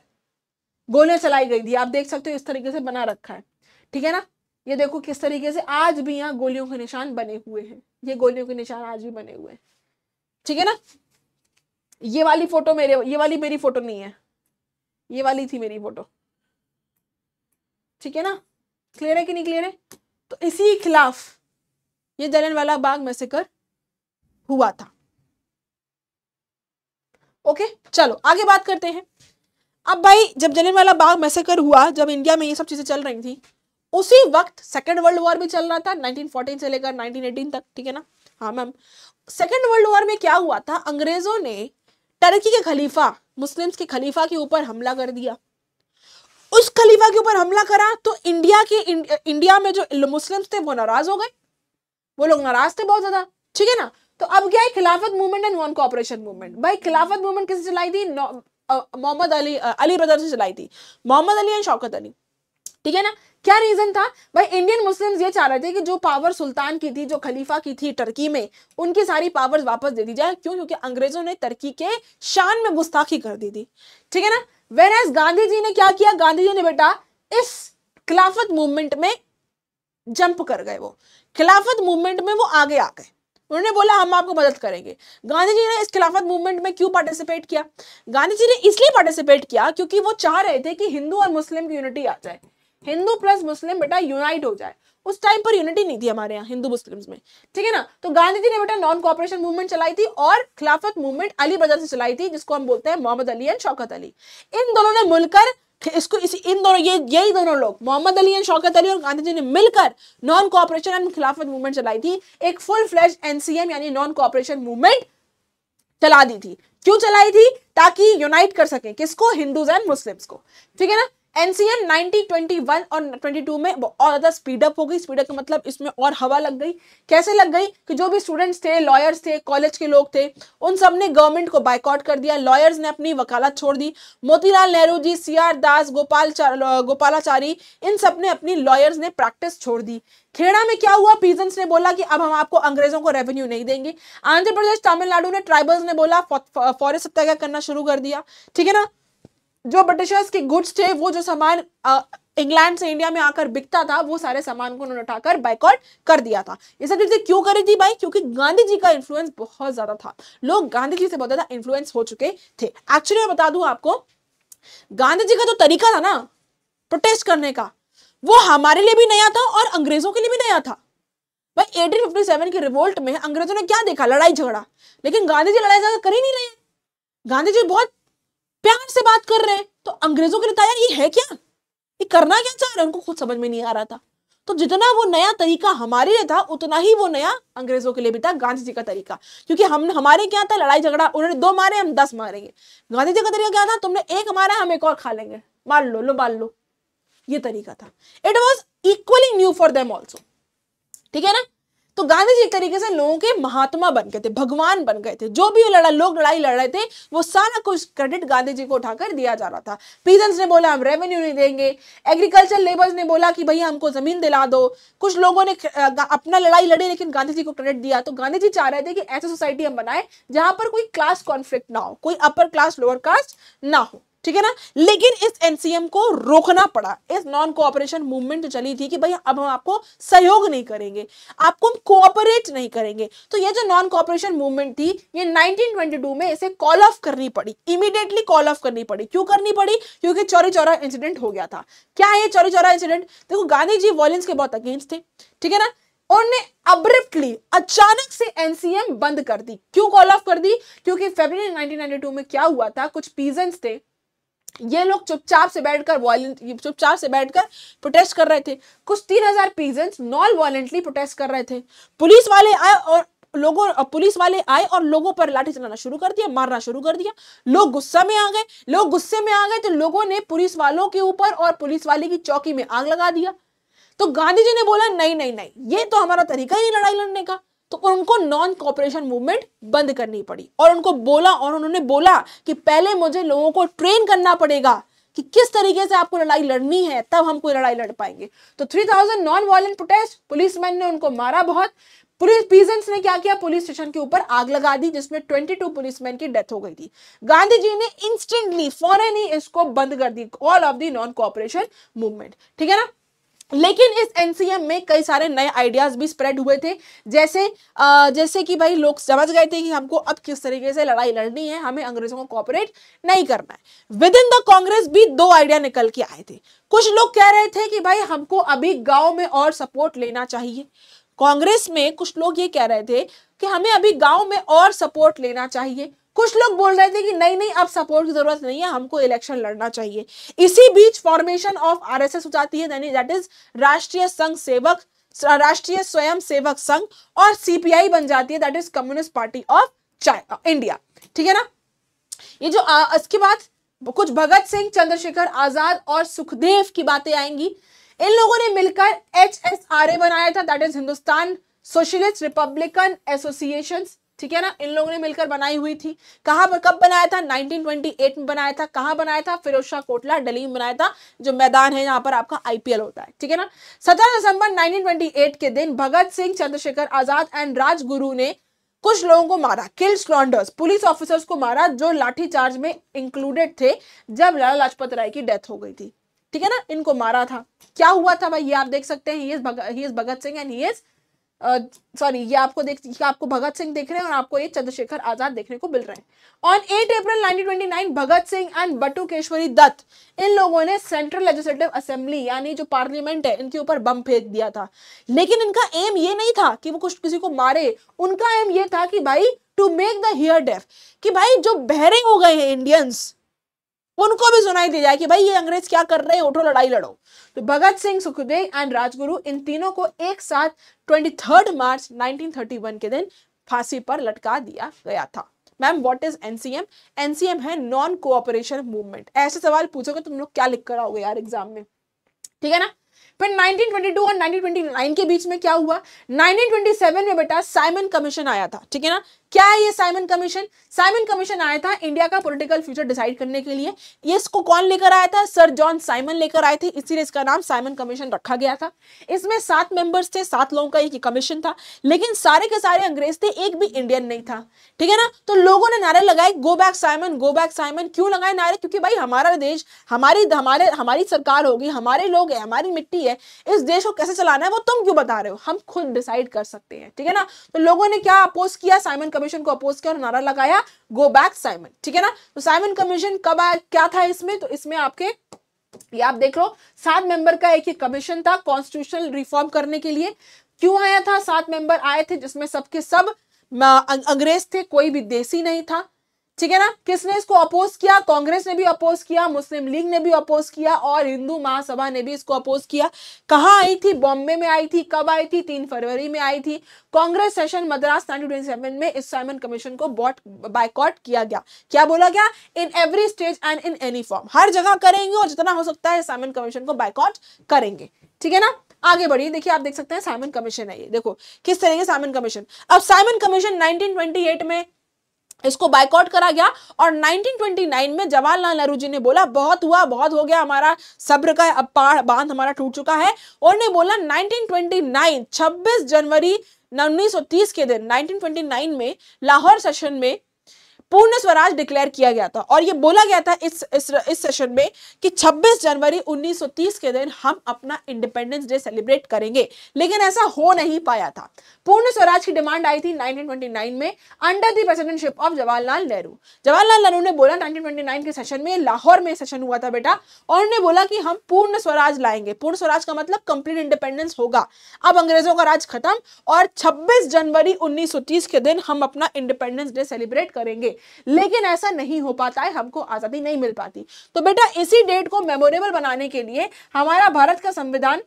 गोलियां चलाई गई थी आप देख सकते हो इस तरीके से बना रखा है ठीक है ना ये देखो किस तरीके से आज भी यहाँ गोलियों के निशान बने हुए हैं ये गोलियों के निशान आज भी बने हुए हैं ठीक है ना ये वाली फोटो मेरे ये वाली मेरी फोटो नहीं है ये वाली थी मेरी फोटो ठीक है ना क्लियर है कि नहीं क्लियर है तो इसी खिलाफ ये जलन वाला बाग मैसेकर हुआ था ओके चलो आगे बात करते हैं अब भाई जब जलियांवाला बाग मैसेकर हुआ जब इंडिया में ये सब चीज़ें चल रही थी उसी वक्त सेकेंड वर्ल्ड वॉर भी चल रहा था 1914 से लेकर 1918 तक ठीक है ना हाँ मैम सेकेंड वर्ल्ड वॉर में क्या हुआ था अंग्रेज़ों ने टर्की के खलीफा मुस्लिम्स के खलीफा के ऊपर हमला कर दिया उस खलीफा के ऊपर हमला करा तो इंडिया के इंडिया में जो मुस्लिम्स थे वो नाराज़ हो गए वो लोग नाराज़ थे बहुत ज़्यादा ठीक है ना तो अब क्या है Khilafat movement and non cooperation movement भाई खिलाफत मूवमेंट किसने चलाई थी मोहम्मद अली अली ब्रदर से चलाई थी मोहम्मद अली एंड शौकत अली ठीक है ना क्या रीजन था भाई इंडियन मुस्लिम्स ये चाह रहे थे कि जो पावर सुल्तान की थी जो खलीफा की थी टर्की में उनकी सारी पावर्स वापस दे दी जाए क्यों क्योंकि अंग्रेजों ने टर्की के शान में गुस्ताखी कर दी थी ठीक है ना वेर एज गांधी जी ने क्या किया गांधी जी ने बेटा इस खिलाफत मूवमेंट में जंप कर गए वो खिलाफत मूवमेंट में वो आगे आ गए उन्होंने बोला हम आपको मदद करेंगे गांधी जी ने इस खिलाफत मूवमेंट में क्यों पार्टिसिपेट किया गांधी जी ने इसलिए पार्टिसिपेट किया क्योंकि वो चाह रहे थे कि हिंदू और मुस्लिम की यूनिटी आ जाए हिंदू प्लस मुस्लिम बेटा यूनाइट हो जाए उस टाइम पर यूनिटी नहीं थी हमारे यहाँ हिंदू मुस्लिम में ठीक है ना तो गांधी जी ने बेटा नॉन कॉपरेशन मूवमेंट चलाई थी और खिलाफत मूवमेंट अली बजर से चलाई थी जिसको हम बोलते हैं मोहम्मद अली एंड शौकत अली इन दोनों ने मिलकर इसको इस इन दोनों ये यही दोनों लोग मोहम्मद अली एंड शौकत अली और गांधी जी ने मिलकर non cooperation and Khilafat movement चलाई थी एक फुल फ्लैज एनसीएम यानी नॉन कॉपरेशन मूवमेंट चला दी थी क्यों चलाई थी ताकि यूनाइट कर सके किसको हिंदूज एंड मुस्लिम्स को ठीक है ना एनसीएल एनसीएम 1921 और 22 में और ज़्यादा स्पीडअप हो गई स्पीडअप का मतलब इसमें और हवा लग गई कैसे लग गई कि जो भी स्टूडेंट्स थे लॉयर्स थे कॉलेज के लोग थे उन सब ने गवर्नमेंट को बाइकआउट कर दिया लॉयर्स ने अपनी वकालत छोड़ दी मोतीलाल नेहरू जी सी आर दास गोपाल गोपालाचारी इन सब ने अपनी लॉयर्स ने प्रैक्टिस छोड़ दी खेड़ा में क्या हुआ पीजेंट्स ने बोला कि अब हम आपको अंग्रेजों को रेवेन्यू नहीं देंगे आंध्र प्रदेश तमिलनाडु ने ट्राइबल्स ने बोला फॉरेस्ट सत्याग्रह करना शुरू कर दिया ठीक है ना जो ब्रिटिशर्स के गुड्स थे वो जो सामान इंग्लैंड से इंडिया में आकर बिकता था वो सारे सामान को उन्होंने उठाकर बाइकआउट कर दिया था ये सब चीजें क्यों करी थी भाई क्योंकि गांधी जी का इन्फ्लुएंस बहुत ज्यादा था लोग गांधी जी से बहुत ज्यादा इन्फ्लुएंस हो चुके थे एक्चुअली मैं बता दूं आपको गांधी जी का जो तरीका था ना प्रोटेस्ट करने का वो हमारे लिए भी नया था और अंग्रेजों के लिए भी नया था भाई 1857 के रिवोल्ट में अंग्रेजों ने क्या देखा लड़ाई झगड़ा लेकिन गांधी जी लड़ाई झगड़ा कर ही नहीं रहे गांधी जी बहुत प्यार से बात कर रहे हैं तो अंग्रेजों के बताया ये है क्या ये करना क्या चाह रहे हैं उनको खुद समझ में नहीं आ रहा था तो जितना वो नया तरीका हमारे लिए था उतना ही वो नया अंग्रेजों के लिए भी था गांधी जी का तरीका क्योंकि हम हमारे क्या था लड़ाई झगड़ा उन्होंने दो मारे हम दस मारेंगे गांधी जी का तरीका क्या था तुमने एक मारा हम एक और खा लेंगे मार लो लो मार लो ये तरीका था it was equally new for them also ठीक है ना तो गांधी जी एक तरीके से लोगों के महात्मा बन गए थे भगवान बन गए थे जो भी लड़ा लोग लड़ाई लड़ रहे थे वो सारा कुछ क्रेडिट गांधी जी को उठाकर दिया जा रहा था पीजेंट्स ने बोला हम रेवेन्यू नहीं देंगे एग्रीकल्चर लेबर्स ने बोला कि भैया हमको जमीन दिला दो कुछ लोगों ने अपना लड़ाई लड़ी लेकिन गांधी जी को क्रेडिट दिया तो गांधी जी चाह रहे थे कि ऐसी सोसाइटी हम बनाए जहां पर कोई क्लास कॉन्फ्लिक्ट ना हो कोई अपर क्लास लोअर कास्ट ना हो ठीक है ना लेकिन इस एनसीएम को रोकना पड़ा इस नॉन कोऑपरेशन मूवमेंट चली थी कि भाई अब हम आपको सहयोग नहीं करेंगे आपको हम कोऑपरेट नहीं करेंगे तो ये जो नॉन कोऑपरेशन मूवमेंट थी ये 1922 में इसे कॉल ऑफ करनी पड़ी इमीडिएटली कॉल ऑफ करनी पड़ी क्यों करनी पड़ी क्योंकि चौरी चौरा इंसिडेंट हो गया था क्या है चौरी चौरा इंसिडेंट देखो गांधी जी वॉलेंस के बहुत अगेंस्ट थे ठीक है ना उन्होंने अब्रिप्टली अचानक से एनसीएम बंद कर दी क्यों कॉल ऑफ कर दी क्योंकि फेब्रवरी 1992 में क्या हुआ था कुछ पीजेंट्स थे ये लोग चुपचाप से बैठकर वॉलेंट चुपचाप से बैठकर प्रोटेस्ट कर रहे थे कुछ तीन हजार पीजेंट्स नॉन वॉलेंटली प्रोटेस्ट कर रहे थे पुलिस वाले आए और लोगों पुलिस वाले आए और लोगों पर लाठी चलाना शुरू कर दिया मारना शुरू कर दिया लोग गुस्सा में आ गए लोग गुस्से में आ गए तो लोगों ने पुलिस वालों के ऊपर और पुलिस वाले की चौकी में आग लगा दिया तो गांधी जी ने बोला नहीं नहीं नहीं ये तो हमारा तरीका ही नहीं लड़ाई लड़ने का तो उनको नॉन कॉपरेशन मूवमेंट बंद करनी पड़ी और उनको बोला और उन्होंने बोला कि पहले मुझे लोगों को ट्रेन करना पड़ेगा कि किस तरीके से आपको लड़ाई लड़नी है तब हम कोई लड़ाई लड़ पाएंगे तो 3000 नॉन वायलेंट प्रोटेस्ट पुलिसमैन ने उनको मारा बहुत पुलिस पीजेंट्स ने क्या किया पुलिस स्टेशन के ऊपर आग लगा दी जिसमें 22 पुलिसमैन की डेथ हो गई थी गांधी जी ने इंस्टेंटली फॉरन ही इसको बंद कर दी all of the non cooperation movement ठीक है ना लेकिन इस एनसीएम में कई सारे नए आइडियाज़ भी स्प्रेड हुए थे जैसे आ, जैसे कि भाई लोग समझ गए थे कि हमको अब किस तरीके से लड़ाई लड़नी है हमें अंग्रेज़ों को कॉपरेट नहीं करना है विद इन द कांग्रेस भी दो आइडिया निकल के आए थे कुछ लोग कह रहे थे कि भाई हमको अभी गाँव में और सपोर्ट लेना चाहिए कांग्रेस में कुछ लोग ये कह रहे थे कि हमें अभी गाँव में और सपोर्ट लेना चाहिए कुछ लोग बोल रहे थे कि नहीं नहीं अब सपोर्ट की जरूरत नहीं है हमको इलेक्शन लड़ना चाहिए इसी बीच फॉर्मेशन ऑफ आरएसएस हो जाती है यानी दैट इज राष्ट्रीय संघ सेवक राष्ट्रीय स्वयं सेवक संघ और सीपीआई बन जाती है that is Communist Party of India ठीक है ना ये जो आ, इसके बाद कुछ भगत सिंह चंद्रशेखर आजाद और सुखदेव की बातें आएंगी इन लोगों ने मिलकर एच एस आर ए बनाया था that is Hindustan Socialist Republican Association ठीक है ना इन लोगों ने मिलकर बनाई हुई थी कहाँ कब बनाया था 1928 में बनाया था कहाँ बनाया था फिरोज शाह कोटला दिल्ली में बनाया था जो मैदान है यहाँ पर आपका आईपीएल होता है ठीक है ना सत्रह दिसंबर 1928 के दिन भगत सिंह चंद्रशेखर आजाद एंड राजगुरु ने कुछ लोगों को मारा किल स्क्रॉन्डर्स पुलिस ऑफिसर्स को मारा जो लाठीचार्ज में इंक्लूडेड थे जब लाला लाजपत राय की डेथ हो गई थी ठीक है ना इनको मारा था क्या हुआ था भाई ये आप देख सकते हैं he is Bhagat Singh and he is sorry uh, ये आपको देख ये आपको भगत सिंह देख रहे हैं और आपको ये चंद्रशेखर आजाद देखने को मिल रहे हैं on eight April 1929 Bhagat Singh and Batukeshwar Dutt इन लोगों ने सेंट्रल लेजिस्लेटिव असेंबली यानी जो पार्लियामेंट है इनके ऊपर बम फेंक दिया था लेकिन इनका एम ये नहीं था कि वो कुछ किसी को मारे उनका एम ये था कि भाई to make the hear deaf कि भाई जो बहरे हो गए हैं इंडियंस उनको भी सुनाई दी जाए कि भाई ये अंग्रेज क्या कर रहे हैं उठो लड़ाई लड़ो तो भगत सिंह सुखदेव एंड राजगुरु इन तीनों को एक साथ 23 मार्च 1931 के दिन फांसी पर लटका दिया गया था ma'am what is NCM NCM है नॉन कोऑपरेशन मूवमेंट ऐसे सवाल पूछोगे तो तुम लोग क्या लिख कर आओगे यार एग्जाम में ठीक है ना फिर 1922 और 1929 के बीच में क्या हुआ 1927 में बेटा साइमन कमीशन आया था ठीक है ना क्या है ये साइमन कमीशन साइमन कमीशन आया था इंडिया का पॉलिटिकल फ्यूचर डिसाइड करने के लिए ये इसको कौन लेकर आया था सर जॉन साइमन लेकर आए थे इसीलिए इसका नाम साइमन कमीशन रखा गया था इसमें सात मेंबर्स थे सात लोगों का एक कमीशन था लेकिन सारे के सारे अंग्रेज थे एक भी इंडियन नहीं था ठीक है ना तो लोगों ने नारे लगाए go back Simon go back Simon क्यों लगाए नारे क्योंकि भाई हमारा देश हमारी हमारे हमारी सरकार होगी हमारे लोग है हमारी मिट्टी है इस देश को कैसे चलाना है वो तुम क्यों बता रहे हो हम खुद डिसाइड कर सकते हैं ठीक है ना तो लोगों ने क्या अपोज किया साइमन कमीशन को अपोज किया और नारा लगाया गो बैक साइमन ठीक है ना तो साइमन कमीशन कब आया क्या था इसमें तो इसमें आपके ये आप देख लो सात मेंबर का एक ही कमीशन था कॉन्स्टिट्यूशनल रिफॉर्म करने के लिए क्यों आया था सात मेंबर आए थे जिसमें सबके सब अंग्रेज थे कोई भी देसी नहीं था ठीक है ना किसने इसको अपोज किया कांग्रेस ने भी अपोज किया मुस्लिम लीग ने भी अपोज किया और हिंदू महासभा ने भी इसको अपोज किया कहाँ आई थी बॉम्बे में आई थी कब आई थी तीन फरवरी में आई थी कांग्रेस सेशन मद्रास में इस साइमन कमीशन को बॉट बायकॉट किया गया क्या बोला गया in every stage and in any form हर जगह करेंगे और जितना हो सकता है साइमन कमीशन को बाइकआउट करेंगे ठीक है ना आगे बढ़िए देखिए आप देख सकते हैं साइमन कमीशन है ये देखो किस तरह के साइमन कमीशन अब साइमन कमीशन 1928 में इसको बाइकआउट करा गया और 1929 में जवाहरलाल नेहरू जी ने बोला बहुत हुआ बहुत हो गया हमारा सब्र का अब बांध हमारा टूट चुका है ने बोला 1929 26 जनवरी 1930 के दिन 1929 में लाहौर सेशन में पूर्ण स्वराज डिक्लेयर किया गया था और ये बोला गया था इस इस, इस सेशन में कि 26 जनवरी 1930 के दिन हम अपना इंडिपेंडेंस डे सेलिब्रेट करेंगे लेकिन ऐसा हो नहीं पाया था पूर्ण स्वराज की डिमांड आई थी 1929 में under the presidentship of Jawaharlal Nehru Jawaharlal Nehru ने बोला 1929 के सेशन में लाहौर में सेशन हुआ था बेटा और उन्होंने बोला कि हम पूर्ण स्वराज लाएंगे पूर्ण स्वराज का मतलब कंप्लीट इंडिपेंडेंस होगा अब अंग्रेजों का राज खत्म और छब्बीस जनवरी उन्नीस के दिन हम अपना इंडिपेंडेंस डे सेलिब्रेट करेंगे लेकिन ऐसा नहीं हो पाता है हमको आज़ादी नहीं मिल पाती तो बेटा इसी डेट को मेमोरेबल बनाने के लिए हमारा भारत का संविधान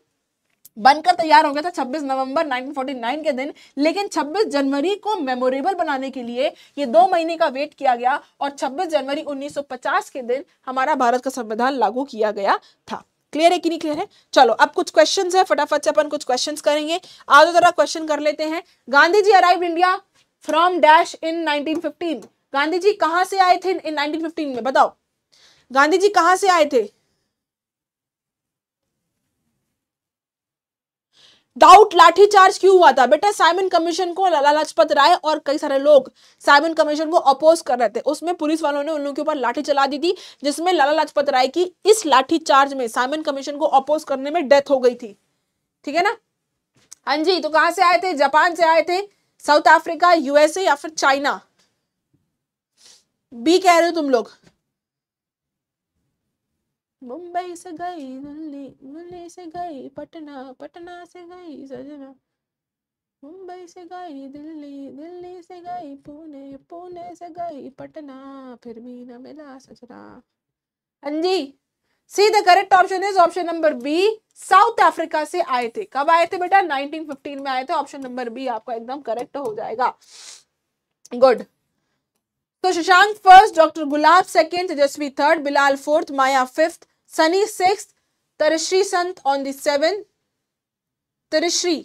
बनकर तैयार हो गया था 26 नवंबर 1949 के दिन लेकिन 26 जनवरी को मेमोरेबल बनाने के लिए ये दो महीने का वेट किया गया और 26 जनवरी 1950 के दिन हमारा भारत का संविधान लागू किया गया था क्लियर है कि नहीं क्लियर है चलो अब कुछ क्वेश्चंस है फटाफट से अपन कुछ क्वेश्चंस करेंगे आज जरा क्वेश्चन कर लेते हैं Gandhi ji arrive India from dash in nineteen Gandhi ji कहां से आए थे इन 1915 में बताओ गांधी जी कहां से आए थे डाउट चार्ज क्यों हुआ था बेटा साइमन कमीशन को लाला लाजपत राय और कई सारे लोग साइमन कमीशन को अपोज कर रहे थे उसमें पुलिस वालों ने उन लोगों के ऊपर लाठी चला दी थी जिसमें लाला लाजपत राय की इस लाठीचार्ज में साइमन कमीशन को अपोज करने में डेथ हो गई थी ठीक है ना हाँ जी तो कहां से आए थे जापान से आए थे साउथ अफ्रीका यूएसए या फिर चाइना बी कह रहे हो तुम लोग मुंबई से गई दिल्ली दिल्ली से गई पटना पटना से गई सजना मुंबई से गई दिल्ली दिल्ली से गई पुणे पुणे से गई पटना फिर भी ना मिला सजना हाँ जी see the correct option is option number B South Africa से आए थे कब आए थे बेटा 1915 में आए थे ऑप्शन नंबर बी आपका एकदम करेक्ट हो जाएगा गुड तो Shashank first doctor Gulab second Tejasvi third Bilal fourth Maya fifth Sunny six Tarashri Sant on the seven Tarashri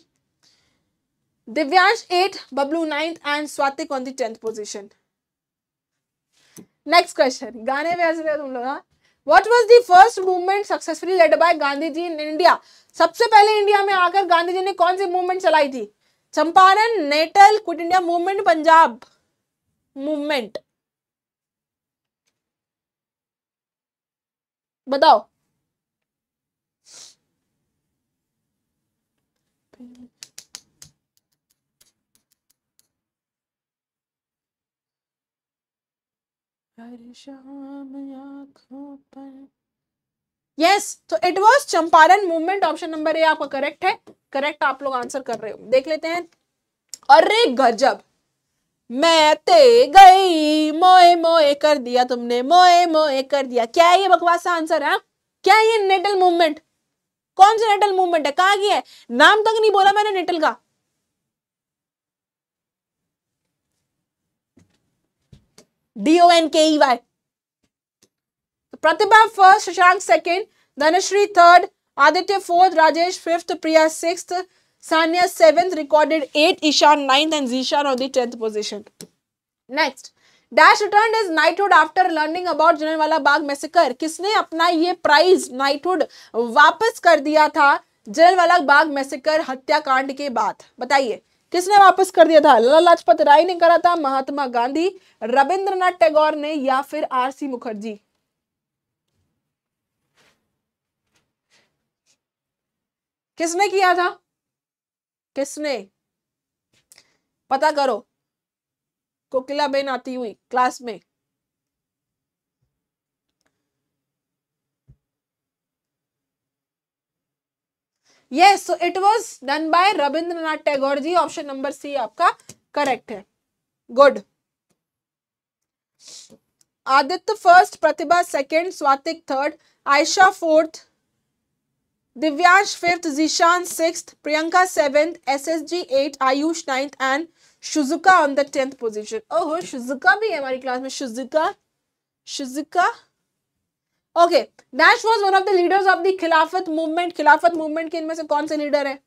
Divyansh eight Bablu ninth and Swastik on the tenth position next question गाने में हंस तुम लोग what was the first movement successfully led by Gandhi ji in India सबसे पहले इंडिया में आकर गांधी जी ने कौन सी मूवमेंट चलाई थी Champaran Natal quit India movement Punjab movement बताओ यस तो it was Champaran movement option number A आपका करेक्ट है करेक्ट आप लोग आंसर कर रहे हो देख लेते हैं अरे गजब मैं ते गई मोए मोए कर दिया तुमने मोए मोए कर दिया क्या ये बकवास आंसर है क्या ये नेटल मूवमेंट कौन सा नेटल मूवमेंट है कहा गया है नाम तक तो नहीं बोला मैंने नेटल का D O N K E Y Pratibha first Shashank second Dhanashree third Aditya fourth Rajesh fifth Priya sixth Sanya seventh recorded eight, Ishan ninth, and Zishan on the tenth position. Next, Dash returned as knighthood after learning about Jallianwala Bagh massacre किसने अपना ये prize knighthood वापस कर दिया था Jallianwala Bagh massacre हत्याकांड के बाद बताइए किसने वापस कर दिया था लाला लाजपत राय ने करा था महात्मा गांधी रविंद्रनाथ टैगोर ने या फिर आरसी मुखर्जी किसने किया था किसने पता करो कोकिला बेन आती हुई क्लास में yes so it was done by Rabindranath Tagore ji option number C आपका करेक्ट है good Aditya first Pratibha second Swatik third Ayesha fourth Divyansh fifth Zeeshan six Priyanka seventh S S G eight Ayush ninth and Shizuka on the tenth position ओहो Shizuka भी है हमारी class में Shizuka Shizuka okay dash was one of the leaders of the Khilafat movement Khilafat movement के इनमें से कौन से लीडर है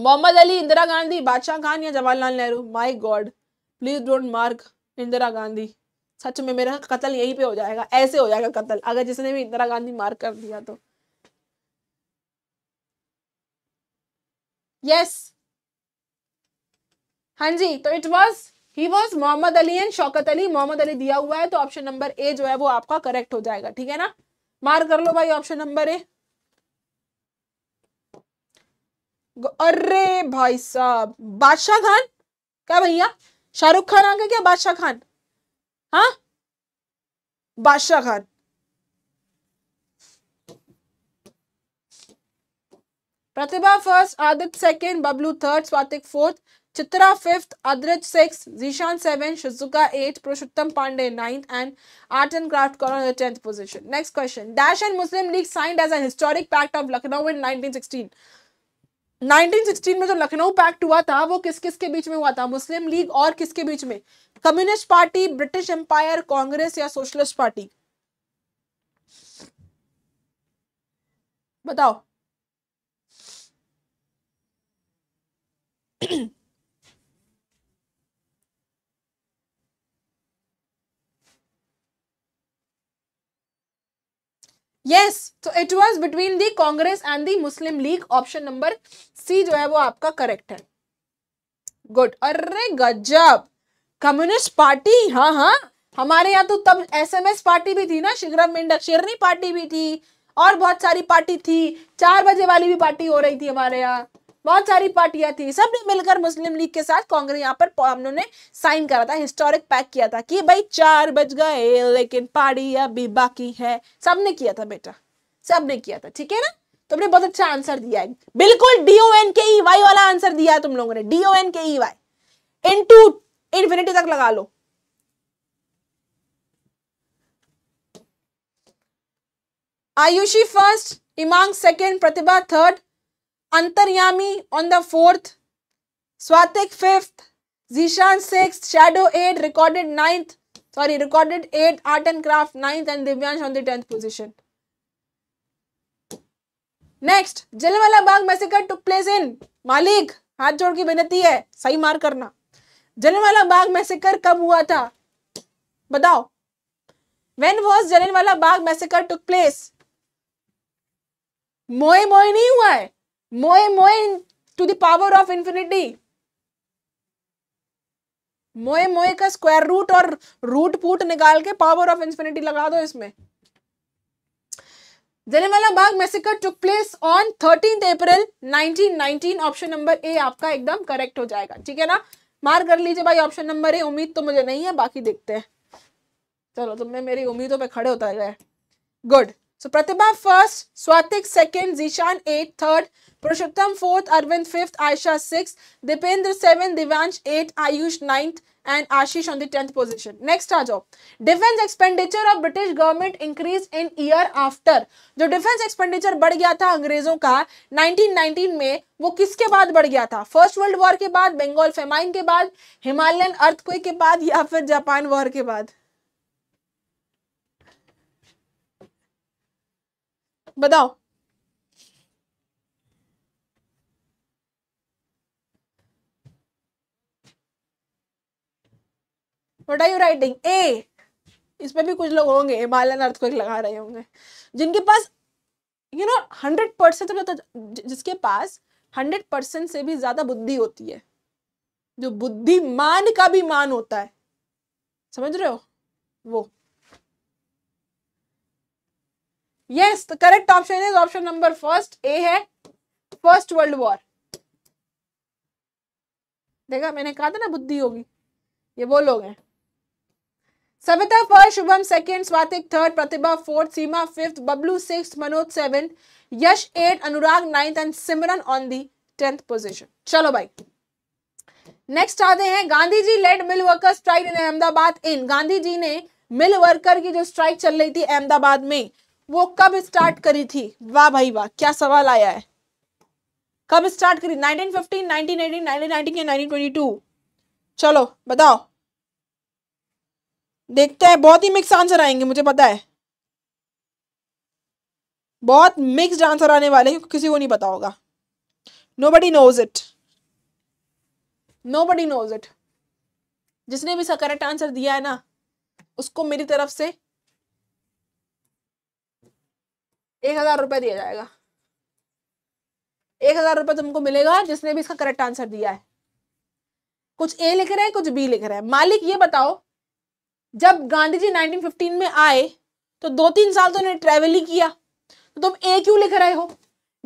मोहम्मद अली इंदिरा गांधी बादशाह खान या Jawaharlal Nehru my God please don't mark Indira Gandhi सच में मेरा कत्ल यहीं पे हो जाएगा ऐसे हो जाएगा कत्ल अगर जिसने भी इंदिरा गांधी मार्क कर दिया तो यस हाँ जी तो it was he was Mohammad Ali and Shaukat Ali Mohammad Ali दिया हुआ है तो ऑप्शन नंबर ए जो है वो आपका करेक्ट हो जाएगा ठीक है ना मार कर लो भाई ऑप्शन नंबर ए अरे भाई साहब बादशाह खान क्या भैया शाहरुख खान आ गए क्या बादशाह खान हाँ Badshah Khan Pratibha first Aditya second Bablu third Swatik fourth Chitra fifth Adrij six Zeeshan seven Shizuka eight Purushottam Pandey ninth and art and craft corner tenth position next question dash and Muslim League signed as an historic pact of Lucknow in 1916 1916 में जो लखनऊ पैक्ट हुआ था वो किस किस के बीच में हुआ था मुस्लिम लीग और किसके बीच में communist party British empire Congress या सोशलिस्ट पार्टी बताओ yes so तो it was between the congress and the muslim league option number c जो है वो आपका correct है गुड अरे गजब कम्युनिस्ट पार्टी हाँ हाँ हमारे यहाँ तो तब एसएमएस पार्टी भी थी ना शिखरम मेंढक शेरनी पार्टी भी थी और बहुत सारी पार्टी थी चार बजे वाली भी पार्टी हो रही थी हमारे यहाँ बहुत सारी पार्टियां थी सब मिलकर मुस्लिम लीग के साथ कांग्रेस यहाँ पर उन्होंने साइन करा था हिस्टोरिक पैक किया था कि भाई चार बज गए लेकिन पार्टी अभी बाकी है सब ने किया था बेटा सब ने किया था ठीक है ना तुमने बहुत अच्छा आंसर दिया है बिल्कुल do N K E Y वाला आंसर दिया है तुम लोगों ने D O N K E Y into infinity तक लगा लो Ayushi first Imang second Pratibha third Antaryami on the fourth Swatik fifth Zeeshan six shadow eight recorded ninth sorry recorded eight art and craft ninth and Divyansh on the tenth position next Jallianwala Bagh massacre took place in मालिक हाथ जोड़ की बेनती है सही मार करना जलवाला बाग मैसेकर कब हुआ था बताओ वेन वॉज वाला बाग मैसेकर टुक प्लेस मोए मोए नहीं हुआ है मोए मोए टू दावर ऑफ इंफिनिटी मोए मोए का स्क्वायर रूट और रूट पुट निकाल के पावर ऑफ इंफिनिटी लगा दो इसमें Jallianwala Bagh massacre took place on thirteen April 1919 option number A आपका एकदम करेक्ट हो जाएगा ठीक है ना मार कर लीजिए भाई ऑप्शन नंबर ए उम्मीद तो मुझे नहीं है बाकी देखते हैं चलो तुमने मेरी उम्मीदों पे खड़े होता गए good so Pratibha first Swatik second Zeeshan eight third Purushottam fourth Arvind fifth Ayesha six Dipendra seven Divyansh eight Ayush ninth and Ashish on the 10th position. Next आ जाओ defence expenditure of British government increase in year after जो डिफेंस एक्सपेंडिचर बढ़ गया था अंग्रेजों का 1919 में वो किसके बाद बढ़ गया था फर्स्ट वर्ल्ड वॉर के बाद बंगाल फेमाइन के बाद हिमालयन अर्थक्वे के बाद या फिर जापान वॉर के बाद बताओ what are you writing A इसमें भी कुछ लोग होंगे हिमालयन को लगा रहे होंगे जिनके पास यू नो हंड्रेड परसेंट जिसके पास हंड्रेड परसेंट से भी ज़्यादा बुद्धि होती है जो बुद्धिमान का भी मान होता है समझ रहे हो वो yes correct option is option number first A है फर्स्ट वर्ल्ड वॉर देखा मैंने कहा था ना बुद्धि होगी ये वो लोग हैं Savita first Shubham second Swatik third Pratibha fourth Seema fifth Bablu six Manoj seven Yash eight Anurag ninth and Simran on the tenth position चलो भाई नेक्स्ट आते हैं Gandhi ji led mill worker strike in Ahmedabad in Gandhi ji ने मिल वर्कर की जो स्ट्राइक चल रही थी अहमदाबाद में वो कब स्टार्ट करी थी वाह भाई वाह क्या सवाल आया है कब स्टार्ट करी 1915, 1918, 1919 या 1922 चलो बताओ देखते हैं बहुत ही मिक्स आंसर आएंगे मुझे पता है बहुत मिक्स आंसर आने वाले हैं किसी को नहीं पता होगा nobody knows it nobody knows it जिसने भी करेक्ट आंसर दिया है ना उसको मेरी तरफ से एक हजार रुपया दिया जाएगा एक हजार रुपया तुमको मिलेगा जिसने भी इसका करेक्ट आंसर दिया है कुछ ए लिख रहे हैं कुछ बी लिख रहे हैं मालिक ये बताओ जब गांधी जी 1915 में आए तो दो तीन साल तो उन्होंने ट्रेवल ही किया तो तुम ए क्यों लिख रहे हो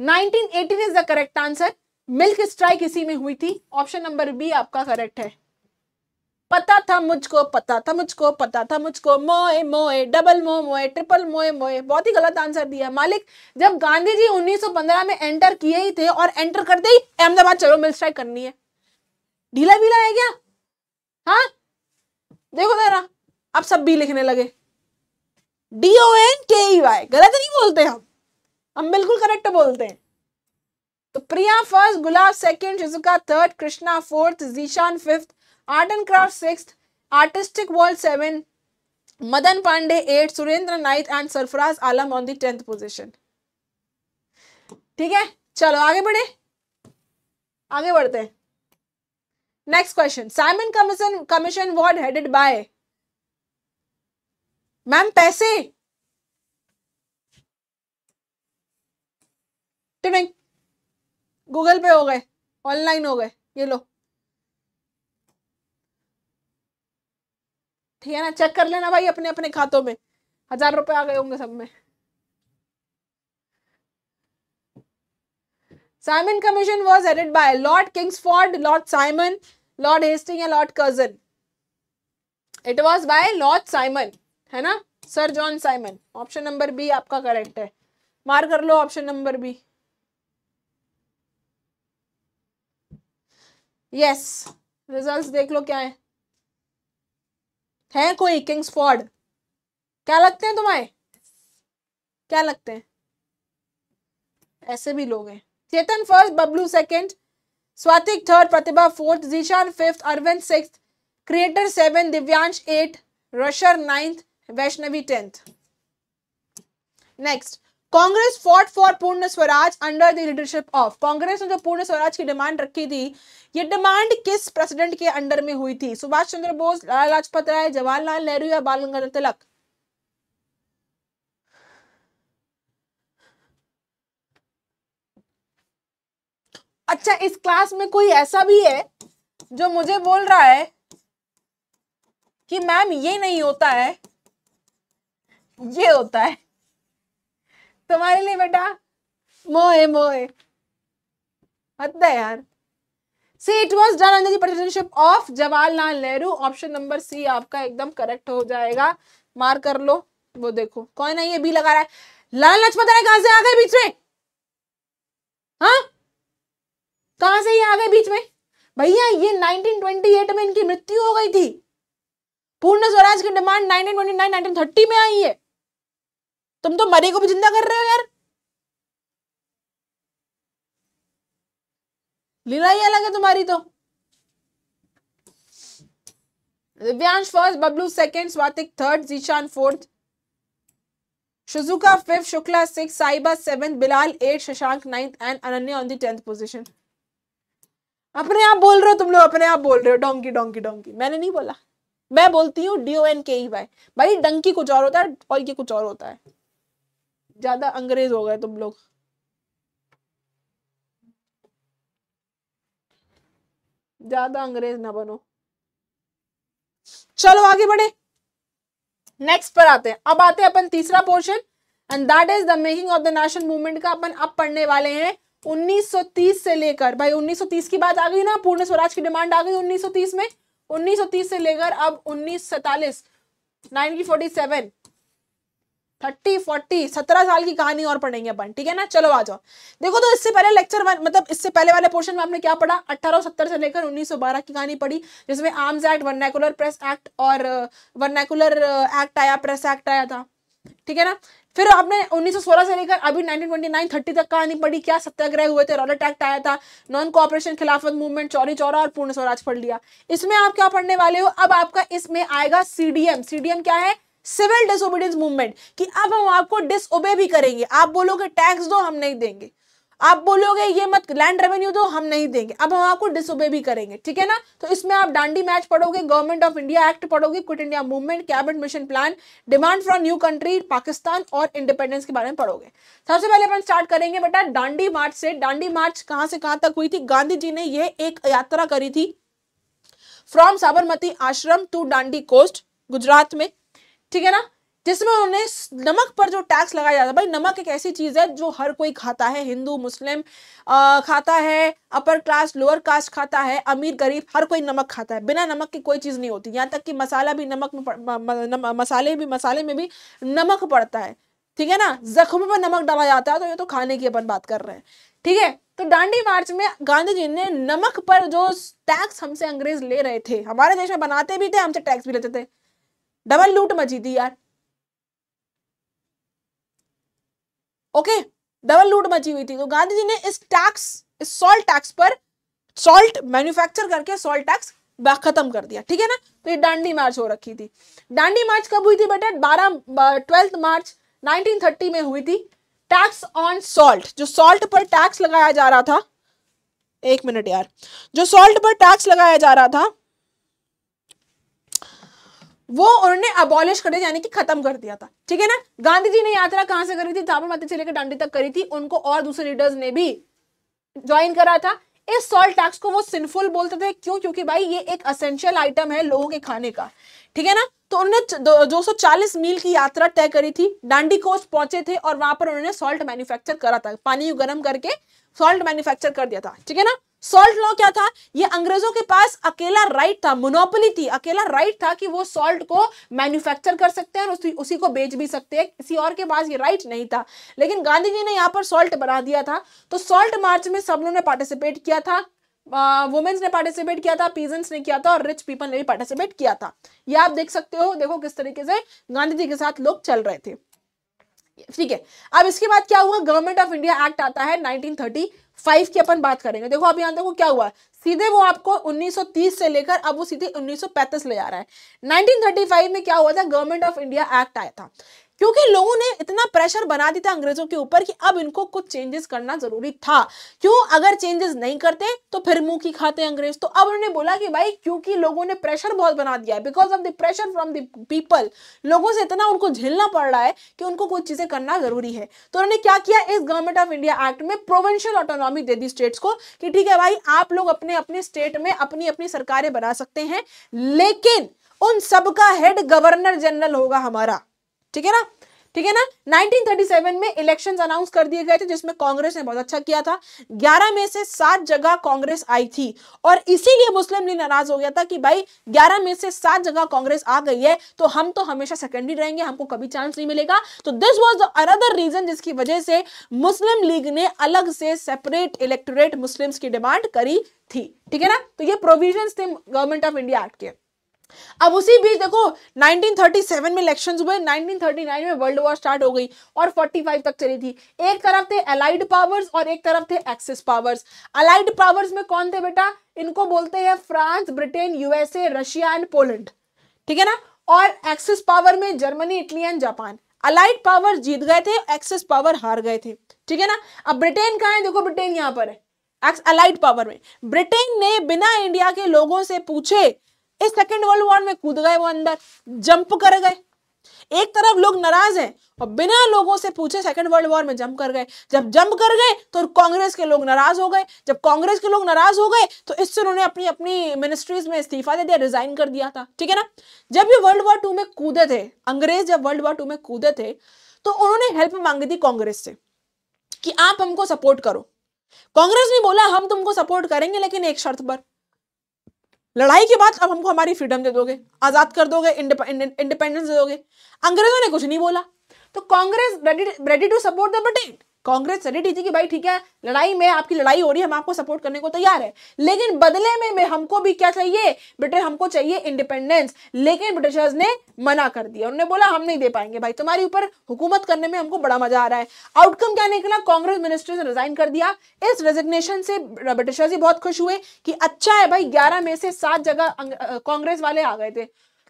1918 is the correct answer milk strike इसी में हुई थी ऑप्शन नंबर बी आपका करेक्ट है पता था मुझको पता था मुझको पता था मुझको मोए मोए डबल मो मोए ट्रिपल मोए मोए बहुत ही गलत आंसर दिया मालिक जब गांधी जी 1915 में एंटर किए ही थे और एंटर करते ही अहमदाबाद चलो मिल स्ट्राइक करनी है ढीला भीला है क्या हाँ देखो जरा अब सब बी लिखने लगे D O N K E Y गलत नहीं बोलते हम हम बिल्कुल करेक्ट बोलते हैं तो Priya first Gulab second Shizuka third Krishna fourth Zeeshan fifth art and craft six artistic world seven Madan Pandey eight Surendra ninth and Sarfaraz Alam on the tenth position ठीक है चलो आगे बढ़े आगे बढ़ते हैं next question Simon commission commission वॉर्ड हेडेड बाय मैम पैसे गूगल पे हो गए ऑनलाइन हो गए ये लो ठीक है ना चेक कर लेना भाई अपने अपने खातों में हजार रुपए आ गए होंगे सब में Simon commission was headed by lord Kingsford lord Simon lord Hastings या lord Curzon it was by lord Simon है ना sir John Simon option number B आपका करेक्ट है मार कर लो option number B yes results देख लो क्या है है कोई किंग्स फॉर्ड क्या लगते हैं तुम्हारे क्या लगते हैं ऐसे भी लोग हैं Chetan first Bablu second Swatik third Pratibha fourth Zeeshan fifth Arvind six creator seven Divyansh eight rusher ninth Vaishnavi tenth next Congress fought for Purna Swaraj under the leadership of Congress ने जो पूर्ण स्वराज की डिमांड रखी थी ये डिमांड किस प्रेसिडेंट के अंडर में हुई थी सुभाष चंद्र बोस लाला लाजपत राय जवाहरलाल नेहरू या बाल गंगाधर तिलक अच्छा इस क्लास में कोई ऐसा भी है जो मुझे बोल रहा है कि मैम ये नहीं होता है ये होता है तुम्हारे लिए बेटा मोए मोए हद यार C it was done under the of Jawaharlal Nehru option number C आपका एकदम करेक्ट हो जाएगा मार कर लो वो देखो कौन है ये बी लगा रहा है लाल लाजपत राय कहां से आ गए बीच में हाँ कहां से ये आ गए बीच में भैया ये 1928 में इनकी मृत्यु हो गई थी पूर्ण स्वराज की डिमांड 1929 1930 में आई है तुम तो मरे को भी जिंदा कर रहे हो यार लीला ही अलग है तुम्हारी तो Divyansh first Bablu second Swatik third Zeeshan fourth Shizuka fifth Shukla six Saiba seventh, Bilal eight Shashank ninth and Ananya on the tenth position. अपने आप बोल रहे हो तुम लोग अपने आप बोल रहे हो डोंकी डोंकी डोंकी मैंने नहीं बोला मैं बोलती हूँ डी ओ एन के ई भाई भाई डंकी कुछ और होता है और ये कुछ और होता है ज्यादा अंग्रेज हो गए तुम लोग ज्यादा अंग्रेज ना बनो चलो आगे बढ़े नेक्स्ट पर आते हैं अब आते हैं अपन तीसरा portion and that is the making of the national movement का अपन अब पढ़ने वाले हैं 1930 से लेकर भाई 1930 की बात आ गई ना पूर्ण स्वराज की डिमांड आ गई 1930 में 1930 से लेकर अब उन्नीस सैतालीस थर्टी फोर्टी सत्रह साल की कहानी और पढ़ेंगे अपन ठीक है ना चलो आ जाओ देखो तो इससे पहले लेक्चर वन मतलब इससे पहले वाले पोर्शन में आपने क्या पढ़ा अट्ठारह सत्तर से लेकर उन्नीस सौ बारह की कहानी पढ़ी जिसमें arms act vernacular press act और वर्नैकुलर uh, एक्ट uh, आया प्रेस एक्ट आया था ठीक है ना फिर आपने 1916 से लेकर अभी 1929 30 तक कहानी पढ़ी क्या सत्याग्रह हुए थे रॉलेट एक्ट आया था non cooperation Khilafat movement Chauri Chaura और पूर्ण स्वराज पढ़ लिया इसमें आप क्या पढ़ने वाले हो अब आपका इसमें आएगा सीडीएम सीडीएम क्या है सिविल डिसोबीडियंस मूवमेंट कि अब हम आपको डिसओबे भी करेंगे आप बोलोगे टैक्स दो हम नहीं देंगे आप बोलोगे ये मत लैंड रेवेन्यू दो हम नहीं देंगे अब हम आपको डिसोबे भी करेंगे ठीक है ना तो इसमें आप डांडी मैच पढ़ोगे गवर्नमेंट ऑफ इंडिया एक्ट पढ़ोगे quit India movement cabinet mission plan demand from new country Pakistan और इंडिपेंडेंस के बारे में पढ़ोगे सबसे पहले अपन स्टार्ट करेंगे बेटा डांडी मार्च से डांडी मार्च कहाँ से कहाँ तक हुई थी गांधी जी ने यह एक यात्रा करी थी फ्रॉम साबरमती आश्रम टू डांडी कोस्ट गुजरात में ठीक है ना जिसमें उन्होंने नमक पर जो टैक्स लगाया जाता है भाई नमक एक ऐसी चीज़ है जो हर कोई खाता है हिंदू मुस्लिम आ, खाता है अपर क्लास लोअर कास्ट खाता है अमीर गरीब हर कोई नमक खाता है बिना नमक की कोई चीज़ नहीं होती यहाँ तक कि मसाला भी नमक में म, म, मसाले भी मसाले में भी नमक पड़ता है ठीक है ना जख्म पर नमक डाला जाता है तो ये तो खाने की अपन बात कर रहे हैं ठीक है तो डांडी मार्च में गांधी जी ने नमक पर जो टैक्स हमसे अंग्रेज ले रहे थे हमारे देश में बनाते भी थे हमसे टैक्स भी लेते थे डबल लूट मची थी यार ओके डबल लूट मची हुई थी तो गांधी जी ने इस टैक्स इस सॉल्ट टैक्स पर सॉल्ट मैन्युफैक्चर करके सॉल्ट टैक्स खत्म कर दिया ठीक है ना तो ये डांडी मार्च हो रखी थी डांडी मार्च कब हुई थी बेटा बारह ट्वेल्थ मार्च 1930 में हुई थी टैक्स ऑन सॉल्ट जो सॉल्ट पर टैक्स लगाया जा रहा था एक मिनट यार जो सॉल्ट पर टैक्स लगाया जा रहा था वो उन्होंने अबॉलिश कर दिया कि खत्म कर दिया था ठीक है ना गांधी जी ने यात्रा कहां से करी थी साबरमती से लेकर डांडी तक करी थी उनको और दूसरे लीडर्स ने भी ज्वाइन करा था इस सॉल्ट टैक्स को वो सिंफुल बोलते थे क्यों क्योंकि भाई ये एक असेंशियल आइटम है लोगों के खाने का ठीक है ना तो उन्होंने 240 मील की यात्रा तय करी थी डांडी कोस पहुंचे थे और वहां पर उन्होंने सॉल्ट मैन्युफैक्चर करा था पानी गर्म करके सॉल्ट मैन्युफैक्चर कर दिया था ठीक है ना सॉल्ट लॉ क्या था ये अंग्रेजों के पास अकेला राइट था मोनोपोली थी अकेला राइट था कि वो सॉल्ट को मैन्युफैक्चर कर सकते हैं और उसी, उसी को बेच भी सकते हैं किसी और के पास ये राइट नहीं था लेकिन गांधी जी ने यहाँ पर सॉल्ट बना दिया था तो सॉल्ट मार्च में सब लोगों ने पार्टिसिपेट किया था वुमेन्स ने पार्टिसिपेट किया था पीजेंट्स ने किया था और रिच पीपल ने भी पार्टिसिपेट किया था ये आप देख सकते हो देखो किस तरीके से गांधी जी के साथ लोग चल रहे थे ठीक है अब इसके बाद क्या हुआ गवर्नमेंट ऑफ इंडिया एक्ट आता है 1935 की अपन बात करेंगे देखो अब देखो क्या हुआ सीधे वो आपको 1930 से लेकर अब वो सीधे 1935 ले जा रहा है 1935 में क्या हुआ था गवर्नमेंट ऑफ इंडिया एक्ट आया था क्योंकि लोगों ने इतना प्रेशर बना दिया था अंग्रेजों के ऊपर कि अब इनको कुछ चेंजेस करना जरूरी था क्यों अगर चेंजेस नहीं करते तो फिर मुंह की खाते अंग्रेज तो अब उन्होंने बोला कि भाई क्योंकि लोगों ने प्रेशर बहुत बना दिया है because of the pressure from the people लोगों से इतना उनको झेलना पड़ रहा है कि उनको कुछ चीजें करना जरूरी है तो उन्होंने क्या किया इस गवर्नमेंट ऑफ इंडिया एक्ट में प्रोवेंशियल ऑटोनॉमी दे दी स्टेट्स को कि ठीक है भाई आप लोग अपने अपने स्टेट में अपनी अपनी सरकारें बना सकते हैं लेकिन उन सबका हेड गवर्नर जनरल होगा हमारा ठीक है ना ठीक है ना 1937 में इलेक्शंस अनाउंस कर दिए गए थे जिसमें कांग्रेस ने बहुत अच्छा किया था 11 में से सात जगह कांग्रेस आई थी और इसीलिए मुस्लिम लीग नाराज हो गया था कि भाई 11 में से सात जगह कांग्रेस आ गई है तो हम तो हमेशा सेकेंडरी रहेंगे हमको कभी चांस नहीं मिलेगा तो this was the another reason जिसकी वजह से मुस्लिम लीग ने अलग से सेपरेट इलेक्टोरेट मुस्लिम की डिमांड करी थी ठीक है ना तो ये प्रोविजन थे गवर्नमेंट ऑफ इंडिया एक्ट के अब उसी बीच देखो 1937 में इलेक्शंस हुए 1939 में वर्ल्ड वॉर स्टार्ट हो गई और 45 तक चली थी एक तरफ थे अलाइड पावर्स और एक तरफ थे एक्सिस पावर्स अलाइड पावर्स में कौन थे बेटा इनको बोलते हैं France Britain USA Russia and Poland ठीक है ना और एक्सिस पावर में Germany Italy and Japan allied power जीत गए थे एक्सिस पावर हार गए थे ठीक है ना अब ब्रिटेन कहा है देखो ब्रिटेन यहां पर है अलाइड पावर में ब्रिटेन ने बिना इंडिया के लोगों से पूछे इस सेकेंड वर्ल्ड वॉर में कूद गए वो अंदर जंप कर गए एक तरफ लोग नाराज हैं और बिना लोगों से पूछे सेकंड वर्ल्ड वॉर में जंप कर गए जब जंप कर गए तो कांग्रेस के लोग नाराज हो गए जब कांग्रेस के लोग नाराज हो गए तो इससे उन्होंने अपनी अपनी मिनिस्ट्रीज में इस्तीफा दे दिया रिजाइन कर दिया था ठीक है ना जब ये वर्ल्ड वॉर टू में कूदे थे अंग्रेज जब वर्ल्ड वॉर टू में कूदे थे तो उन्होंने हेल्प मांगी थी कांग्रेस से कि आप हमको सपोर्ट करो कांग्रेस ने बोला हम तुमको सपोर्ट करेंगे लेकिन एक शर्त पर लड़ाई के बाद अब हमको हमारी फ्रीडम दे दोगे आज़ाद कर दोगे इंडिपेंडेंस दे दोगे अंग्रेजों ने कुछ नहीं बोला तो Congress ready to support the Britain Congress ready थी कि भाई ठीक है लड़ाई में आपकी लड़ाई हो रही है हम आपको सपोर्ट करने को तैयार है लेकिन बदले में, में हमको भी क्या चाहिए ब्रिटिश हमको चाहिए इंडिपेंडेंस लेकिन ब्रिटिशर्स ने मना कर दिया उन्होंने बोला हम नहीं दे पाएंगे भाई तुम्हारे ऊपर हुकूमत करने में हमको बड़ा मजा आ रहा है आउटकम क्या निकला कांग्रेस मिनिस्टर ने रिजाइन कर दिया इस रेजिग्नेशन से ब्रिटिशर्स ही बहुत खुश हुए कि अच्छा है भाई ग्यारह में से सात जगह कांग्रेस वाले आ गए थे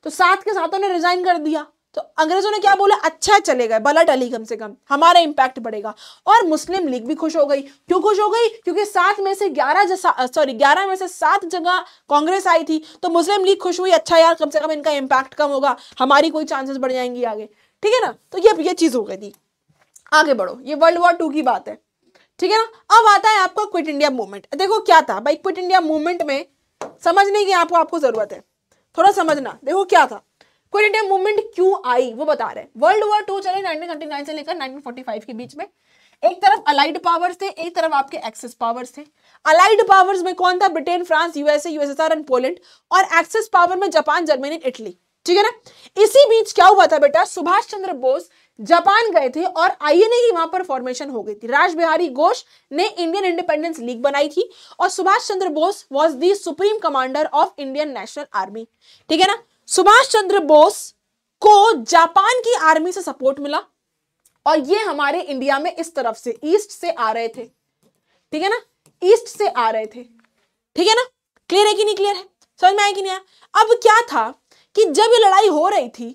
तो सात के साथ ने रिजाइन कर दिया तो अंग्रेजों ने क्या बोला अच्छा चलेगा बलट टली कम से कम हमारा इम्पैक्ट बढ़ेगा और मुस्लिम लीग भी खुश हो गई क्यों खुश हो गई क्योंकि सात में से ग्यारह सॉरी ग्यारह में से सात जगह कांग्रेस आई थी तो मुस्लिम लीग खुश हुई अच्छा यार कम से कम इनका इम्पैक्ट कम होगा हमारी कोई चांसेस बढ़ जाएंगी आगे ठीक है ना तो ये ये चीज़ हो गई थी आगे बढ़ो ये वर्ल्ड वॉर टू की बात है ठीक है ना अब आता है आपका क्विट इंडिया मूवमेंट देखो क्या था भाई क्विट इंडिया मूवमेंट में समझने की आपको आपको ज़रूरत है थोड़ा समझना देखो क्या था क्विट इंडिया मूवमेंट क्यों आई वो बता रहे हैं वर्ल्ड वॉर टू चले 1939 से लेकर 1945 के बीच में एक तरफ अलाइड पावर्स थे एक तरफ आपके एक्सिस पावर्स थे अलाइड पावर्स में कौन था Britain France USA USSR and Poland और एक्सिस पावर में जापान जर्मनी इटली ठीक है ना इसी बीच क्या हुआ था बेटा सुभाष चंद्र बोस जापान गए थे और आईएनए की वहां पर फॉर्मेशन हो गई थी राज बिहारी घोष ने इंडियन इंडिपेंडेंस लीग बनाई थी और Subhash Chandra Bose was the supreme commander of Indian National Army ठीक है ना सुभाष चंद्र बोस को जापान की आर्मी से सपोर्ट मिला और ये हमारे इंडिया में इस तरफ से ईस्ट से आ रहे थे ठीक है ना ईस्ट से आ रहे थे ठीक है ना क्लियर है कि नहीं क्लियर है समझ में आया कि नहीं आया अब क्या था कि जब ये लड़ाई हो रही थी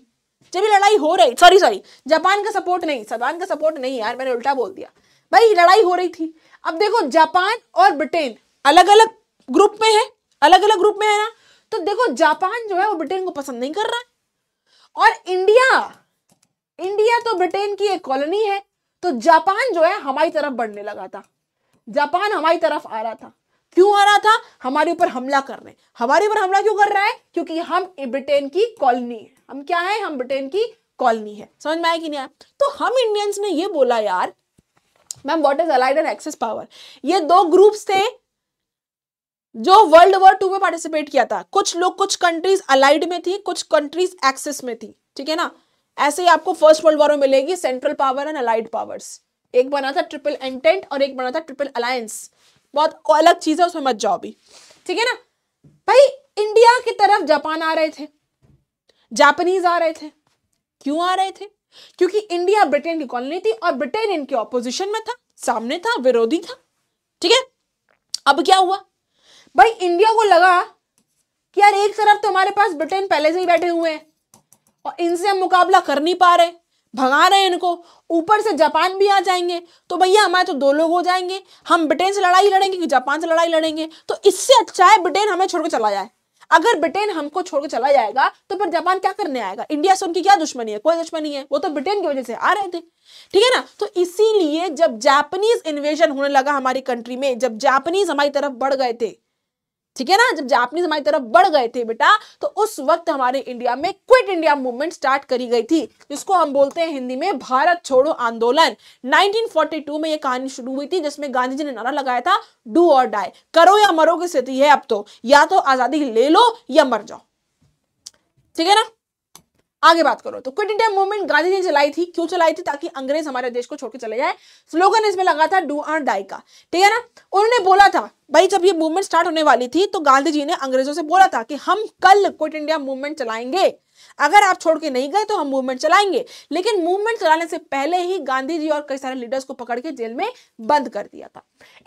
जब ये लड़ाई हो रही सॉरी सॉरी जापान का सपोर्ट नहीं सदान का सपोर्ट नहीं यार मैंने उल्टा बोल दिया भाई लड़ाई हो रही थी अब देखो जापान और ब्रिटेन अलग अलग ग्रुप में है अलग अलग ग्रुप में है ना तो देखो जापान जो है वो ब्रिटेन को पसंद नहीं कर रहा और इंडिया इंडिया तो ब्रिटेन की एक कॉलोनी है तो जापान जो है हमारी तरफ बढ़ने लगा था जापान हमारी तरफ आ रहा था क्यों आ रहा था हमारे ऊपर हमला कर रहे हैं हमारे ऊपर हमला क्यों कर रहा है क्योंकि हम ब्रिटेन की कॉलोनी है हम क्या है हम ब्रिटेन की कॉलोनी है समझ में आया कि नहीं आया तो हम इंडियंस ने ये बोला यार ma'am what is allied and axis power ये दो ग्रुप्स थे जो वर्ल्ड वॉर टू में पार्टिसिपेट किया था कुछ लोग कुछ कंट्रीज अलाइड में थी कुछ कंट्रीज एक्सेस में थी ठीक है ना ऐसे ही आपको फर्स्ट वर्ल्ड वॉर में मिलेगी central power and allied powers एक बना था ट्रिपल एंटेंट और एक बना था ट्रिपल अलायंस बहुत अलग चीज है उसमें मत जाओ भी ठीक है ना भाई इंडिया की तरफ जापान आ रहे थे जापानीज आ रहे थे क्यों आ रहे थे क्योंकि इंडिया ब्रिटेन की कॉलोनी थी और ब्रिटेन इनके ऑपोजिशन में था सामने था विरोधी था ठीक है अब क्या हुआ भाई इंडिया को लगा कि यार एक तरफ तो हमारे पास ब्रिटेन पहले से ही बैठे हुए हैं और इनसे हम मुकाबला कर नहीं पा रहे भगा रहे हैं इनको ऊपर से जापान भी आ जाएंगे तो भैया हमारे तो दो लोग हो जाएंगे हम ब्रिटेन से लड़ाई लड़ेंगे कि जापान से लड़ाई लड़ेंगे तो इससे अच्छा है ब्रिटेन हमें छोड़कर चला जाए अगर ब्रिटेन हमको छोड़कर चला जाएगा तो फिर जापान क्या करने आएगा इंडिया से उनकी क्या दुश्मनी है कोई दुश्मनी है वो तो ब्रिटेन की वजह से आ रहे थे ठीक है ना तो इसीलिए जब जापानीज इन्वेजन होने लगा हमारी कंट्री में जब जापानीज हमारी तरफ बढ़ गए थे ठीक है ना जब जापानीज हमारी तरफ बढ़ गए थे बेटा तो उस वक्त हमारे इंडिया में क्विट इंडिया मूवमेंट स्टार्ट करी गई थी जिसको हम बोलते हैं हिंदी में भारत छोड़ो आंदोलन 1942 में ये कहानी शुरू हुई थी जिसमें गांधी जी ने नारा लगाया था डू और डाई करो या मरो की स्थिति है अब तो या तो आजादी ले लो या मर जाओ ठीक है ना आगे बात करो तो क्विट इंडिया मूवमेंट गांधी ने चलाई थी क्यों चलाई थी ताकि अंग्रेज हमारे देश को छोड़कर चले जाए स्लोगन इसमें लगा था डू आर डाई का ठीक है ना उन्होंने बोला था भाई जब ये मूवमेंट स्टार्ट होने वाली थी तो गांधी जी ने अंग्रेजों से बोला था कि हम कल क्विट इंडिया मूवमेंट चलाएंगे अगर आप छोड़ के नहीं गए तो हम मूवमेंट चलाएंगे लेकिन मूवमेंट चलाने से पहले ही गांधी जी और कई सारे लीडर्स को पकड़ के जेल में बंद कर दिया था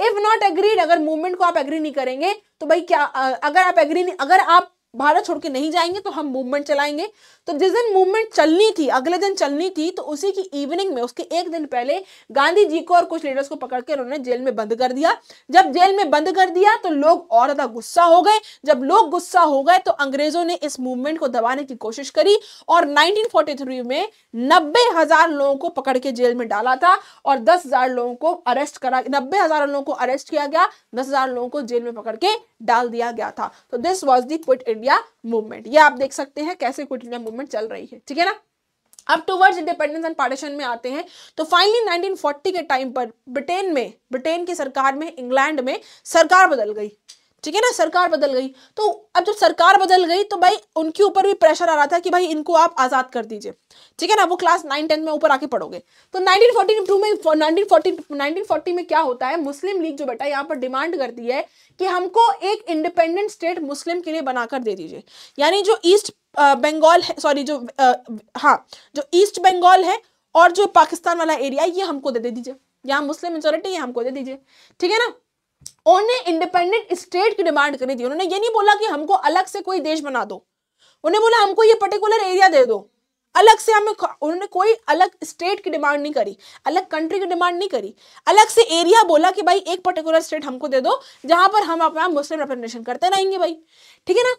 इफ नॉट एग्रीड अगर मूवमेंट को आप एग्री नहीं करेंगे तो भाई क्या अगर आप एग्री नहीं अगर आप भारत छोड़ के नहीं जाएंगे तो हम मूवमेंट चलाएंगे तो जिस दिन मूवमेंट चलनी थी अगले दिन चलनी थी तो उसी की इवनिंग में उसके एक दिन पहले गांधी जी को और कुछ लीडर्स को पकड़ के उन्होंने जेल में बंद कर दिया जब जेल में बंद कर दिया तो लोग और ज्यादा गुस्सा हो गए जब लोग गुस्सा हो गए तो अंग्रेजों ने इस मूवमेंट को दबाने की कोशिश करी और नाइनटीन में नब्बे हजार लोगों को पकड़ के जेल में डाला था और दस हजार लोगों को अरेस्ट करा नब्बे हजार लोगों को अरेस्ट किया गया दस हजार लोगों को जेल में पकड़ के डाल दिया गया था तो this was the quit India movement ये आप देख सकते हैं कैसे क्विट इंडिया मूवमेंट चल रही है ठीक है ना अब टूवर्ड्स इंडिपेंडेंस एंड पार्टीशन में आते हैं तो फाइनली 1940 के टाइम पर ब्रिटेन में ब्रिटेन की सरकार में इंग्लैंड में सरकार बदल गई ठीक है ना सरकार बदल गई तो अब जब सरकार बदल गई तो भाई उनके ऊपर भी प्रेशर आ रहा था कि भाई इनको आप आज़ाद कर दीजिए ठीक है ना वो क्लास नाइन टेन में ऊपर आके पढ़ोगे तो टू में 1940 में क्या होता है मुस्लिम लीग जो बेटा यहाँ पर डिमांड करती है कि हमको एक इंडिपेंडेंट स्टेट मुस्लिम के लिए बनाकर दे दीजिए यानी जो ईस्ट बंगाल है सॉरी जो हाँ जो ईस्ट बंगाल है और जो पाकिस्तान वाला एरिया ये हमको दे दे दीजिए यहाँ मुस्लिम मेजोरिटी ये हमको दे दीजिए ठीक है ना उन्हें इंडिपेंडेंट स्टेट की डिमांड करनी थी उन्होंने ये नहीं बोला कि हमको अलग से कोई देश बना दो उन्हें बोला हमको ये पर्टिकुलर एरिया दे दो अलग से हमें उन्होंने कोई अलग स्टेट की डिमांड नहीं करी अलग कंट्री की डिमांड नहीं करी अलग से एरिया बोला कि भाई एक पर्टिकुलर स्टेट हमको दे दो जहां पर हम अपना मुस्लिम रिप्रेजेंटेशन करते रहेंगे भाई ठीक है ना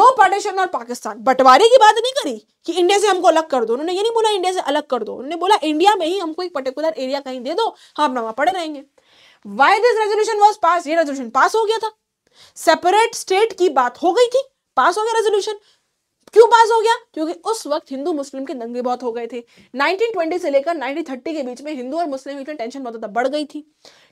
नो पार्टीशन और पाकिस्तान बंटवारे की बात नहीं करी कि इंडिया से हमको अलग कर दो उन्होंने ये नहीं बोला इंडिया से अलग कर दो उन्होंने बोला इंडिया में ही हमको एक पर्टिकुलर एरिया कहीं दे दो हम अपना वहां पड़े रहेंगे why this resolution was pass ये रेजोल्यूशन पास हो गया था सेपरेट स्टेट की बात हो गई थी पास हो गया रेजोल्यूशन क्यों पास हो गया क्योंकि उस वक्त हिंदू मुस्लिम के दंगे बहुत हो गए थे 1920 से लेकर 1930 के बीच में हिंदू और मुस्लिम बीच में टेंशन बहुत बढ़ गई थी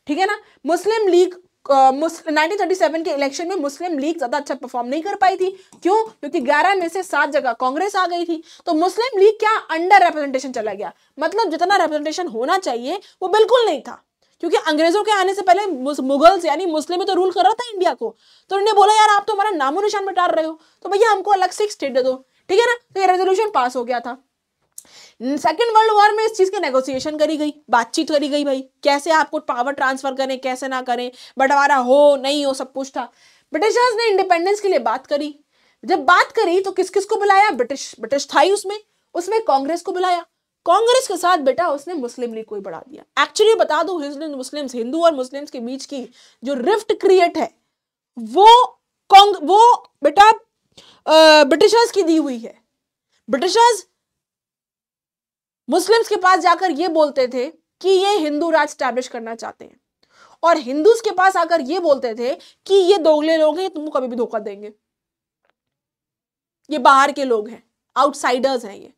ठीक है ना Muslim League nineteen thirty seven के इलेक्शन में मुस्लिम लीग ज्यादा अच्छा परफॉर्म नहीं कर पाई थी क्यों क्योंकि ग्यारह में से सात जगह कांग्रेस आ गई थी तो मुस्लिम लीग क्या अंडर रिप्रेजेंटेशन चला गया मतलब जितना रिप्रेजेंटेशन होना चाहिए वो बिल्कुल नहीं था क्योंकि अंग्रेजों के आने से पहले मुगल्स यानी मुस्लिम तो रूल कर रहा था इंडिया को तो उन्होंने बोला यार आप तो हमारा नामो निशान मिटार रहे हो तो भैया हमको अलग से स्टेट दे दो ठीक है ना तो ये रेजोल्यूशन पास हो गया था सेकेंड वर्ल्ड वॉर में इस चीज़ की नेगोशिएशन करी गई बातचीत करी गई भाई कैसे आपको पावर ट्रांसफर करें कैसे ना करें बंटवारा हो नहीं हो सब कुछ था ब्रिटिशर्स ने इंडिपेंडेंस के लिए बात करी जब बात करी तो किस किस को बुलाया ब्रिटिश ब्रिटिश था ही उसमें उसमें कांग्रेस को बुलाया कांग्रेस के साथ बेटा उसने मुस्लिम लीग को ही बढ़ा दिया एक्चुअली बता दो मुस्लिम हिंदू और मुस्लिम के बीच की जो रिफ्ट क्रिएट है वो वो बेटा ब्रिटिशर्स की दी हुई है ब्रिटिशर्स मुस्लिम्स के पास जाकर ये बोलते थे कि ये हिंदू राज स्टैब्लिश करना चाहते हैं और हिंदू के पास आकर ये बोलते थे कि ये दोगले लोग हैं तुमको कभी भी धोखा देंगे ये बाहर के लोग हैं आउटसाइडर्स हैं ये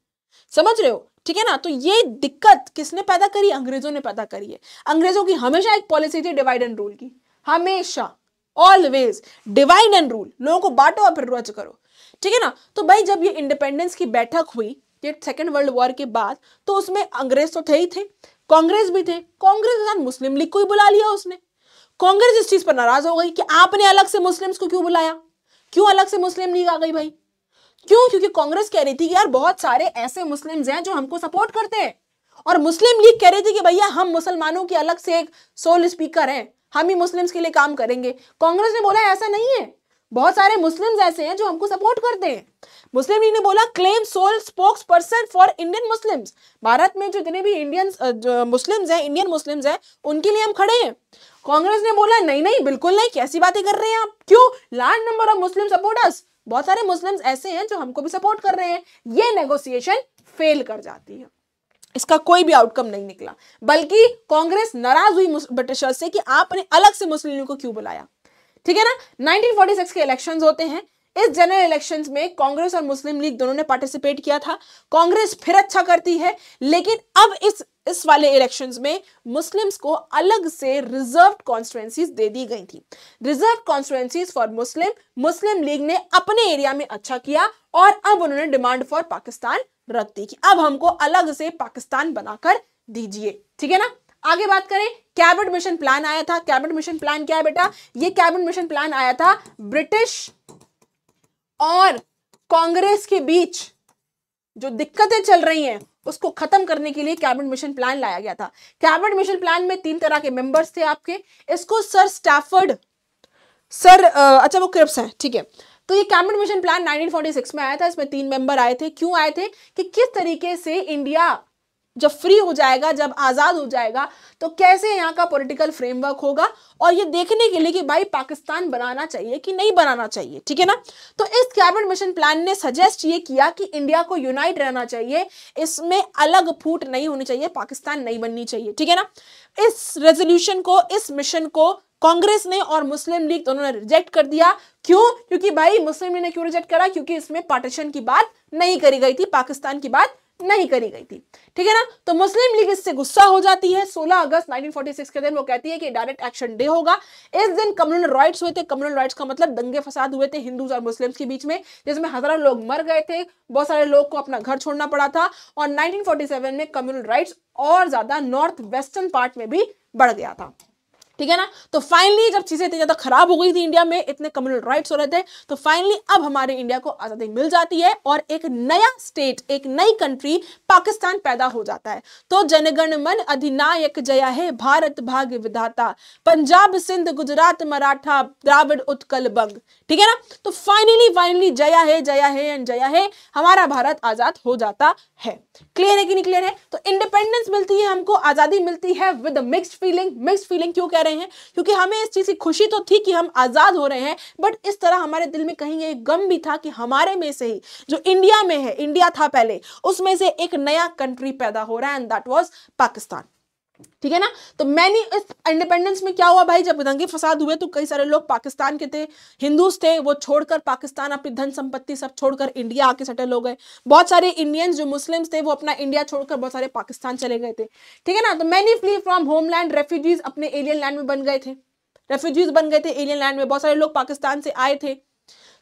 समझ रहे हो ठीक है ना तो ये दिक्कत किसने पैदा करी अंग्रेजों ने पैदा करी है अंग्रेजों की हमेशा एक पॉलिसी थी डिवाइड एंड रूल की हमेशा ऑलवेज डिवाइड एंड रूल लोगों को बांटो और फिर करो ठीक है ना तो भाई जब ये इंडिपेंडेंस की बैठक हुई ये सेकेंड वर्ल्ड वॉर के बाद तो उसमें अंग्रेज तो थे ही थे कांग्रेस भी थे कांग्रेस के साथ मुस्लिम लीग को ही बुला लिया उसने कांग्रेस इस चीज पर नाराज हो गई कि आपने अलग से मुस्लिम्स को क्यों बुलाया क्यों अलग से मुस्लिम लीग आ गई भाई क्यों क्योंकि कांग्रेस कह रही थी कि यार बहुत सारे ऐसे मुस्लिम्स हैं जो हमको सपोर्ट करते हैं और मुस्लिम लीग कह रही थी कि भैया हम मुसलमानों की अलग से एक सोल स्पीकर हैं हम ही मुस्लिम्स के लिए काम करेंगे कांग्रेस ने बोला ऐसा नहीं है बहुत सारे मुस्लिम्स ऐसे हैं जो हमको सपोर्ट करते हैं मुस्लिम लीग ने बोला claim sole spokesperson for Indian Muslims Bharat में जितने भी इंडियन मुस्लिम्स हैं इंडियन मुस्लिम्स हैं उनके लिए हम खड़े हैं कांग्रेस ने बोला नहीं नहीं बिल्कुल नहीं कैसी बातें कर रहे हैं आप क्यों large number of Muslim supporters बहुत सारे मुस्लिम्स ऐसे हैं जो हमको भी सपोर्ट कर रहे हैं ये नेगोशिएशन फेल कर जाती है इसका कोई भी आउटकम नहीं निकला बल्कि कांग्रेस नाराज हुई ब्रिटिशर्स से कि आपने अलग से मुस्लिमों को क्यों बुलाया ठीक है ना 1946 के इलेक्शंस होते हैं इस जनरल इलेक्शंस में कांग्रेस और मुस्लिम लीग दोनों ने पार्टिसिपेट किया था कांग्रेस फिर अच्छा करती है लेकिन अब इस इस वाले इलेक्शंस में मुस्लिम्स को अलग से रिजर्व कॉन्स्टिटेंसीज दे दी गई थी reserve constituencies for Muslim Muslim League ने अपने एरिया में अच्छा किया और अब उन्होंने डिमांड फॉर पाकिस्तान रख दी कि अब हमको अलग से पाकिस्तान बनाकर दीजिए ठीक है ना आगे बात करें कैबिनेट मिशन प्लान आया था कैबिनेट मिशन प्लान क्या है बेटा ये कैबिनेट मिशन प्लान आया था ब्रिटिश और कांग्रेस के बीच जो दिक्कतें चल रही हैं उसको खत्म करने के लिए कैबिनेट मिशन प्लान लाया गया था कैबिनेट मिशन प्लान में तीन तरह के मेंबर्स थे आपके इसको सर स्टैफर्ड सर अच्छा वो क्रिप्स हैं ठीक है तो ये कैबिनेट मिशन प्लान 1946 में आया था इसमें तीन मेंबर आए थे क्यों आए थे कि किस तरीके से इंडिया जब फ्री हो जाएगा जब आज़ाद हो जाएगा तो कैसे यहाँ का पॉलिटिकल फ्रेमवर्क होगा और ये देखने के लिए कि भाई पाकिस्तान बनाना चाहिए कि नहीं बनाना चाहिए ठीक है ना तो इस कैबिनेट मिशन प्लान ने सजेस्ट ये किया कि इंडिया को यूनाइट रहना चाहिए इसमें अलग फूट नहीं होनी चाहिए पाकिस्तान नहीं बननी चाहिए ठीक है ना इस रेजोल्यूशन को इस मिशन को कांग्रेस ने और मुस्लिम लीग दोनों ने रिजेक्ट कर दिया क्यों क्योंकि भाई मुस्लिम लीग ने क्यों रिजेक्ट करा क्योंकि इसमें पार्टीशन की बात नहीं करी गई थी पाकिस्तान की बात नहीं करी गई थी ठीक है ना तो मुस्लिम लीग इससे गुस्सा हो जाती है 16 अगस्त 1946 के दिन वो कहती है कि डायरेक्ट एक्शन डे होगा इस दिन कम्युनल राइट्स हुए थे कम्युनल राइट्स का मतलब दंगे फसाद हुए थे हिंदूज और मुस्लिम्स के बीच में जिसमें हजारों लोग मर गए थे बहुत सारे लोग को अपना घर छोड़ना पड़ा था और नाइनटीन में कम्युनल राइट्स और ज्यादा नॉर्थ वेस्टर्न पार्ट में भी बढ़ गया था ठीक है ना तो फाइनली जब चीज़ें इतनी ज़्यादा खराब हो गई थी इंडिया में इतने कम्युनल राइट्स हो रहे थे तो फाइनली अब हमारे इंडिया को आज़ादी मिल जाती है और एक नया स्टेट एक नई कंट्री पाकिस्तान पैदा हो जाता है तो जनगण मन अधिनायक जया है भारत भाग्य विधाता पंजाब सिंध गुजरात मराठा द्राविड़ उत्कल बंग ठीक है ना तो फाइनली फाइनली जया है जया है एंड जया है हमारा भारत आजाद हो जाता है क्लियर है कि नहीं क्लियर है तो इंडिपेंडेंस मिलती है हमको आजादी मिलती है with mixed feeling mixed feeling क्यों कह रहे हैं क्योंकि हमें इस चीज की खुशी तो थी कि हम आजाद हो रहे हैं बट इस तरह हमारे दिल में कहीं ये गम भी था कि हमारे में से ही जो इंडिया में है इंडिया था पहले उसमें से एक नया कंट्री पैदा हो रहा है एंड दैट वॉज पाकिस्तान ठीक है ना तो मैनी इस इंडिपेंडेंस में क्या हुआ भाई जब दंगे फसाद हुए तो कई सारे लोग पाकिस्तान के थे हिंदूज थे वो छोड़कर पाकिस्तान अपनी धन संपत्ति सब छोड़कर इंडिया आके सेटल हो गए बहुत सारे इंडियंस जो मुस्लिम्स थे वो अपना इंडिया छोड़कर बहुत सारे पाकिस्तान चले गए थे ठीक है ना तो many flee from homeland refugees अपने एलियन लैंड में बन गए थे रेफ्यूजीज बन गए थे एलियन लैंड में बहुत सारे लोग पाकिस्तान से आए थे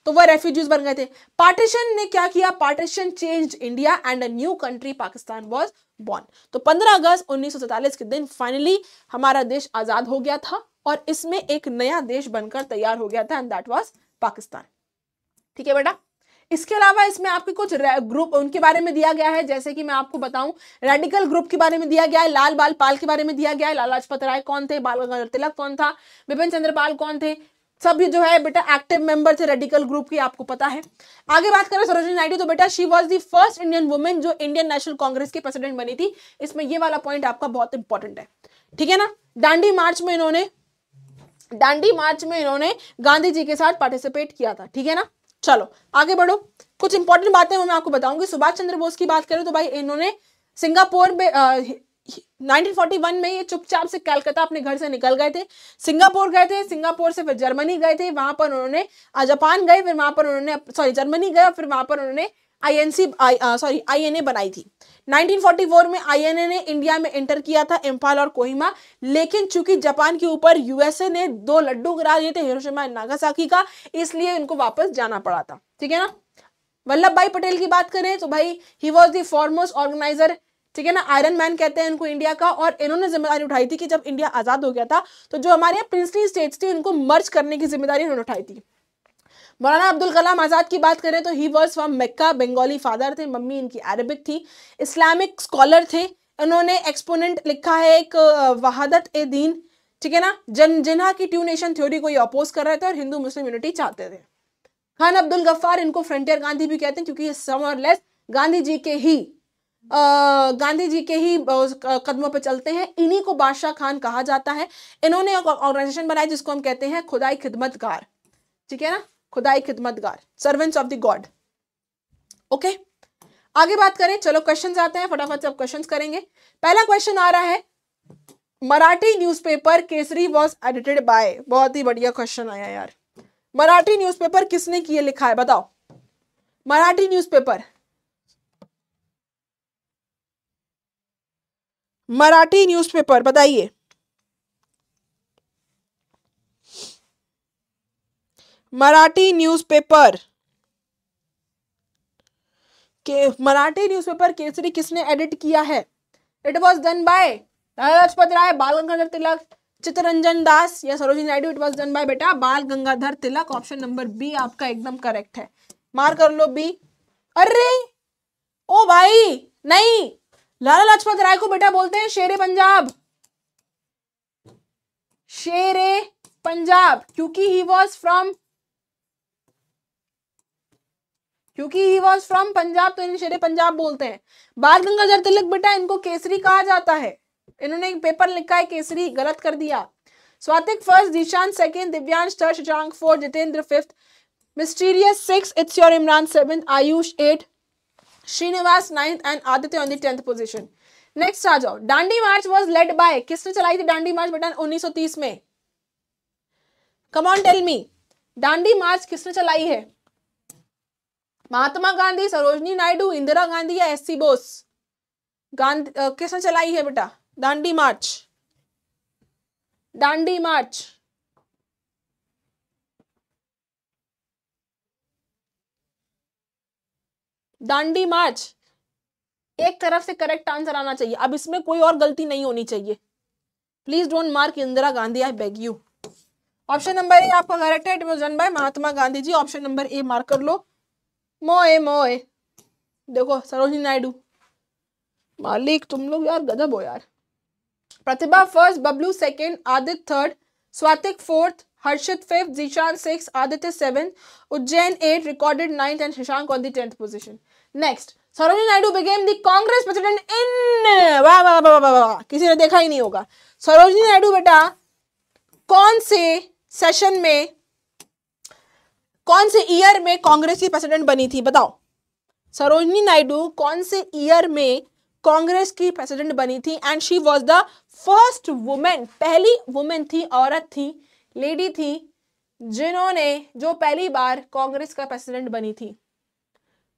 तो वह रेफ्यूजीज बन गए थे पार्टीशन ने क्या किया partition change India and a new country Pakistan was born तो 15 अगस्त उन्नीस के दिन फाइनली हमारा देश आजाद हो गया था और इसमें एक नया देश बनकर तैयार हो गया था एंड दैट वॉज पाकिस्तान ठीक है बेटा इसके अलावा इसमें आपके कुछ ग्रुप उनके बारे में दिया गया है जैसे कि मैं आपको बताऊं रेडिकल ग्रुप के बारे में दिया गया है लाल बाल पाल के बारे में दिया गया है लाल लाजपत राय कौन थे बाल गंगाधर तिलक कौन था बिपिन चंद्र पाल कौन थे सभी जो है बेटा एक्टिव मेंबर थे रेडिकल ग्रुप की आपको पता है आगे बात करें सरोजनी नायडू तो बेटा she was the first Indian women जो इंडियन नेशनल कांग्रेस की प्रेसिडेंट बनी थी इसमें ये वाला पॉइंट आपका बहुत इंपॉर्टेंट है ठीक है ना डांडी मार्च में इन्होंने डांडी मार्च में इन्होंने गांधी जी के साथ पार्टिसिपेट किया था ठीक है ना चलो आगे बढ़ो कुछ इंपॉर्टेंट बातें मैं आपको बताऊंगी सुभाष चंद्र बोस की बात करें तो भाई इन्होंने सिंगापुर में 1941 में ये चुपचाप से कलकत्ता अपने घर से निकल गए थे सिंगापुर गए थे सिंगापुर से फिर जर्मनी गए थे वहां पर उन्होंने जापान गए फिर वहां पर उन्होंने सॉरी जर्मनी गए फिर वहां पर उन्होंने आईएनसी सॉरी आईएनए बनाई थी 1944 में आईएनए ने इंडिया में एंटर किया था इम्फाल और कोहिमा लेकिन चूंकि जापान के ऊपर यूएसए ने दो लड्डू गिरा दिए थे हिरोशिमा नागासाकी का इसलिए इनको वापस जाना पड़ा था ठीक है ना वल्लभ भाई पटेल की बात करें तो भाई he was the foremost organiser ठीक है ना आयरन मैन कहते हैं इनको इंडिया का और इन्होंने जिम्मेदारी उठाई थी कि जब इंडिया आज़ाद हो गया था तो जो हमारे यहाँ प्रिंसली स्टेट्स थी उनको मर्ज करने की जिम्मेदारी इन्होंने उठाई थी मौलाना अब्दुल कलाम आज़ाद की बात करें तो he was from Mecca Bengali father थे मम्मी इनकी अरबिक थी इस्लामिक स्कॉलर थे उन्होंने एक्सपोनेंट लिखा है एक वहादत ए दीन ठीक है ना जन जिन्हा की ट्यू नेशन थ्योरी को ये अपोज कर रहे थे और हिंदू मुस्लिम यूनिटी चाहते थे खान अब्दुल गफ्फार इनको फ्रंटियर गांधी भी कहते हैं क्योंकि ये समरलेस गांधी जी के ही गांधी जी के ही कदमों पर चलते हैं इन्हीं को बादशाह खान कहा जाता है इन्होंने एक ऑर्गेनाइजेशन बनाई जिसको हम कहते हैं खुदाई खिदमतगार ठीक है ना Khudai Khidmatgar servants of the God okay आगे बात करें चलो क्वेश्चंस आते हैं फटाफट से क्वेश्चंस करेंगे पहला क्वेश्चन आ रहा है Marathi newspaper Kesari was edited by बहुत ही बढ़िया क्वेश्चन आया यार मराठी न्यूज़पेपर किसने किए लिखा है बताओ मराठी न्यूज़पेपर मराठी न्यूज़पेपर बताइए मराठी न्यूज़पेपर के मराठी न्यूज़पेपर केसरी किसने एडिट किया है it was done by Lajpat Rai Bal Gangadhar Tilak Chittaranjan Das या Sarojini Naidu it was done by बेटा Bal Gangadhar Tilak option number B आपका एकदम करेक्ट है मार कर लो बी अरे ओ भाई नहीं लाला लाजपत राय को बेटा बोलते हैं शेर पंजाब शेरे पंजाब क्योंकि ही वॉज फ्रॉम क्योंकि ही वॉज फ्रॉम पंजाब तो इन्हें शेर पंजाब बोलते हैं बाल गंगाधर तिलक बेटा इनको केसरी कहा जाता है इन्होंने एक पेपर लिखा है केसरी गलत कर दिया Swatik first Dishant second Divyansh third Shashank fourth Jitendra fifth mysterious six it's your Imran seventh Ayush eight Srinivas ninth and Aditya on the tenth position next आ जाओ Dandi March was led by किसने चलाई थी डांडी मार्च बेटा 1930 में कमॉन टेल मी डांडी मार्च किसने चलाई है महात्मा गांधी सरोजनी नायडू इंदिरा गांधी या एस सी बोस गांधी किसने चलाई है बेटा डांडी मार्च डांडी मार्च दांडी मार्च एक तरफ से करेक्ट आंसर आना चाहिए अब इसमें कोई और गलती नहीं होनी चाहिए please don't mark Indira Gandhi I beg you option number A आपका करेक्ट है it was by Mahatma Gandhi ji option number A mark कर लो मोए मोए देखो सरोजी नायडू मालिक तुम लोग यार गजब हो यार Pratibha first Bablu second Aditya third Swatik fourth Harshit fifth Zeeshan six Aditya seven Ujjain eight recorded ninth and Shashank on the tenth position next Sarojini Naidu became the Congress president in वाह वाह वाह वाह वाह किसी ने देखा ही नहीं होगा सरोजनी नायडू बेटा कौन से सेशन में कौन से ईयर में कांग्रेस की प्रेसिडेंट बनी थी बताओ सरोजनी नायडू कौन से ईयर में कांग्रेस की प्रेसिडेंट बनी थी and she was the first women पहली वुमेन थी औरत थी लेडी थी जिन्होंने जो पहली बार कांग्रेस का प्रेसिडेंट बनी थी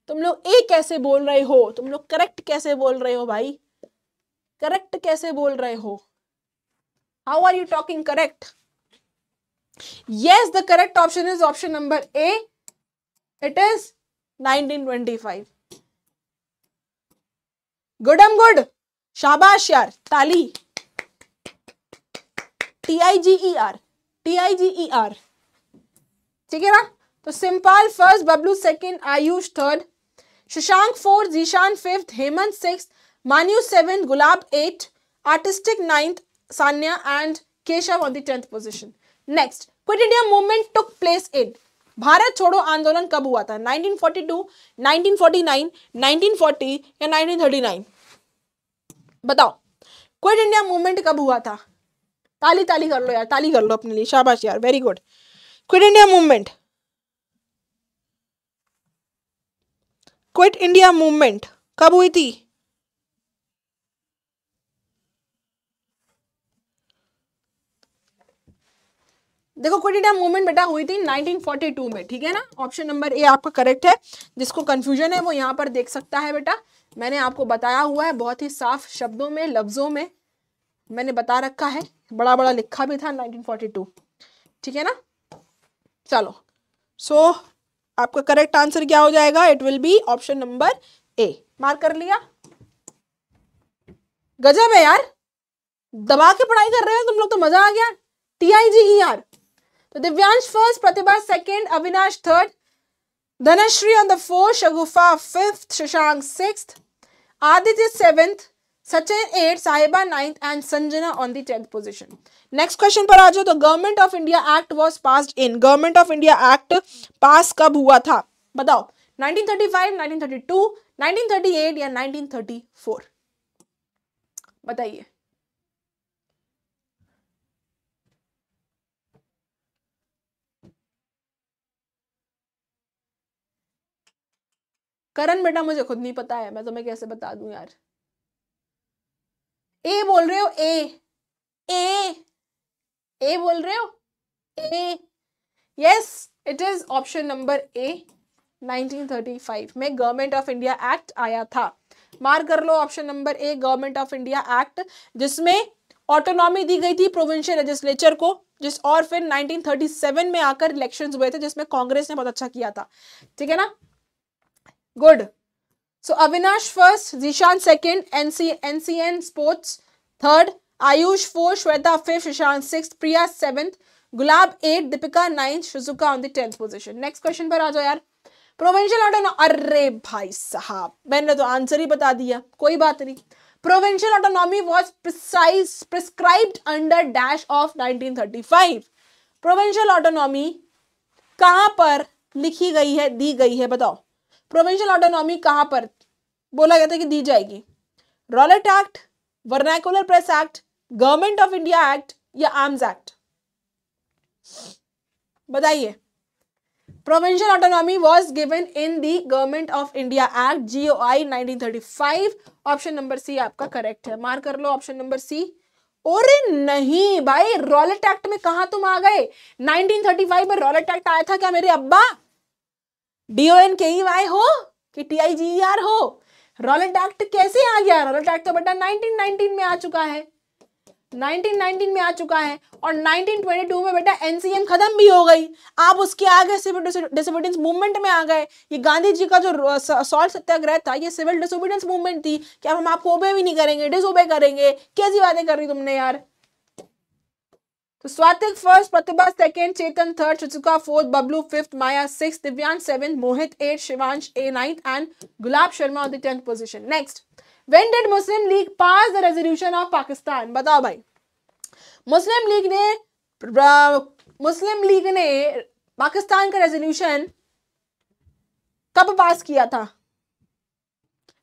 तुम लोग ए कैसे बोल रहे हो तुम लोग करेक्ट कैसे बोल रहे हो भाई करेक्ट कैसे बोल रहे हो how are you talking correct yes the correct option is option number A it is 1925 good um good शाबाश यार ताली T I G E R T I G E R ठीक है ना तो simple first Bablu second Ayush third Shashank four Zeeshan fifth Hemant six Manyu seven Gulab eight artistic ninth sanya and Keshav on the 10th position next quit india movement took place in Bharat छोड़ो आंदोलन कब हुआ था 1942, 1949, 1940 या 1939? बताओ क्विट इंडिया मूवमेंट कब हुआ था ताली ताली कर लो यार ताली कर लो अपने लिए शाबाश यार very good quit India movement quit India movement कब हुई थी देखो क्विट इंडिया मूवमेंट बेटा हुई थी 1942 में ठीक है ना ऑप्शन नंबर ए आपका करेक्ट है जिसको कंफ्यूजन है वो यहां पर देख सकता है बेटा मैंने आपको बताया हुआ है बहुत ही साफ शब्दों में लफ्जों में मैंने बता रखा है बड़ा बड़ा लिखा भी था 1942 ठीक है ना चलो सो so, आपका करेक्ट आंसर क्या हो जाएगा it will be option number A mark कर लिया गजब है यार दबा के पढ़ाई कर रहे हो तुम लोग तो मजा आ गया T I G E R तो Divyansh first Pratibha second Avinash third Dhanashree on the fourth Shagufa fifth Shashank six Aditya seventh Sachin eight Sahiba ninth and Sanjana on the tenth position next question पर आ जाओ the government of India act was pass in government of India act pass कब हुआ था बताओ 1935, 1932, 1938 या nineteen thirty four बताइए करण बेटा मुझे खुद नहीं पता है मैं तुम्हें कैसे बता दू यार ए बोल रहे हो ए ए ए बोल रहे हो A yes it is option number A 1935 में गवर्नमेंट ऑफ इंडिया एक्ट आया था मार कर लो option number A government of India act जिसमें ऑटोनॉमी दी गई थी प्रोविंशियल लेजिस्लेचर को जिस और फिर 1937 में आकर इलेक्शंस हुए थे जिसमें कांग्रेस ने बहुत अच्छा किया था ठीक है ना good so Avinash first Jishant second NC NCN sports third Ayush fourth Shweta fifth Ishant six Priya seventh Gulab eight Deepika ninth Shizuka on the tenth position next question पर आ जाओ यार प्रोविंशियल ऑटोनो अरे भाई साहब मैंने तो आंसर ही बता दिया कोई बात नहीं provincial autonomy was precise prescribed under dash of nineteen thirty five provincial autonomy कहां पर लिखी गई है दी गई है बताओ प्रोविंशियल ऑटोनॉमी कहाँ पर बोला गया था कि दी जाएगी Rowlatt act vernacular press act government of India act या आर्म्स एक्ट बताइए provincial autonomy was given in the government of India act G O I nineteen option number C आपका करेक्ट है मार कर लो ऑप्शन नंबर सी और नहीं भाई रॉलेट एक्ट में कहा तुम आ गए 1935 में रॉलेट एक्ट आया था क्या मेरे अब्बा do N K E Y हो कि टी आई जी आर हो रॉलेट एक्ट कैसे आ गया रॉलेट एक्ट तो बेटा 1919 में आ चुका है 1919 में आ चुका है और 1922 में बेटा एनसीएम खत्म भी हो गई आप उसके आगे सिविल डिसोबीडियंस मूवमेंट में आ गए ये गांधी जी का जो सॉल्ट सत्याग्रह था ये सिविल डिसोबीडियंस मूवमेंट थी कि अब हम आपको ओबे भी नहीं करेंगे डिसोबे करेंगे कैसी बातें कर रही तुमने यार तो Swatik first Pratibha second Chetan third Shizuka fourth Bablu fifth Maya six Divyang seventh Mohit eight Shivansh A ninth and Gulab Sharma on the tenth position next when did Muslim League pass the resolution of Pakistan बताओ भाई मुस्लिम लीग ने मुस्लिम लीग ने पाकिस्तान का रेजोल्यूशन कब पास किया था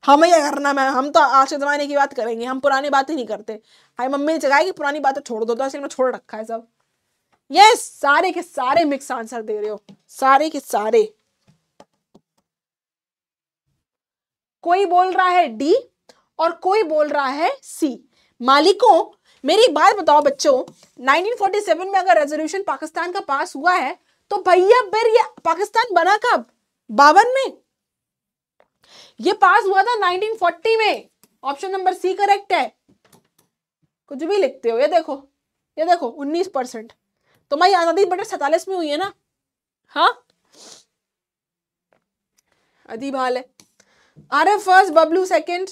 हमें क्या करना मैं हम तो आज के ज़माने की बात करेंगे हम पुरानी बात ही नहीं करते हाई मम्मी ने जगाई कि पुरानी बातें छोड़ दो तो इसलिए मैं छोड़ रखा है सब ये सारे के सारे मिक्स आंसर दे रहे हो सारे के सारे कोई बोल रहा है डी और कोई बोल रहा है सी मालिकों मेरी बात बताओ बच्चों 1947 में अगर रेजोल्यूशन पाकिस्तान का पास हुआ है तो भैया फिर ये पाकिस्तान बना कब बावन में ये पास हुआ था 1940 में ऑप्शन नंबर सी करेक्ट है कुछ भी लिखते हो ये देखो ये देखो 19 परसेंट तो मैं आज़ादी बेटा सैतालीस में हुई है ना हाँ अदीब हाल है F first Bablu second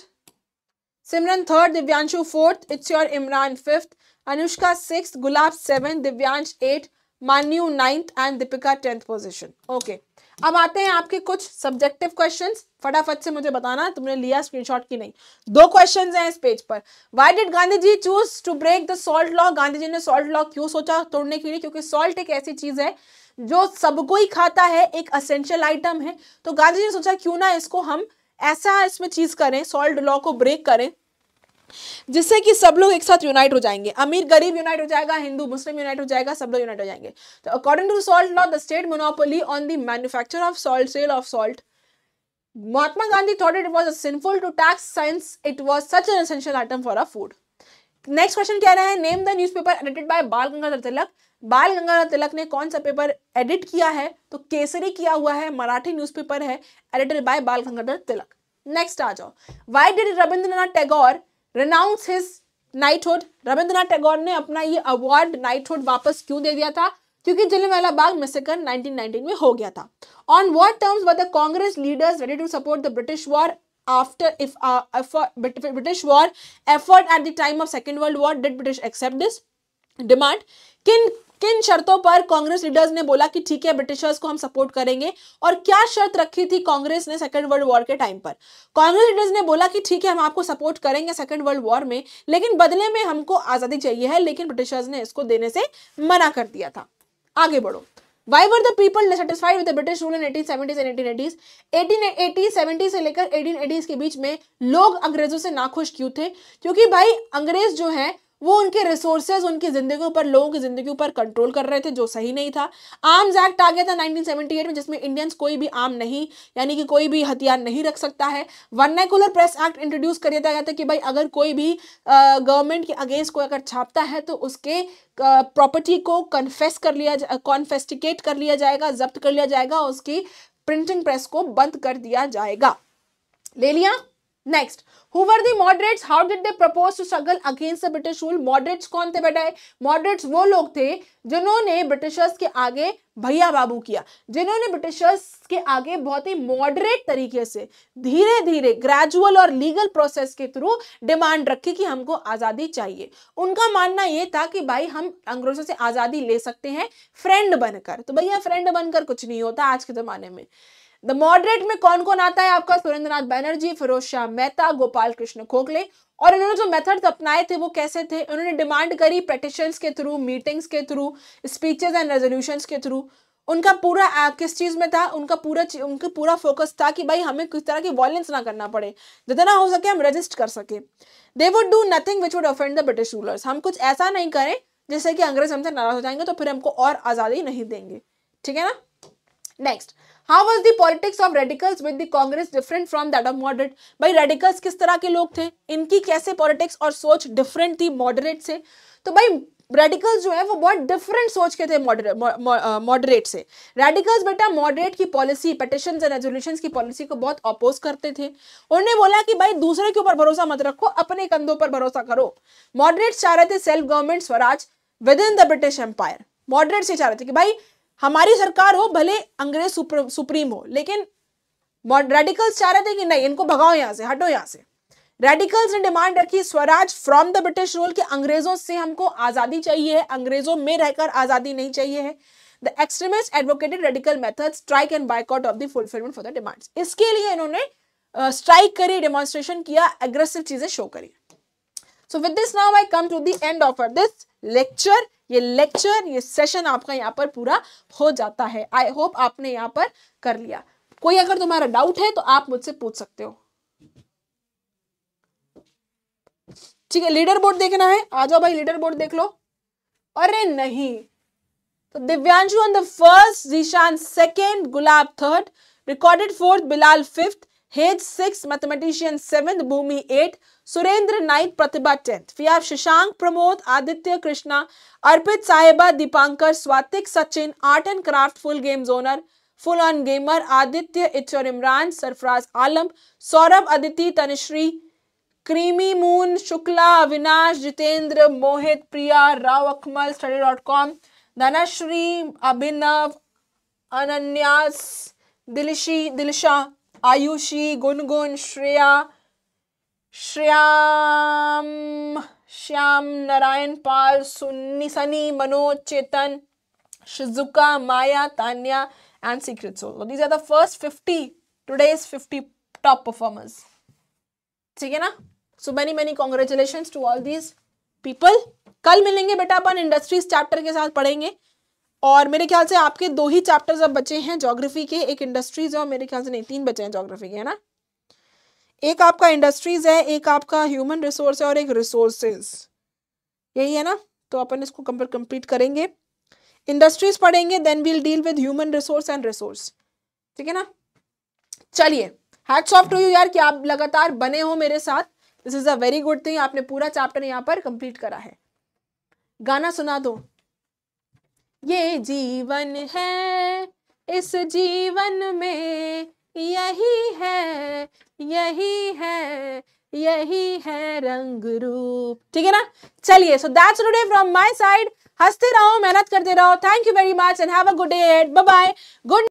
Simran third Divyanshu fourth it's your Imran fifth Anushka six Gulab seven Divyansh eight Manyu ninth and Deepika tenth position okay अब आते हैं आपके कुछ सब्जेक्टिव क्वेश्चंस फटाफट से मुझे बताना तुमने लिया स्क्रीनशॉट की नहीं दो क्वेश्चंस हैं इस पेज पर why did Gandhi ji choose to break the salt law Gandhi ji ने सॉल्ट लॉ क्यों सोचा तोड़ने के लिए क्योंकि सॉल्ट एक ऐसी चीज है जो सबको ही खाता है एक असेंशियल आइटम है तो गांधी जी ने सोचा क्यों ना इसको हम ऐसा इसमें चीज करें सॉल्ट लॉ को ब्रेक करें जिससे कि सब लोग एक साथ यूनाइट हो जाएंगे अमीर गरीब यूनाइट हो जाएगा हिंदू मुस्लिम यूनाइट हो जाएगा सब लोग यूनाइट हो जाएंगे तो according to salt not the state monopoly on the manufacture of salt sale of salt Mahatma Gandhi thought it was sinful to tax since it was such an essential item for a food next question कह रहा है name the newspaper edited by Bal Gangadhar तिलक बाल गंगाधर तिलक ने कौन सा paper edit किया है तो केसरी किया हुआ है मराठी न्यूज़पेपर है edited by Bal Gangadhar Tilak next आ जाओ why did Rabindranath Tagore renounce his knighthood Rabindranath Tagore ने अपना ये अवार्ड नाइटहुड वापस क्यों दे दिया था क्योंकि जिले वाला बाग मिसेकर 1919 में हो गया था on what terms were Congress leaders ready to support the British war after if British war effort at the time of second world war did British accept this demand किन किन शर्तों पर कांग्रेस लीडर्स ने बोला कि ठीक है ब्रिटिशर्स को हम सपोर्ट करेंगे और क्या शर्त रखी थी कांग्रेस ने सेकेंड वर्ल्ड वॉर के टाइम पर कांग्रेस लीडर्स ने बोला कि ठीक है हम आपको सपोर्ट करेंगे सेकेंड वर्ल्ड वॉर में लेकिन बदले में हमको आज़ादी चाहिए है लेकिन ब्रिटिशर्स ने इसको देने से मना कर दिया था आगे बढ़ो why were the people satisfied with British rule in eighteen seventies and eighteen eighties eighteen seventy से लेकर एटीन एटीज के बीच में लोग अंग्रेजों से नाखुश क्यों थे क्योंकि भाई अंग्रेज जो है वो उनके रिसोर्सेज उनकी ज़िंदगी पर लोगों की ज़िंदगी पर कंट्रोल कर रहे थे जो सही नहीं था आर्म्स एक्ट आ गया था 1978 में जिसमें इंडियंस कोई भी आर्म नहीं यानी कि कोई भी हथियार नहीं रख सकता है वर्नाकुलर प्रेस एक्ट इंट्रोड्यूस कर दिया गया था कि भाई अगर कोई भी गवर्नमेंट के अगेंस्ट कोई अगर छापता है तो उसके प्रॉपर्टी को कन्फेस कर लिया कॉन्फेस्टिकेट कर लिया जाएगा जब्त कर लिया जाएगा उसकी प्रिंटिंग प्रेस को बंद कर दिया जाएगा ले लिया next who were the moderates how did they propose to struggle against the British rule moderates कौन थे बेटा मॉडरेट्स वो लोग थे जिन्होंने ब्रिटिशर्स के आगे भैया बाबू किया जिन्होंने ब्रिटिशर्स के आगे बहुत ही मॉडरेट तरीके से धीरे धीरे ग्रेजुअल और लीगल प्रोसेस के थ्रू डिमांड रखी कि हमको आज़ादी चाहिए उनका मानना ये था कि भाई हम अंग्रेजों से आज़ादी ले सकते हैं फ्रेंड बनकर तो भैया फ्रेंड बनकर कुछ नहीं होता आज के ज़माने में द मॉडरेट में कौन कौन आता है आपका सुरेंद्रनाथ बैनर्जी फिरोज शाह मेहता गोपाल कृष्ण खोखले और इन्होंने जो मेथड्स अपनाए थे वो कैसे थे उन्होंने डिमांड करी पटिशन के थ्रू मीटिंग्स के थ्रू स्पीचेस एंड रेजोल्यूशन के थ्रू उनका पूरा आ, किस चीज़ में था उनका पूरा उनका पूरा फोकस था कि भाई हमें किस तरह की वॉयलेंस ना करना पड़े जितना हो सके हम रजिस्ट कर सके they would do nothing which would offend the British rulers हम कुछ ऐसा नहीं करें जैसे कि अंग्रेज हमसे नाराज हो जाएंगे तो फिर हमको और आज़ादी नहीं देंगे ठीक है ना next how was the politics of radicals with the Congress different from that of moderate भाई रेडिकल्स किस तरह के लोग थे इनकी कैसे पॉलिटिक्स और सोच डिफरेंट थी मॉडरेट से तो भाई रेडिकल्स जो है वो बहुत डिफरेंट सोच के थे मॉडरेट से रेडिकल्स बेटा मॉडरेट की पॉलिसी पटिशन एंड रेजोल्यूशन की पॉलिसी को बहुत अपोज करते थे उन्होंने बोला कि भाई दूसरे के ऊपर भरोसा मत रखो अपने कंधों पर भरोसा करो मॉडरेट चाह रहे थे self government swaraj within the British empire moderate से चाह रहे थे कि भाई हमारी सरकार हो भले अंग्रेज सुप्र, सुप्रीम हो लेकिन रेडिकल्स चाह रहे थे कि नहीं इनको भगाओ यहाँ से हटो यहाँ से रेडिकल्स ने डिमांड रखी swaraj from the British rule कि अंग्रेजों से हमको आजादी चाहिए है अंग्रेजों में रहकर आजादी नहीं चाहिए है the extremist advocated radical method strike and boycott of the fulfilment for the demands इसके लिए इन्होंने स्ट्राइक uh, करी डेमोन्स्ट्रेशन किया एग्रेसिव चीजें शो करी so with this now I come to the end of this lecture ये lecture ये session आपका यहाँ पर पूरा हो जाता है आई होप आपने यहाँ पर कर लिया कोई अगर तुम्हारा डाउट है तो आप मुझसे पूछ सकते हो ठीक है लीडर बोर्ड देखना है आ जाओ भाई लीडर बोर्ड देख लो अरे नहीं तो Divyanshu on the first Zeeshan second Gulab third recorded fourth Bilal fifth हेज six mathematician seventh Bhoomi eight Surendra nine Pratibha tenth फिर आप Shashank Pramod Aditya Krishna Arpit Saheba Dipankar Swatik Sachin art and craft full game zoner full on gamer Aditya इच्छर Imran Sarfaraz Alam Saurabh Aditi Tanshree creamy moon Shukla Avinash Jitendra Mohit Priya Rao Akmal study dot com Dhanashree Abhinav अनन्यास दिलशी दिलशा Ayushi Gungun Shreya Shyam Shyam Narayan Pal Sunny Sunny Manoj Chetan Shizuka Maya Tanya and secret soul these are the first fifty 50, today's 50 top ठीक है ना so many many congratulation to all these people कल मिलेंगे बेटा अपन industries chapter के साथ पढ़ेंगे और मेरे ख्याल से आपके दो ही चैप्टर्स अब बचे हैं जोग्राफी के एक इंडस्ट्रीज है और मेरे ख्याल से नहीं तीन बचे हैं जोग्राफी के है ना एक आपका इंडस्ट्रीज है एक आपका ह्यूमन रिसोर्स है और एक रिसोर्सेज यही है ना तो अपन इसको कंप्लीट करेंगे इंडस्ट्रीज पढ़ेंगे then we'll deal with human resource and resource ठीक है ना चलिए हैट्स ऑफ टू यू यार कि आप लगातार बने हो मेरे साथ this is a very good thing आपने पूरा चैप्टर यहाँ पर कंप्लीट करा है गाना सुना दो ये जीवन है इस जीवन में यही है यही है यही है रंग रूप ठीक है ना चलिए so that's today from my side हंसते रहो मेहनत करते रहो thank you very much and have a good day bye bye good